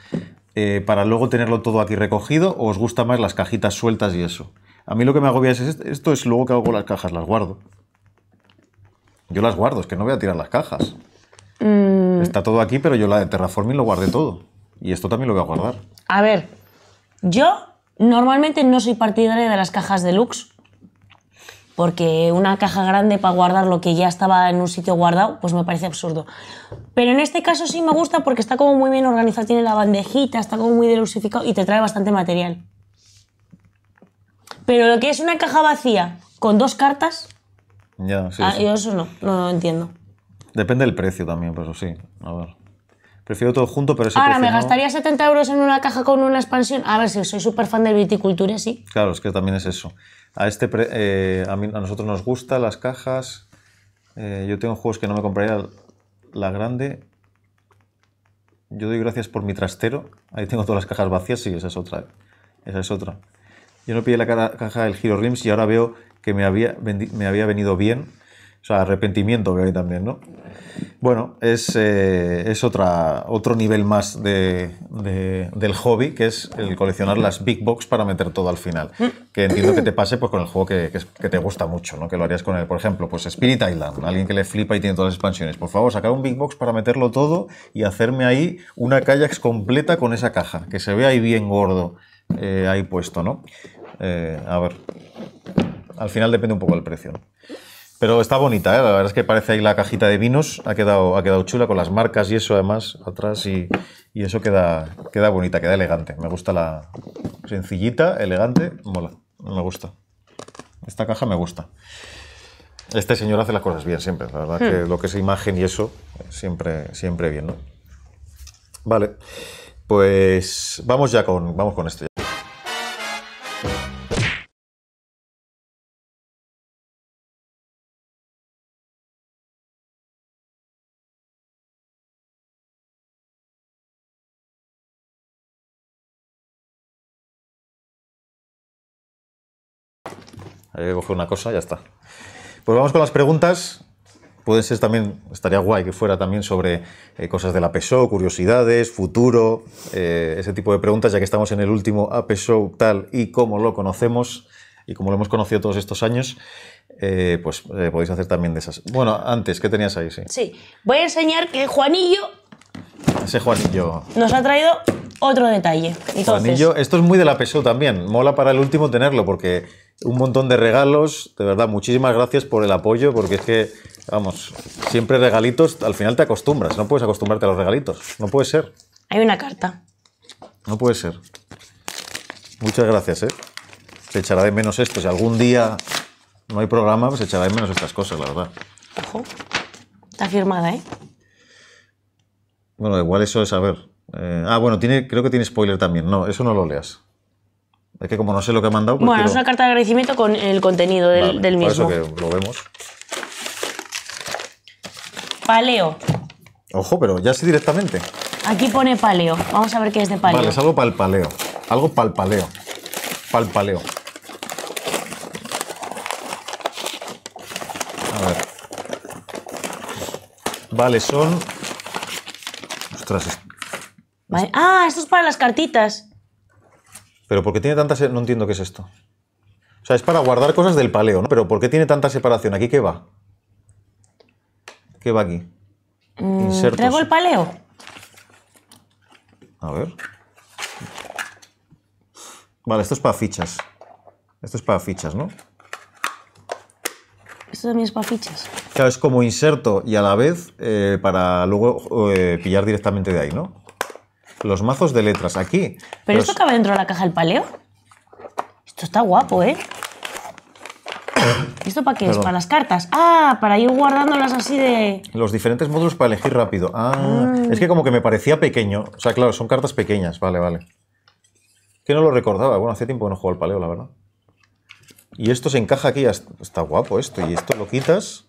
[SPEAKER 1] eh, para luego tenerlo todo aquí recogido o os gusta más las cajitas sueltas y eso. A mí lo que me agobia es esto, es luego que hago las cajas, las guardo. Yo las guardo, es que no voy a tirar las cajas.
[SPEAKER 2] Mm. Está
[SPEAKER 1] todo aquí, pero yo la de Terraforming lo guardé todo. Y esto también lo voy a guardar.
[SPEAKER 2] A ver, yo normalmente no soy partidaria de las cajas deluxe porque una caja grande para guardar lo que ya estaba en un sitio guardado, pues me parece absurdo. Pero en este caso sí me gusta porque está como muy bien organizado, tiene la bandejita, está como muy delusificado y te trae bastante material. Pero lo que es una caja vacía con dos cartas,
[SPEAKER 1] ya, sí, ah, yo
[SPEAKER 2] eso no, no entiendo.
[SPEAKER 1] Depende del precio también, pero sí, a ver. Prefiero todo junto, pero ese Ahora, ¿me gastaría
[SPEAKER 2] 70 euros en una caja con una expansión? A ver, si soy súper fan del viticultura, sí.
[SPEAKER 1] Claro, es que también es eso. A, este eh, a, nosotros nos gustan las cajas. Eh, yo tengo juegos que no me compraría la grande. Yo doy gracias por mi trastero. Ahí tengo todas las cajas vacías. Sí, esa es otra. Eh. Esa es otra. Yo no pillé la caja del Giro Rims y ahora veo que me había venido bien o sea, arrepentimiento que hay también, ¿no? Bueno, es, eh, otra, otro nivel más del hobby, que es el coleccionar las big box para meter todo al final. Que entiendo que te pase pues, con el juego que, te gusta mucho, ¿no? Que lo harías con él. Por ejemplo, pues Spirit Island, alguien que le flipa y tiene todas las expansiones. Por favor, sacar un big box para meterlo todo y hacerme ahí una kayaks completa con esa caja, que se ve ahí bien gordo, eh, ahí puesto, ¿no? Eh, a ver. Al final depende un poco del precio. Pero está bonita, ¿eh? la verdad es que parece ahí la cajita de vinos, ha quedado, ha quedado chula con las marcas y eso además atrás y, eso queda, queda bonita, queda elegante. Me gusta la sencillita, elegante, mola, me gusta. Esta caja me gusta. Este señor hace las cosas bien siempre, la verdad que hmm. lo que es imagen y eso, siempre, siempre bien, ¿no? Vale, pues vamos ya con, vamos con esto. Hay que coger una cosa, ya está. Pues vamos con las preguntas. Pueden ser también, estaría guay que fuera también sobre eh, cosas cosas la APSO, curiosidades, futuro, eh, ese tipo de preguntas, ya que estamos en el último APSO tal y como lo conocemos y como lo hemos conocido todos estos años, eh, pues podéis hacer también de esas. Bueno, antes, ¿qué tenías ahí? Sí.
[SPEAKER 2] sí. Voy a enseñar que Juanillo.
[SPEAKER 1] Ese Juanillo.
[SPEAKER 2] Nos ha traído otro detalle. Juanillo,
[SPEAKER 1] esto es muy de la PSO también. Mola para el último tenerlo porque un montón de regalos. De verdad, muchísimas gracias por el apoyo, porque es que, vamos, siempre regalitos, al final te acostumbras, no puedes acostumbrarte a los regalitos, no puede ser.
[SPEAKER 2] Hay una carta.
[SPEAKER 1] No puede ser. Muchas gracias, ¿eh? Se echará de menos esto. Si algún día no hay programa, pues se echará de menos estas cosas, la verdad.
[SPEAKER 2] Ojo, está firmada, ¿eh?
[SPEAKER 1] Bueno, igual eso es, a ver. Eh, ah, bueno, tiene, creo que tiene spoiler también. No, eso no lo leas. Es que como no sé lo que ha mandado... Pues bueno, es una
[SPEAKER 2] carta de agradecimiento con el contenido del, mismo. Por
[SPEAKER 1] eso que lo vemos. Paleo. Ojo, pero ya sé directamente.
[SPEAKER 2] Aquí pone paleo. Vamos a ver qué es de paleo. Vale, es
[SPEAKER 1] algo para el paleo. Algo para el paleo. Para el paleo. A ver. Vale, son. Ostras.
[SPEAKER 2] Ah, esto es para las cartitas.
[SPEAKER 1] Pero ¿por qué tiene tanta... No entiendo qué es esto. O sea, es para guardar cosas del paleo, ¿no? Pero ¿por qué tiene tanta separación? ¿Aquí qué va? ¿Qué va aquí?
[SPEAKER 2] Mm, ¿Traigo el paleo?
[SPEAKER 1] A ver. Vale, esto es para fichas. Esto es para fichas, ¿no?
[SPEAKER 2] Esto también es para fichas.
[SPEAKER 1] Claro, es como inserto y a la vez eh, para luego eh, pillar directamente de ahí, ¿no? Los mazos de letras,
[SPEAKER 2] aquí. ¿Pero, esto cabe dentro de la caja del paleo? Esto está guapo, ¿eh? ¿Esto para qué es? ¿Para las cartas? Ah, para ir guardándolas así de...
[SPEAKER 1] Los diferentes módulos para elegir rápido. Ah, ah. es que como que me parecía pequeño. O sea, claro, son cartas pequeñas. Vale, vale. Que no lo recordaba. Bueno, hace tiempo que no juego al paleo, la verdad. Y esto se encaja aquí. Está guapo esto. Y esto lo quitas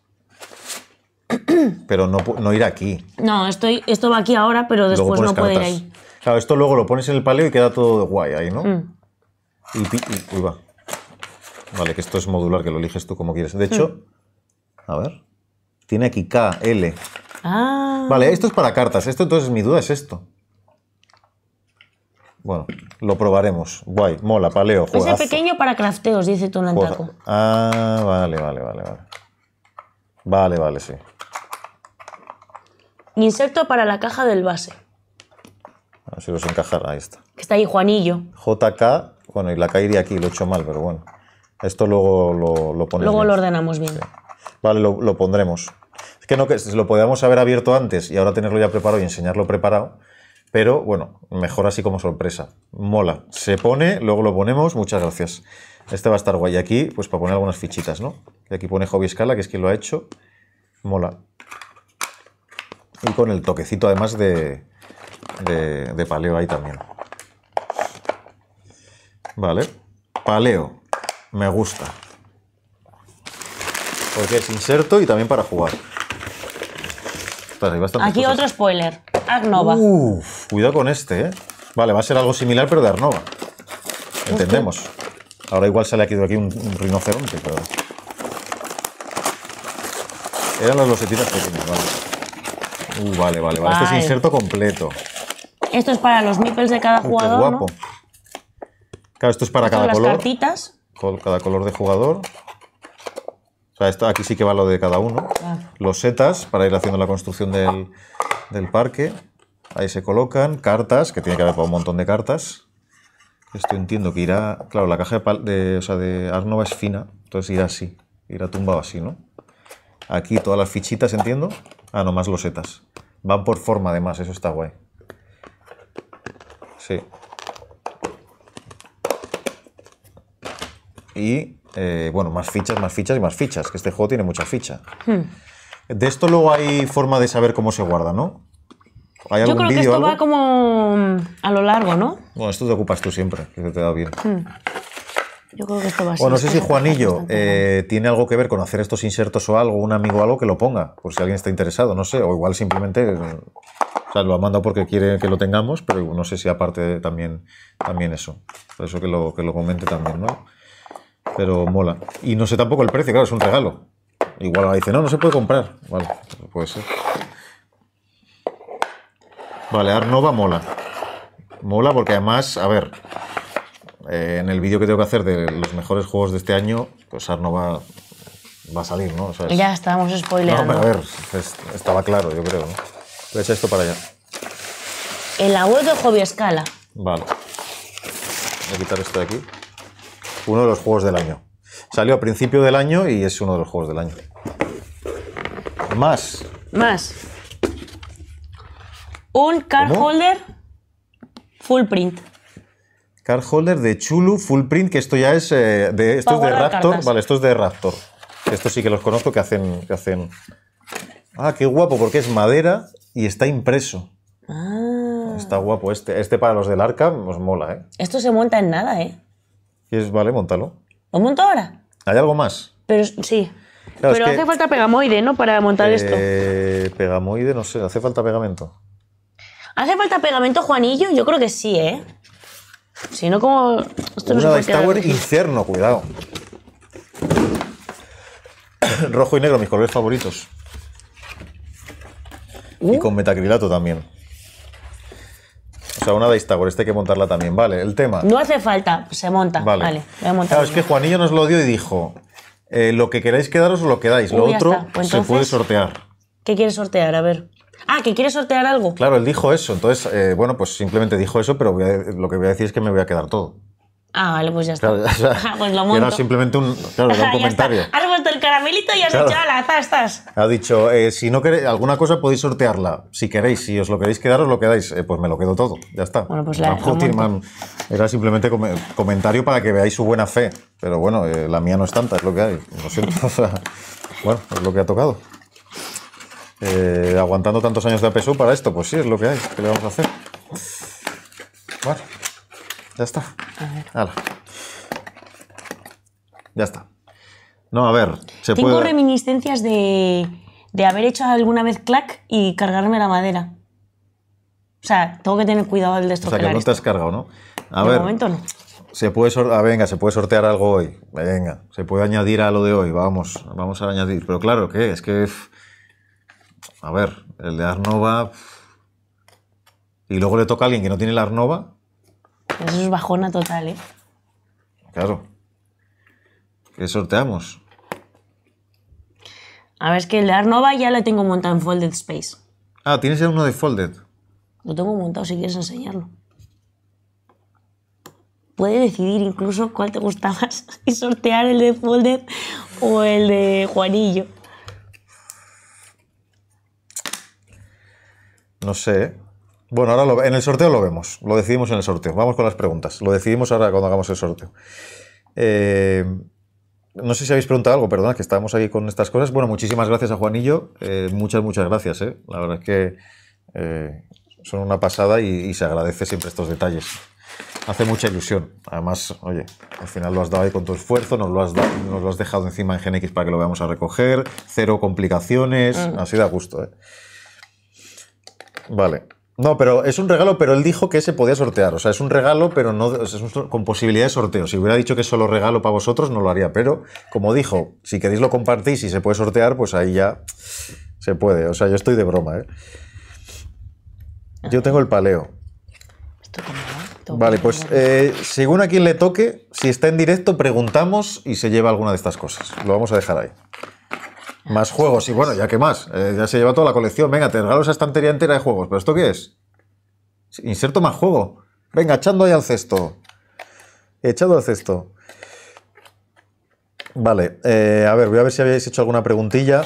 [SPEAKER 1] pero no, ir aquí.
[SPEAKER 2] No, estoy, esto va aquí ahora, pero después no puede ir ahí.
[SPEAKER 1] Claro, esto luego lo pones en el paleo y queda todo guay ahí, ¿no? Mm. Y, va. Vale, que esto es modular, que lo eliges tú como quieres. De hecho, mm. a ver, tiene aquí K, L.
[SPEAKER 2] Ah. Vale, esto
[SPEAKER 1] es para cartas. Esto entonces mi duda es esto. Bueno, lo probaremos. Guay, mola, paleo, Es
[SPEAKER 2] pequeño para crafteos, dice Tonantaco.
[SPEAKER 1] Ah, vale, vale, vale, vale. Vale, vale, sí.
[SPEAKER 2] Inserto para la caja del base.
[SPEAKER 1] ver si los encajar, ahí está.
[SPEAKER 2] Que está ahí, Juanillo.
[SPEAKER 1] JK, bueno, y la caería aquí, lo he hecho mal, pero bueno. Esto luego lo, ponemos. Luego lo
[SPEAKER 2] ordenamos bien.
[SPEAKER 1] Vale, lo, pondremos. Es que no que lo podíamos haber abierto antes y ahora tenerlo ya preparado y enseñarlo preparado. Pero bueno, mejor así como sorpresa. Mola. Se pone, luego lo ponemos. Muchas gracias. Este va a estar guay. aquí, pues para poner algunas fichitas, ¿no? Y aquí pone Hobby Scala, que es quien lo ha hecho. Mola y con el toquecito además de, de, paleo ahí también. Vale, paleo, me gusta. Porque es inserto y también para jugar. Aquí
[SPEAKER 2] otro spoiler, Arnova.
[SPEAKER 1] Uf, cuidado con este, ¿eh? Vale, va a ser algo similar, pero de Arnova. Entendemos. Ahora igual sale aquí de aquí un, rinoceronte, pero... Eran las losetinas pequeñas, vale. Uh, vale, vale, vale. Este es inserto completo.
[SPEAKER 2] Esto es para los meeples de cada jugador.
[SPEAKER 1] Claro, esto es para cada las color. Cada color de jugador. O sea, esto, aquí sí que va lo de cada uno. Los setas para ir haciendo la construcción del, parque. Ahí se colocan cartas, que tiene que haber para un montón de cartas. Esto entiendo que irá. Claro, la caja de, de Arnova es fina, entonces irá así. Irá tumbado así, ¿no? Aquí todas las fichitas, entiendo. Ah, no, más losetas. Van por forma, además, eso está guay. Sí. Y, eh, bueno, más fichas, más fichas y más fichas, que este juego tiene mucha ficha. Hmm. De esto luego hay forma de saber cómo se guarda, ¿no? Yo creo que esto va
[SPEAKER 2] como a lo largo, ¿no?
[SPEAKER 1] Bueno, esto te ocupas tú siempre, que te da bien.
[SPEAKER 2] Hmm. Yo creo que esto va a O no sé si Juanillo eh,
[SPEAKER 1] tiene algo que ver con hacer estos insertos o algo, un amigo o algo que lo ponga, por si alguien está interesado, no sé, o igual simplemente. Eh, o sea, lo ha mandado porque quiere que lo tengamos, pero no sé si aparte también, también eso. Por eso que lo, que lo comente también, ¿no? Pero mola. Y no sé tampoco el precio, claro, es un regalo. Igual dice, no, no se puede comprar. Vale, puede ser. Vale, Arnova mola. Mola porque además, a ver, eh, en el vídeo que tengo que hacer de los mejores juegos de este año, pues Arno va, a salir, ¿no? Ya estábamos spoileando. No, a ver, estaba claro, yo creo. ¿no? Pues esto para allá.
[SPEAKER 2] El abuelo de Hobby Escala.
[SPEAKER 1] Vale. Voy a quitar esto de aquí. Uno de los juegos del año. Salió a principio del año y es uno de los juegos del año. Más.
[SPEAKER 2] Más. Un card full print.
[SPEAKER 1] Car holder de Chulu, full print, que esto ya es eh, de esto es de Raptor. Vale, esto es de Raptor. Esto sí que los conozco que hacen, que hacen. Ah, qué guapo, porque es madera y está impreso.
[SPEAKER 2] Ah. Está
[SPEAKER 1] guapo este. Este para los del arca nos mola, ¿eh?
[SPEAKER 2] Esto se monta en nada, ¿eh?
[SPEAKER 1] Es, vale, montalo.
[SPEAKER 2] ¿Lo monto ahora?
[SPEAKER 1] ¿Hay algo más? Pero sí. Pero hace falta
[SPEAKER 2] pegamoide, ¿no? Para montar eh,
[SPEAKER 1] esto. Pegamoide, no sé, hace falta pegamento.
[SPEAKER 2] ¿Hace falta pegamento, Juanillo? Yo creo que sí, ¿eh? Si no, como. Esto Una no Dice Tower
[SPEAKER 1] Inferno, cuidado. Rojo y negro, mis colores favoritos. Y uh. con metacrilato también. O sea, una Dice Tower, este hay que montarla también, ¿vale? El tema. No
[SPEAKER 2] hace falta, se monta. Vale, a es que
[SPEAKER 1] Juanillo nos lo dio y dijo: eh, Lo que queráis quedaros, lo quedáis. lo otro pues se puede sortear.
[SPEAKER 2] ¿Qué quieres sortear? A ver. Ah, que quiere sortear algo.
[SPEAKER 1] Claro, él dijo eso. Entonces, eh, bueno, pues simplemente dijo eso, pero lo que voy a decir es que me voy a quedar todo.
[SPEAKER 2] Ah, vale, pues ya está.
[SPEAKER 1] Claro, ah, pues lo monto. Era simplemente un, comentario.
[SPEAKER 2] Has puesto el caramelito y has claro. dicho, ¿ah, zastas.
[SPEAKER 1] Ha dicho, eh, si no queréis, alguna cosa podéis sortearla. Si queréis, si os lo queréis quedar, os lo quedáis. Eh, pues me lo quedo todo, ya está. Bueno, pues la, Houghton, Era simplemente comentario para que veáis su buena fe. Pero bueno, la mía no es tanta, es lo que hay. Lo siento, o sea, bueno, es lo que ha tocado. Eh, aguantando tantos años de APSU para esto, pues sí, es lo que hay. ¿Qué le vamos a hacer? Bueno, ya está. A Ya está. No, a ver, se Tengo
[SPEAKER 2] reminiscencias de, de haber hecho alguna vez clack y cargarme la madera. O sea, tengo que tener cuidado del destrozar. O sea, que no te
[SPEAKER 1] has cargado, ¿no? A de ver, momento no. Se puede ah, venga, se puede sortear algo hoy. Venga, se puede añadir a lo de hoy. Vamos, vamos a añadir. Pero claro, ¿qué? Es que a ver, el de Arnova. Y luego le toca a alguien que no tiene la Arnova.
[SPEAKER 2] Eso es bajona total, ¿eh?
[SPEAKER 1] Claro. Que sorteamos?
[SPEAKER 2] A ver, es que el de Arnova ya lo tengo montado en Folded Space.
[SPEAKER 1] Ah, tienes el uno de Folded.
[SPEAKER 2] Lo tengo montado si quieres enseñarlo. Puede decidir incluso cuál te gusta más y sortear el de Folded o el de Juanillo.
[SPEAKER 1] No sé. Bueno, ahora en el sorteo lo vemos. Lo decidimos en el sorteo. Vamos con las preguntas. Lo decidimos ahora cuando hagamos el sorteo. Eh, no sé si habéis preguntado algo, perdona, que estábamos aquí con estas cosas. Bueno, muchísimas gracias a Juanillo. Eh, muchas, muchas gracias. Eh. La verdad es que eh, son una pasada y, se agradece siempre estos detalles. Hace mucha ilusión. Además, oye, al final lo has dado ahí con tu esfuerzo, nos lo has, nos lo has dejado encima en genx para que lo veamos a recoger. Cero complicaciones. Así da gusto. ¿eh? Vale. No, pero es un regalo, pero él dijo que se podía sortear. O sea, es un regalo, pero no es con posibilidad de sorteo. Si hubiera dicho que es solo regalo para vosotros, no lo haría. Pero, como dijo, si queréis lo compartís y se puede sortear, pues ahí ya se puede. O sea, yo estoy de broma, ¿eh? Yo tengo el paleo. Vale, pues según a quien le toque, si está en directo, preguntamos y se lleva alguna de estas cosas. Lo vamos a dejar ahí. Más juegos, y bueno, ya que más. Eh, ya se lleva toda la colección. Venga, te regalo esa estantería entera de juegos. ¿Pero esto qué es? Inserto más juego. Venga, echando ahí al cesto. Echado al cesto. Vale, eh, a ver, voy a ver si habéis hecho alguna preguntilla.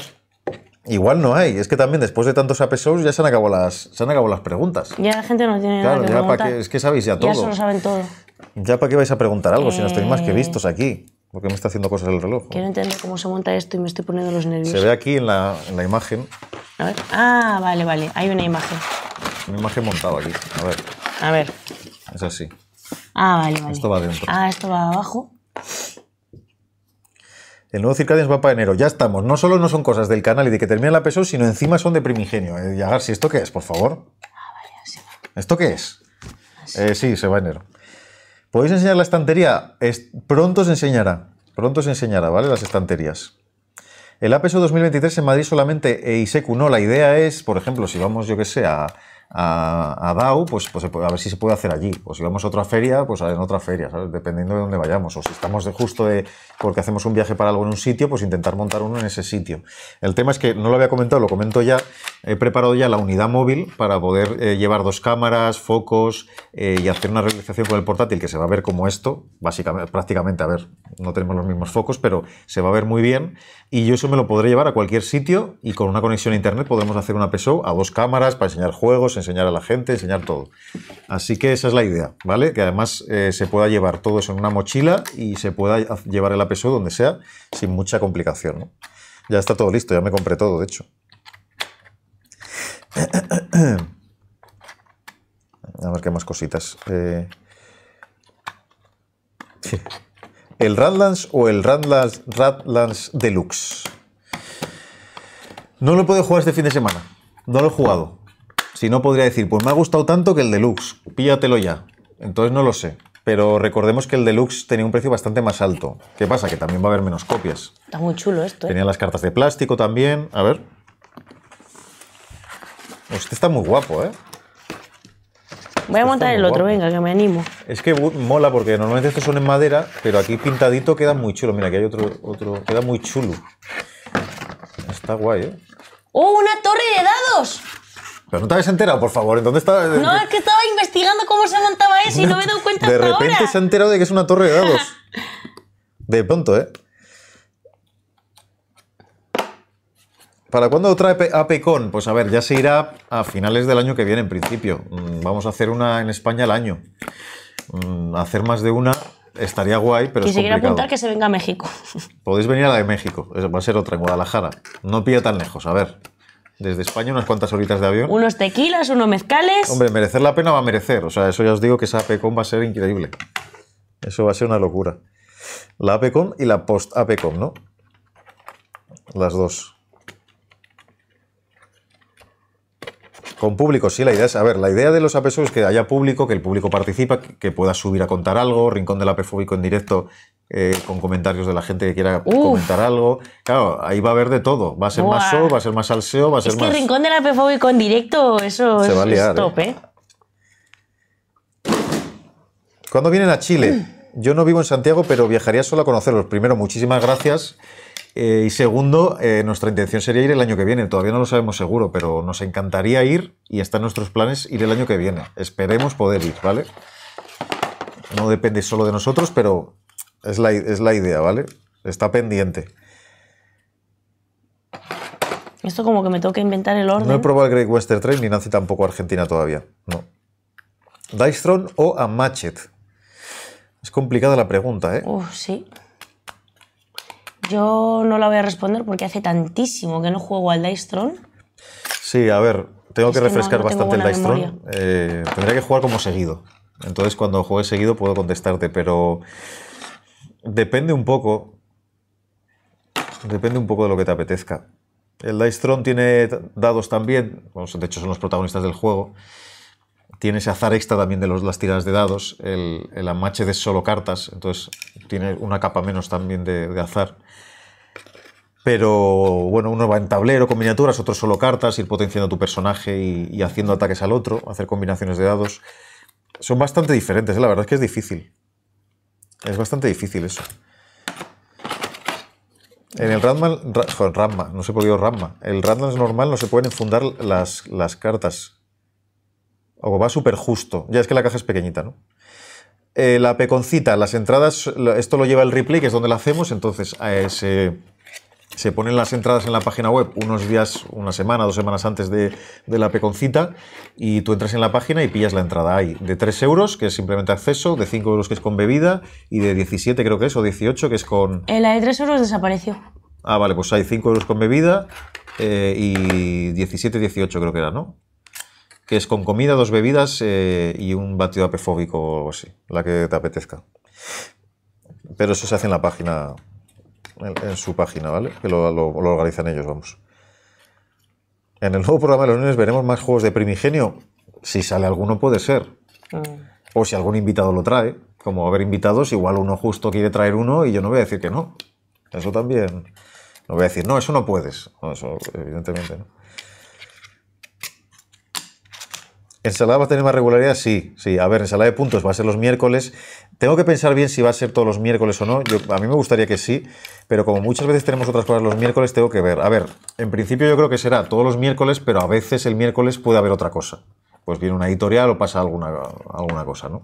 [SPEAKER 1] Igual no hay, es que también después de tantos APSOs ya se han acabado las, se han las preguntas.
[SPEAKER 2] Ya la gente no tiene nada que ya para que,
[SPEAKER 1] es que sabéis ya todo. Ya saben todo. Ya para qué vais a preguntar algo si no estáis más que eh, vistos aquí porque me está haciendo cosas el reloj.
[SPEAKER 2] Quiero entender cómo se monta esto y me estoy poniendo los nervios. Se
[SPEAKER 1] ve aquí en la, imagen. A ver.
[SPEAKER 2] Ah, vale, vale. Hay una imagen.
[SPEAKER 1] Una imagen montada aquí. A ver. A ver. Es así.
[SPEAKER 2] Ah, vale, vale. Esto va adentro. Ah, esto va abajo.
[SPEAKER 1] El nuevo Circadians va para enero. Ya estamos. No solo no son cosas del canal y de que termina la peso, sino encima son de primigenio. Eh, y si esto qué es, por favor. Ah, vale, así va. ¿Esto qué es? Eh, sí, se va enero. ¿Podéis enseñar la estantería? pronto se enseñará. Pronto se enseñará, ¿vale? Las estanterías. El APSO e 2023 en Madrid solamente e ISECU no. La idea es, por ejemplo, si vamos, yo que sé, a, a, DAO, pues, pues a ver si se puede hacer allí. O si vamos a otra feria, pues en otra feria, ¿sabes? Dependiendo de dónde vayamos. O si estamos de justo de, porque hacemos un viaje para algo en un sitio, pues intentar montar uno en ese sitio. El tema es que no lo había comentado, lo comento ya he preparado ya la unidad móvil para poder eh, llevar dos cámaras, focos eh, y hacer una realización con el portátil que se va a ver como esto, básicamente, prácticamente, a ver, no tenemos los mismos focos, pero se va a ver muy bien y yo eso me lo podré llevar a cualquier sitio y con una conexión a internet podemos hacer una PSO a dos cámaras para enseñar juegos, enseñar a la gente, enseñar todo. Así que esa es la idea, ¿vale? Que además eh, se pueda llevar todo eso en una mochila y se pueda llevar el APSO donde sea sin mucha complicación, Ya está todo listo, ya me compré todo, de hecho. A ver qué más cositas. Eh. ¿El Radlands o el Radlands, Deluxe? No lo puedo jugar este fin de semana. No lo he jugado. Si no, podría decir, pues me ha gustado tanto que el Deluxe. Píllatelo ya. Entonces no lo sé. Pero recordemos que el Deluxe tenía un precio bastante más alto. ¿Qué pasa? Que también va a haber menos copias.
[SPEAKER 2] Está muy chulo esto. ¿eh? Tenía
[SPEAKER 1] las cartas de plástico también. A ver. Este está muy guapo, ¿eh?
[SPEAKER 2] Voy a montar el otro, venga, que me animo.
[SPEAKER 1] Es que mola porque normalmente estos son en madera, pero aquí pintadito queda muy chulo. Mira, aquí hay otro, otro, queda muy chulo. Está guay, ¿eh?
[SPEAKER 2] ¡Oh, una torre de dados!
[SPEAKER 1] Pero no te habías enterado, por favor. ¿En dónde está? No, es
[SPEAKER 2] que estaba investigando cómo se montaba eso y no me he dado cuenta De repente
[SPEAKER 1] se ha enterado de que es una torre de dados. de pronto, ¿eh? ¿Para cuándo otra APCON? Pues a ver, ya se irá a finales del año que viene, en principio. Mm, vamos a hacer una en España al año. Mm, hacer más de una estaría guay, pero quisiera es apuntar
[SPEAKER 2] que se venga a México.
[SPEAKER 1] Podéis venir a la de México. Va a ser otra en Guadalajara. No pilla tan lejos, a ver. Desde España unas cuantas horitas de avión.
[SPEAKER 2] Unos tequilas, unos mezcales. Hombre,
[SPEAKER 1] merecer la pena va a merecer. O sea, eso ya os digo que esa APCON va a ser increíble. Eso va a ser una locura. La APCON y la post apcon ¿no? Las dos. Con público, sí, la idea es, a ver, la idea de los apesos es que haya público, que el público participa, que pueda subir a contar algo, Rincón del Apefóbico en directo eh, con comentarios de la gente que quiera comentar algo. Claro, ahí va a haber de todo. Va a ser más show, va a ser más salseo, va a ser más... Es que
[SPEAKER 2] Rincón del Apefóbico en directo, eso es, top, ¿eh?
[SPEAKER 1] ¿eh? Cuando vienen a Chile? Yo no vivo en Santiago, pero viajaría solo a conocerlos. Primero, muchísimas gracias. Eh, y segundo, eh, nuestra intención sería ir el año que viene. Todavía no lo sabemos seguro, pero nos encantaría ir y está en nuestros planes ir el año que viene. Esperemos poder ir, ¿vale? No depende solo de nosotros, pero es la, es la idea, ¿vale? Está pendiente.
[SPEAKER 2] Esto como que me toca inventar el orden. No he
[SPEAKER 1] probado el Great Western Train ni nace tampoco Argentina todavía. No. Dice o a Matchet. Es complicada la pregunta, ¿eh? sí.
[SPEAKER 2] Yo no la voy a responder porque hace tantísimo que no juego al Dice Throne.
[SPEAKER 1] Sí, a ver, tengo que refrescar bastante el Dice Throne. Eh, tendría que jugar como seguido. Entonces, cuando juegue seguido, puedo contestarte, pero depende un poco. Depende un poco de lo que te apetezca. El Dice Throne tiene dados también, de hecho son los protagonistas del juego. Tiene ese azar extra también de las tiradas de dados. El, el amache de solo cartas, entonces tiene una capa menos también de azar pero bueno, uno va en tablero con miniaturas, otro solo cartas, ir potenciando tu personaje y, haciendo ataques al otro, hacer combinaciones de dados. Son bastante diferentes, ¿eh? la verdad es que es difícil. Es bastante difícil eso. En el Ramma, no sé por qué digo El Ramma es normal, no se pueden enfundar las, cartas. O va súper justo. Ya es que la caja es pequeñita, ¿no? Eh, la peconcita, las entradas, esto lo lleva el replay, que es donde lo hacemos, entonces a eh, ese... Se ponen las entradas en la página web unos días, una semana, dos semanas antes de, la peconcita y tú entras en la página y pillas la entrada. Hay de 3 euros, que es simplemente acceso, de 5 euros que es con bebida y de 17 creo que es, o 18 que es con...
[SPEAKER 2] el eh, la de 3 euros desapareció.
[SPEAKER 1] Ah, vale, pues hay 5 euros con bebida eh, y 17, 18 creo que era, ¿no? Que es con comida, dos bebidas eh, y un batido apefóbico o así, la que te apetezca. Pero eso se hace en la página en, su página, ¿vale? Que lo, organizan ellos, vamos. En el nuevo programa de los lunes veremos más juegos de primigenio. Si sale alguno, puede ser. Mm. O si algún invitado lo trae. Como haber invitados, igual uno justo quiere traer uno y yo no voy a decir que no. Eso también. No voy a decir, no, eso no puedes. eso, evidentemente, ¿no? ¿Ensalada va a tener más regularidad? Sí, sí. A ver, ensalada de puntos va a ser los miércoles. Tengo que pensar bien si va a ser todos los miércoles o no. a mí me gustaría que sí, pero como muchas veces tenemos otras cosas los miércoles, tengo que ver. A ver, en principio yo creo que será todos los miércoles, pero a veces el miércoles puede haber otra cosa. Pues viene una editorial o pasa alguna, alguna cosa, ¿no?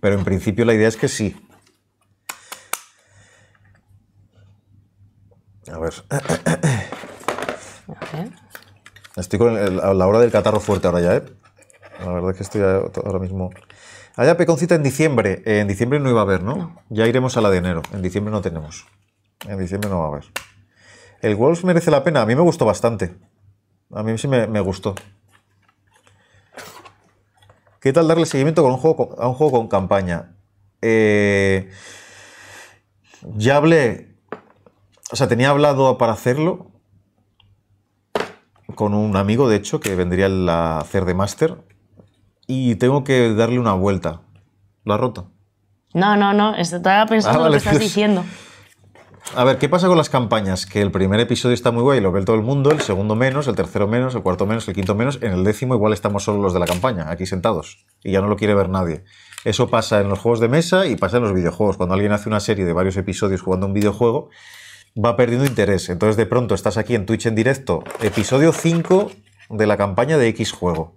[SPEAKER 1] Pero en principio la idea es que sí. A ver. Estoy con la hora del catarro fuerte ahora ya, ¿eh? La verdad es que estoy ahora mismo. Allá peconcita en diciembre. en diciembre no iba a haber, ¿no? Ya iremos a la de enero. En diciembre no tenemos. En diciembre no va a haber. El Wolves merece la pena. A mí me gustó bastante. A mí sí me, gustó. ¿Qué tal darle seguimiento con un juego a un juego con campaña? Eh, ya hablé. O sea, tenía hablado para hacerlo con un amigo, de hecho, que vendría a hacer de máster y tengo que darle una vuelta. ¿Lo ha roto?
[SPEAKER 2] No, no, no, estaba pensando ah, lo que estás pues. diciendo.
[SPEAKER 1] A ver, ¿qué pasa con las campañas? Que el primer episodio está muy guay, lo ve todo el mundo, el segundo menos, el tercero menos, el cuarto menos, el quinto menos, en el décimo igual estamos solo los de la campaña, aquí sentados, y ya no lo quiere ver nadie. Eso pasa en los juegos de mesa y pasa en los videojuegos. Cuando alguien hace una serie de varios episodios jugando un videojuego, va perdiendo interés. Entonces de pronto estás aquí en Twitch en directo, episodio 5 de la campaña de X juego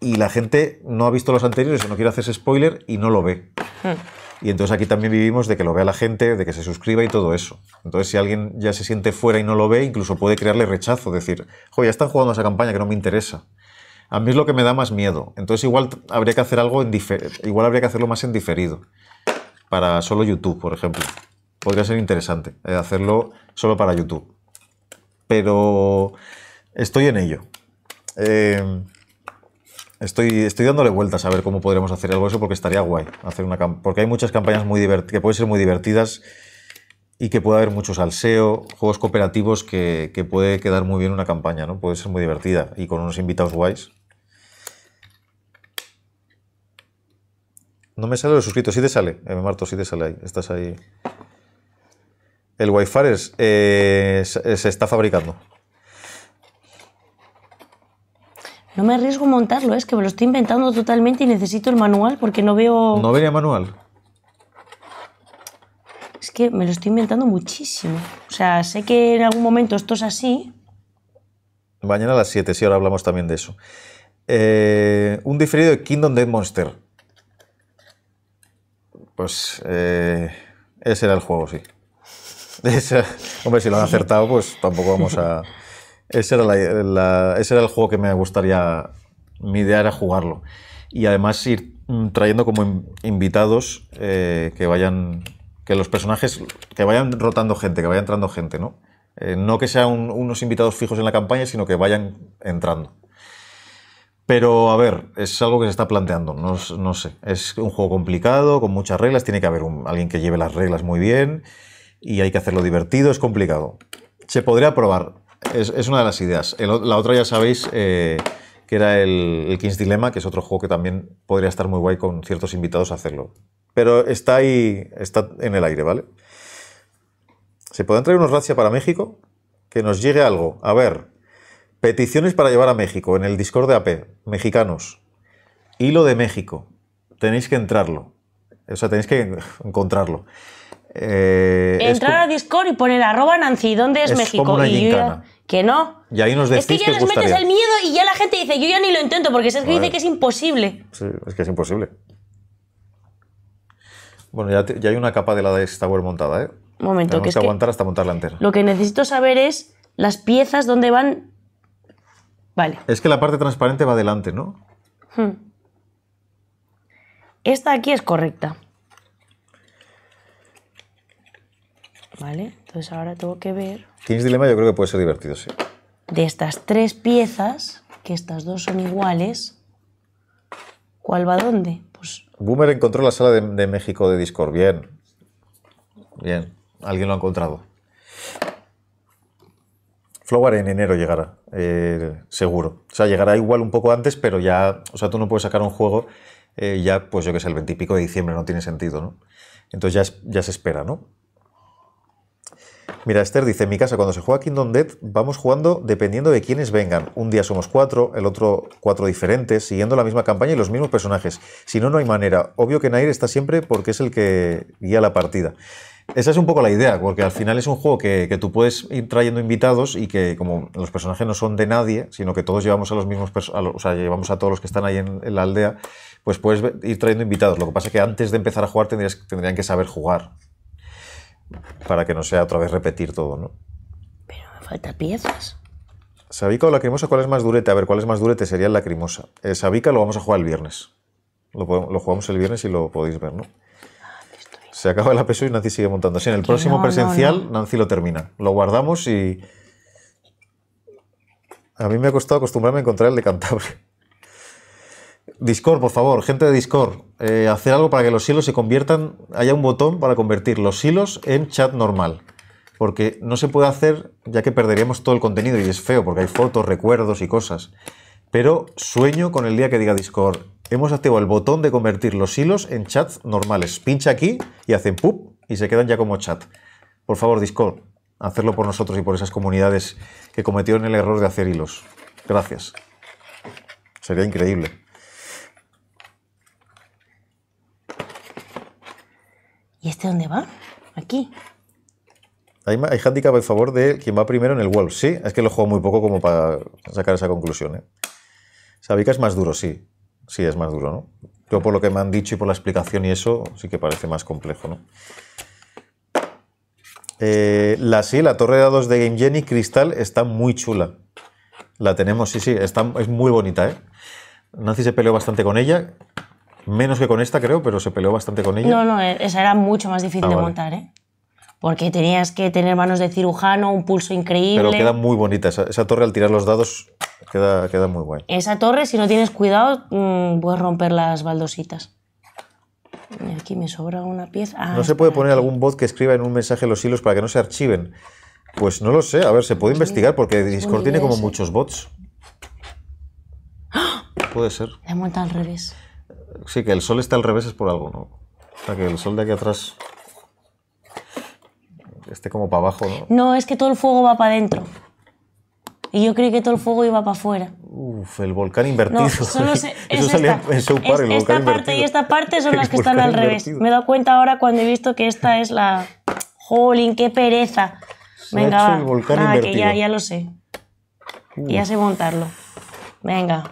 [SPEAKER 1] y la gente no ha visto los anteriores o no quiere hacer spoiler y no lo ve. Hmm. Y entonces aquí también vivimos de que lo vea la gente, de que se suscriba y todo eso. Entonces si alguien ya se siente fuera y no lo ve, incluso puede crearle rechazo, decir, jo, ya están jugando esa campaña que no me interesa. A mí es lo que me da más miedo. Entonces igual habría que hacer algo igual habría que hacerlo más en diferido. Para solo YouTube, por ejemplo. Podría ser interesante eh, hacerlo solo para YouTube. Pero estoy en ello. Eh, Estoy, dándole vueltas a ver cómo podremos hacer algo eso porque estaría guay hacer una porque hay muchas campañas muy que pueden ser muy divertidas y que puede haber mucho salseo, juegos cooperativos que, puede quedar muy bien una campaña, ¿no? Puede ser muy divertida y con unos invitados guays. No me sale el suscrito, sí te sale, me eh, Marto, sí te sale ahí, estás ahí. El Wi-Fi eh, eh, se está fabricando.
[SPEAKER 2] No me arriesgo a montarlo, es que me lo estoy inventando totalmente y necesito el manual porque no veo...
[SPEAKER 1] ¿No vería manual?
[SPEAKER 2] Es que me lo estoy inventando muchísimo. O sea, sé que en algún momento esto es así.
[SPEAKER 1] Mañana a las 7, sí, ahora hablamos también de eso. Eh, un diferido de Kingdom Dead Monster. Pues eh, ese era el juego, sí. hombre, si lo han acertado, pues tampoco vamos a... Ese era, el juego que me gustaría. Mi idea era jugarlo. Y además ir mm, trayendo como invitados eh, que vayan. Que los personajes. Que vayan rotando gente, que vaya entrando gente, ¿no? Eh, no que sean unos invitados fijos en la campaña, sino que vayan entrando. Pero a ver, es algo que se está planteando, no, sé. Es un juego complicado, con muchas reglas, tiene que haber alguien que lleve las reglas muy bien y hay que hacerlo divertido, es complicado. Se podría probar. Es, una de las ideas. la otra ya sabéis eh, que era el, King's Dilemma, que es otro juego que también podría estar muy guay con ciertos invitados a hacerlo. Pero está ahí, está en el aire, ¿vale? ¿Se puede traer unos racia para México? Que nos llegue algo. A ver, peticiones para llevar a México en el Discord de AP, mexicanos. Hilo de México. Tenéis que entrarlo. O sea, tenéis que encontrarlo. Eh, Entrar a
[SPEAKER 2] Discord y poner arroba Nancy, ¿dónde es, México? y que no.
[SPEAKER 1] nos es que ya metes el
[SPEAKER 2] miedo y ya la gente dice, yo ya ni lo intento porque que dice que es imposible.
[SPEAKER 1] es que es imposible. Bueno, ya, hay una capa de la de Tower montada, ¿eh? Un momento, Tenemos que, aguantar hasta montarla entera.
[SPEAKER 2] Lo que necesito saber es las piezas donde van. Vale.
[SPEAKER 1] Es que la parte transparente va adelante, ¿no?
[SPEAKER 2] Hmm. Esta aquí es correcta. ¿Vale? Entonces ahora tengo que ver.
[SPEAKER 1] Tienes dilema, yo creo que puede ser divertido, sí.
[SPEAKER 2] De estas tres piezas, que estas dos son iguales, ¿cuál va dónde?
[SPEAKER 1] Pues. Boomer encontró la sala de, México de Discord. Bien. Bien. Alguien lo ha encontrado. Flower en enero llegará, eh, seguro. O sea, llegará igual un poco antes, pero ya. O sea, tú no puedes sacar un juego eh, ya, pues yo que sé, el 20 de diciembre, no tiene sentido, ¿no? Entonces ya se espera, ¿no? Mira, Esther dice, en mi casa cuando se juega Kingdom Death vamos jugando dependiendo de quiénes vengan. Un día somos cuatro, el otro cuatro diferentes, siguiendo la misma campaña y los mismos personajes. Si no, no hay manera. Obvio que Nair está siempre porque es el que guía la partida. Esa es un poco la idea, porque al final es un juego que, tú puedes ir trayendo invitados y que como los personajes no son de nadie, sino que todos llevamos a los mismos, a o sea, llevamos a todos los que están ahí en, la aldea, pues puedes ir trayendo invitados. Lo que pasa es que antes de empezar a jugar tendrías, tendrían que saber jugar para que no sea otra vez repetir todo, ¿no?
[SPEAKER 2] Pero me falta piezas.
[SPEAKER 1] Sabica o lacrimosa, ¿cuál es más durete? A ver, ¿cuál es más durete? Sería la lacrimosa. Eh, Sabica lo vamos a jugar el viernes. Lo, jugamos el viernes y lo podéis ver, ¿no? Se acaba el apeso y Nancy sigue montando. Así en el próximo presencial, Nancy lo termina. Lo guardamos y. A mí me ha costado acostumbrarme a encontrar el de Discord, por favor, gente de Discord, eh, hacer algo para que los hilos se conviertan, haya un botón para convertir los hilos en chat normal. Porque no se puede hacer, ya que perderíamos todo el contenido y es feo, porque hay fotos, recuerdos y cosas. Pero sueño con el día que diga Discord, hemos activado el botón de convertir los hilos en chats normales. Pincha aquí y hacen pup y se quedan ya como chat. Por favor, Discord, hacerlo por nosotros y por esas comunidades que cometieron el error de hacer hilos. Gracias. Sería increíble.
[SPEAKER 2] ¿Y este dónde va? Aquí.
[SPEAKER 1] Hay, hay handicap a favor de quien va primero en el Wolf. Sí, es que lo juego muy poco como para sacar esa conclusión. ¿eh? Sabica es más duro, sí. Sí, es más duro, ¿no? Yo por lo que me han dicho y por la explicación y eso, sí que parece más complejo, ¿no? Eh, la sí, la torre de dados de Game Genie Cristal está muy chula. La tenemos, sí, sí, está, es muy bonita, ¿eh? Nancy se peleó bastante con ella, Menos que con esta, creo, pero se peleó bastante con ella. No,
[SPEAKER 2] no, e-, esa era mucho más difícil ah, de montar, ¿eh? Porque tenías que tener manos de cirujano, un pulso increíble. Pero queda
[SPEAKER 1] muy bonita. Esa, torre, al tirar los dados, queda, queda muy guay.
[SPEAKER 2] Esa torre, si no tienes cuidado, mm, puedes romper las baldositas. Y aquí me sobra una pieza. Ah, ¿No se
[SPEAKER 1] puede poner algún bot que escriba en un mensaje los hilos para que no se archiven? Pues no lo sé. A ver, se puede investigar porque Discord tiene como muchos bots. ¡Ah! Puede ser.
[SPEAKER 2] La monta al revés.
[SPEAKER 1] Sí, que el sol está al revés es por algo, ¿no? O sea, que el sol de aquí atrás esté como para abajo, ¿no? No,
[SPEAKER 2] es que todo el fuego va para adentro. Y yo creí que todo el fuego iba para afuera.
[SPEAKER 1] Uf, el volcán invertido. Eso salía esta, en Esta parte y
[SPEAKER 2] esta parte son las que están al revés. Me he dado cuenta ahora cuando he visto que esta es la... ¡Jolín, qué pereza!
[SPEAKER 1] Venga, ya,
[SPEAKER 2] lo sé. Ya sé montarlo. Venga,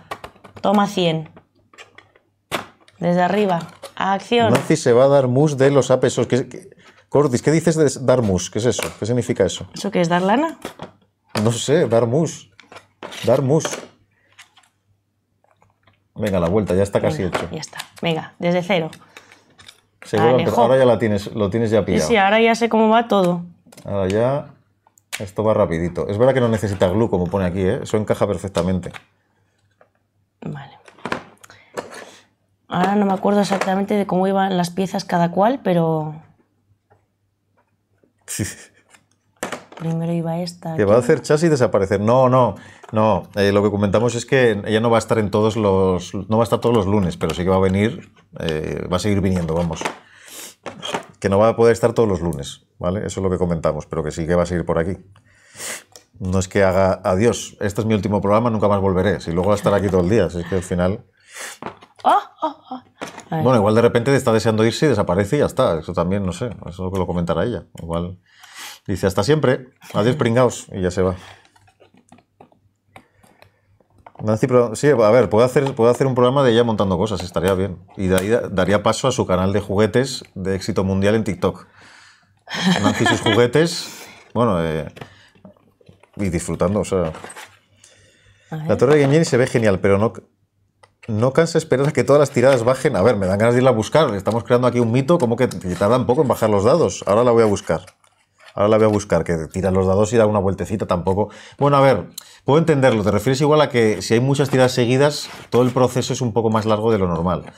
[SPEAKER 2] toma 100. Desde arriba. Acción. Nancy
[SPEAKER 1] se va a dar mus de los apesos. Cordis, ¿qué dices de dar mus? ¿Qué es eso? ¿Qué significa eso?
[SPEAKER 2] ¿Eso qué es dar lana?
[SPEAKER 1] No sé, dar mus. Dar mus. Venga, la vuelta, ya está casi hecho. Ya está.
[SPEAKER 2] Venga, desde cero.
[SPEAKER 1] Seguro, ahora ya la tienes, lo tienes ya pillado. Sí,
[SPEAKER 2] ahora ya sé cómo va todo.
[SPEAKER 1] Ahora ya. Esto va rapidito. Es verdad que no necesita glue, como pone aquí, ¿eh? Eso encaja perfectamente. Vale.
[SPEAKER 2] Ahora no me acuerdo exactamente de cómo iban las piezas cada cual, pero... Primero iba esta. Que va a hacer
[SPEAKER 1] chasis y desaparecer. No, no, no. Eh, lo que comentamos es que ella no va a estar en todos los, no va a estar todos los lunes, pero sí que va a venir, eh, va a seguir viniendo, vamos. Que no va a poder estar todos los lunes, ¿vale? Eso es lo que comentamos, pero que sí que va a seguir por aquí. No es que haga adiós, este es mi último programa, nunca más volveré. Si luego va a estar aquí todo el día, así que al final bueno, igual de repente está deseando irse y desaparece y ya está. Eso también, no sé, eso lo que lo comentará ella. Igual dice hasta siempre, adiós pringaos y ya se va. Nancy, sí, a ver, puedo hacer, hacer un programa de ella montando cosas, estaría bien. Y daría paso a su canal de juguetes de éxito mundial en TikTok. Nancy sus juguetes, bueno, eh, y disfrutando, o sea. La torre de Game se ve genial, pero no, no cansa esperar a que todas las tiradas bajen. A ver, me dan ganas de irla a buscar. Estamos creando aquí un mito, como que, tarda un poco en bajar los dados. Ahora la voy a buscar. Ahora la voy a buscar, que tiran los dados y da una vueltecita tampoco. Bueno, a ver, puedo entenderlo. Te refieres igual a que si hay muchas tiradas seguidas, todo el proceso es un poco más largo de lo normal.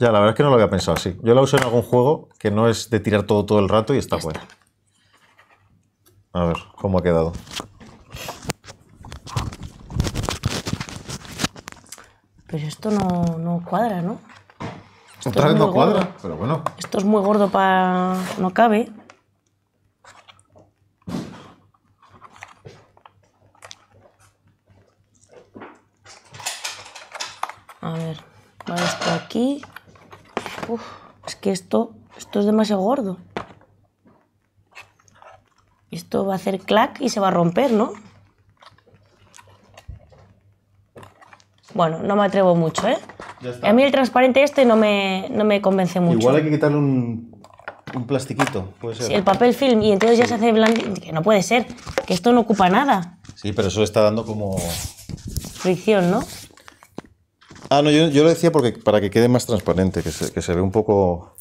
[SPEAKER 1] Ya, la verdad es que no lo había pensado así. Yo la uso en algún juego que no es de tirar todo todo el rato y está bueno. A ver, ¿cómo ha quedado?
[SPEAKER 2] pero esto no, cuadra, ¿no? Esto Otra no cuadra, pero bueno. Esto es muy gordo para... no cabe. A ver, va esto aquí. es que esto, esto es demasiado gordo. Esto va a hacer clac y se va a romper, ¿no? Bueno, no me atrevo mucho, ¿eh? A mí el transparente este no me, me convence mucho. Igual hay
[SPEAKER 1] que quitarle un, un plastiquito, puede el
[SPEAKER 2] papel film, y entonces ya se hace blanco. Que no puede ser, que esto no ocupa nada.
[SPEAKER 1] Sí, pero eso está dando como.
[SPEAKER 2] Fricción, ¿no?
[SPEAKER 1] Ah, no, yo, lo decía porque para que quede más transparente, que se, que se ve un poco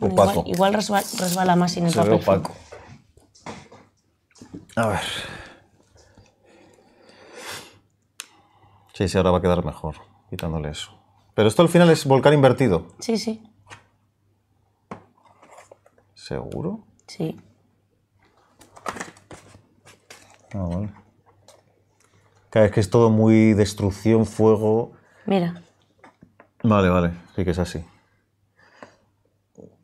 [SPEAKER 1] opaco. Igual, igual resbala, más sin el se papel. Ve opaco. A ver. Y ahora va a quedar mejor, quitándole eso. Pero esto al final es volcán invertido. Sí, sí. ¿Seguro? Sí. Ah, vale. Cada vez que es todo muy destrucción, fuego. Mira. Vale, vale, sí que es así.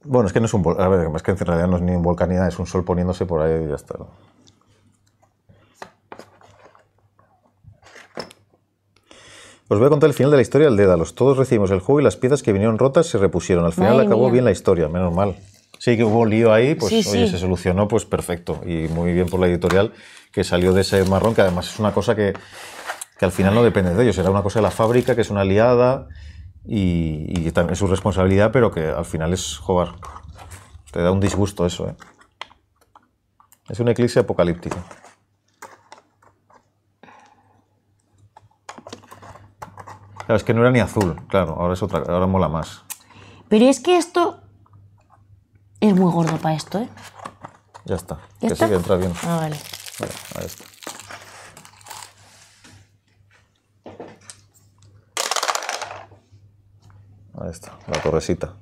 [SPEAKER 1] Bueno, es que no es un volcán. A ver, es que en realidad no es ni un volcán ni nada, es un sol poniéndose por ahí y ya está. Os voy a contar el final de la historia del Dédalos. Todos recibimos el juego y las piezas que vinieron rotas se repusieron. Al final acabó bien la historia, menos mal. Sí, que hubo lío ahí, pues oye, se solucionó, pues perfecto. Y muy bien por la editorial que salió de ese marrón, que además es una cosa que, al final no depende de ellos. Era una cosa de la fábrica, que es una aliada y, también es su responsabilidad, pero que al final es jugar. Te da un disgusto eso, ¿eh? Es un eclipse apocalíptico. es que no era ni azul, claro, ahora es otra, ahora mola más.
[SPEAKER 2] Pero es que esto es muy gordo para esto, ¿eh?
[SPEAKER 1] Ya está. que sí que entra bien. Ah, vale. Vale, ahí está. Ahí está, la torrecita.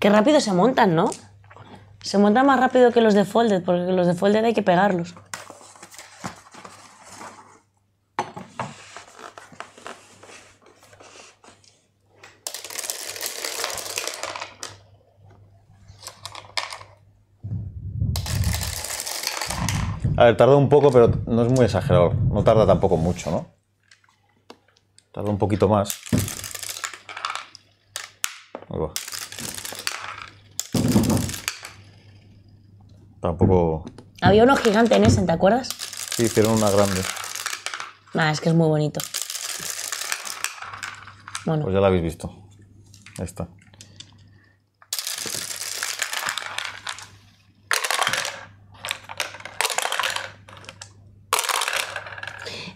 [SPEAKER 2] Qué rápido se montan, ¿no? Se montan más rápido que los de folded, porque los de folded hay que pegarlos.
[SPEAKER 1] A ver, tarda un poco, pero no es muy exagerado. No tarda tampoco mucho, ¿no? Tarda un poquito más. Tampoco.
[SPEAKER 2] Había uno gigante en ese, ¿te acuerdas?
[SPEAKER 1] Sí, hicieron una grande.
[SPEAKER 2] Nah, es que es muy bonito. Bueno.
[SPEAKER 1] Pues ya la habéis visto. Ahí está.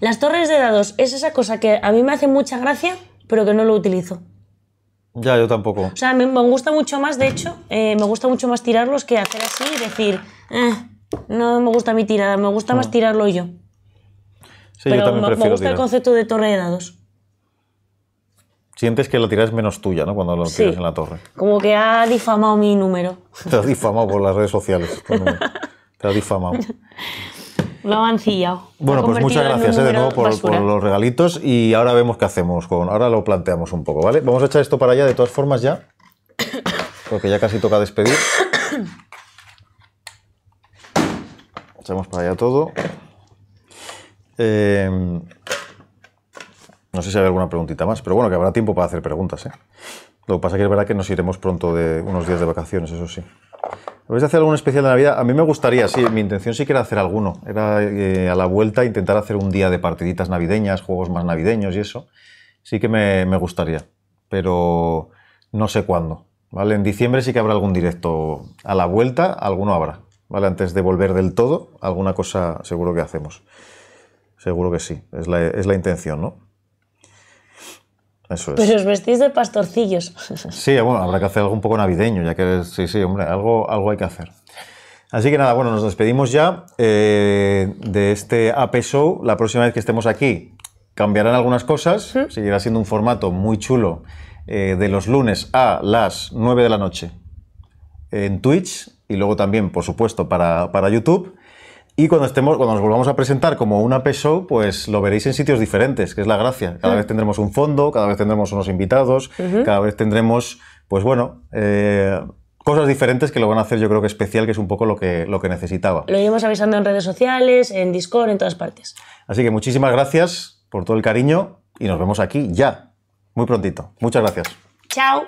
[SPEAKER 2] Las torres de dados es esa cosa que a mí me hace mucha gracia, pero que no lo utilizo.
[SPEAKER 1] Ya, yo tampoco. O
[SPEAKER 2] sea, me, gusta mucho más, de hecho, eh, me gusta mucho más tirarlos que hacer así y decir, eh, no me gusta mi tirada, me gusta más mm. tirarlo yo. Sí, yo también me, prefiero me gusta el concepto de torre de dados.
[SPEAKER 1] Sientes que la tirada es menos tuya, ¿no? Cuando lo tienes tiras en la torre.
[SPEAKER 2] Como que ha difamado mi número. Te ha
[SPEAKER 1] difamado por las redes sociales. Te ha difamado
[SPEAKER 2] lo han Bueno, pues muchas gracias eh, de nuevo por, los
[SPEAKER 1] regalitos y ahora vemos qué hacemos. Con, ahora lo planteamos un poco, ¿vale? Vamos a echar esto para allá de todas formas ya, porque ya casi toca despedir. Echamos para allá todo. Eh, no sé si hay alguna preguntita más, pero bueno, que habrá tiempo para hacer preguntas. ¿eh? Lo que pasa es que es verdad que nos iremos pronto de unos días de vacaciones, eso sí. ¿Habéis de hacer algún especial de Navidad? A mí me gustaría, sí, mi intención sí que era hacer alguno. Era eh, a la vuelta intentar hacer un día de partiditas navideñas, juegos más navideños y eso. Sí que me, gustaría, pero no sé cuándo. ¿vale? En diciembre sí que habrá algún directo. A la vuelta alguno habrá. ¿vale? Antes de volver del todo, alguna cosa seguro que hacemos. Seguro que sí, es la intención, ¿no? Pero os
[SPEAKER 2] vestís de pastorcillos.
[SPEAKER 1] Sí, bueno, habrá que hacer algo un poco navideño, ya que sí, sí, hombre, algo, algo hay que hacer. Así que nada, bueno, nos despedimos ya eh, de este AP Show. La próxima vez que estemos aquí cambiarán algunas cosas, seguirá siendo un formato muy chulo eh, de los lunes a las 9 de la noche en Twitch y luego también, por supuesto, para, para YouTube. Y cuando, estemos, cuando nos volvamos a presentar como una PSO, pues lo veréis en sitios diferentes, que es la gracia. Cada mm. vez tendremos un fondo, cada vez tendremos unos invitados, cada vez tendremos, pues bueno, eh, cosas diferentes que lo van a hacer yo creo que especial, que es un poco lo que, lo que necesitaba.
[SPEAKER 2] Lo iremos avisando en redes sociales, en Discord, en todas partes.
[SPEAKER 1] Así que muchísimas gracias por todo el cariño y nos vemos aquí ya, muy prontito. Muchas gracias. Chao.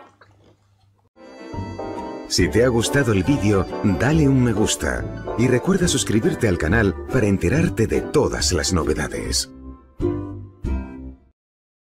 [SPEAKER 1] Si te ha gustado el vídeo, dale un me gusta y recuerda suscribirte al canal para enterarte de todas las novedades.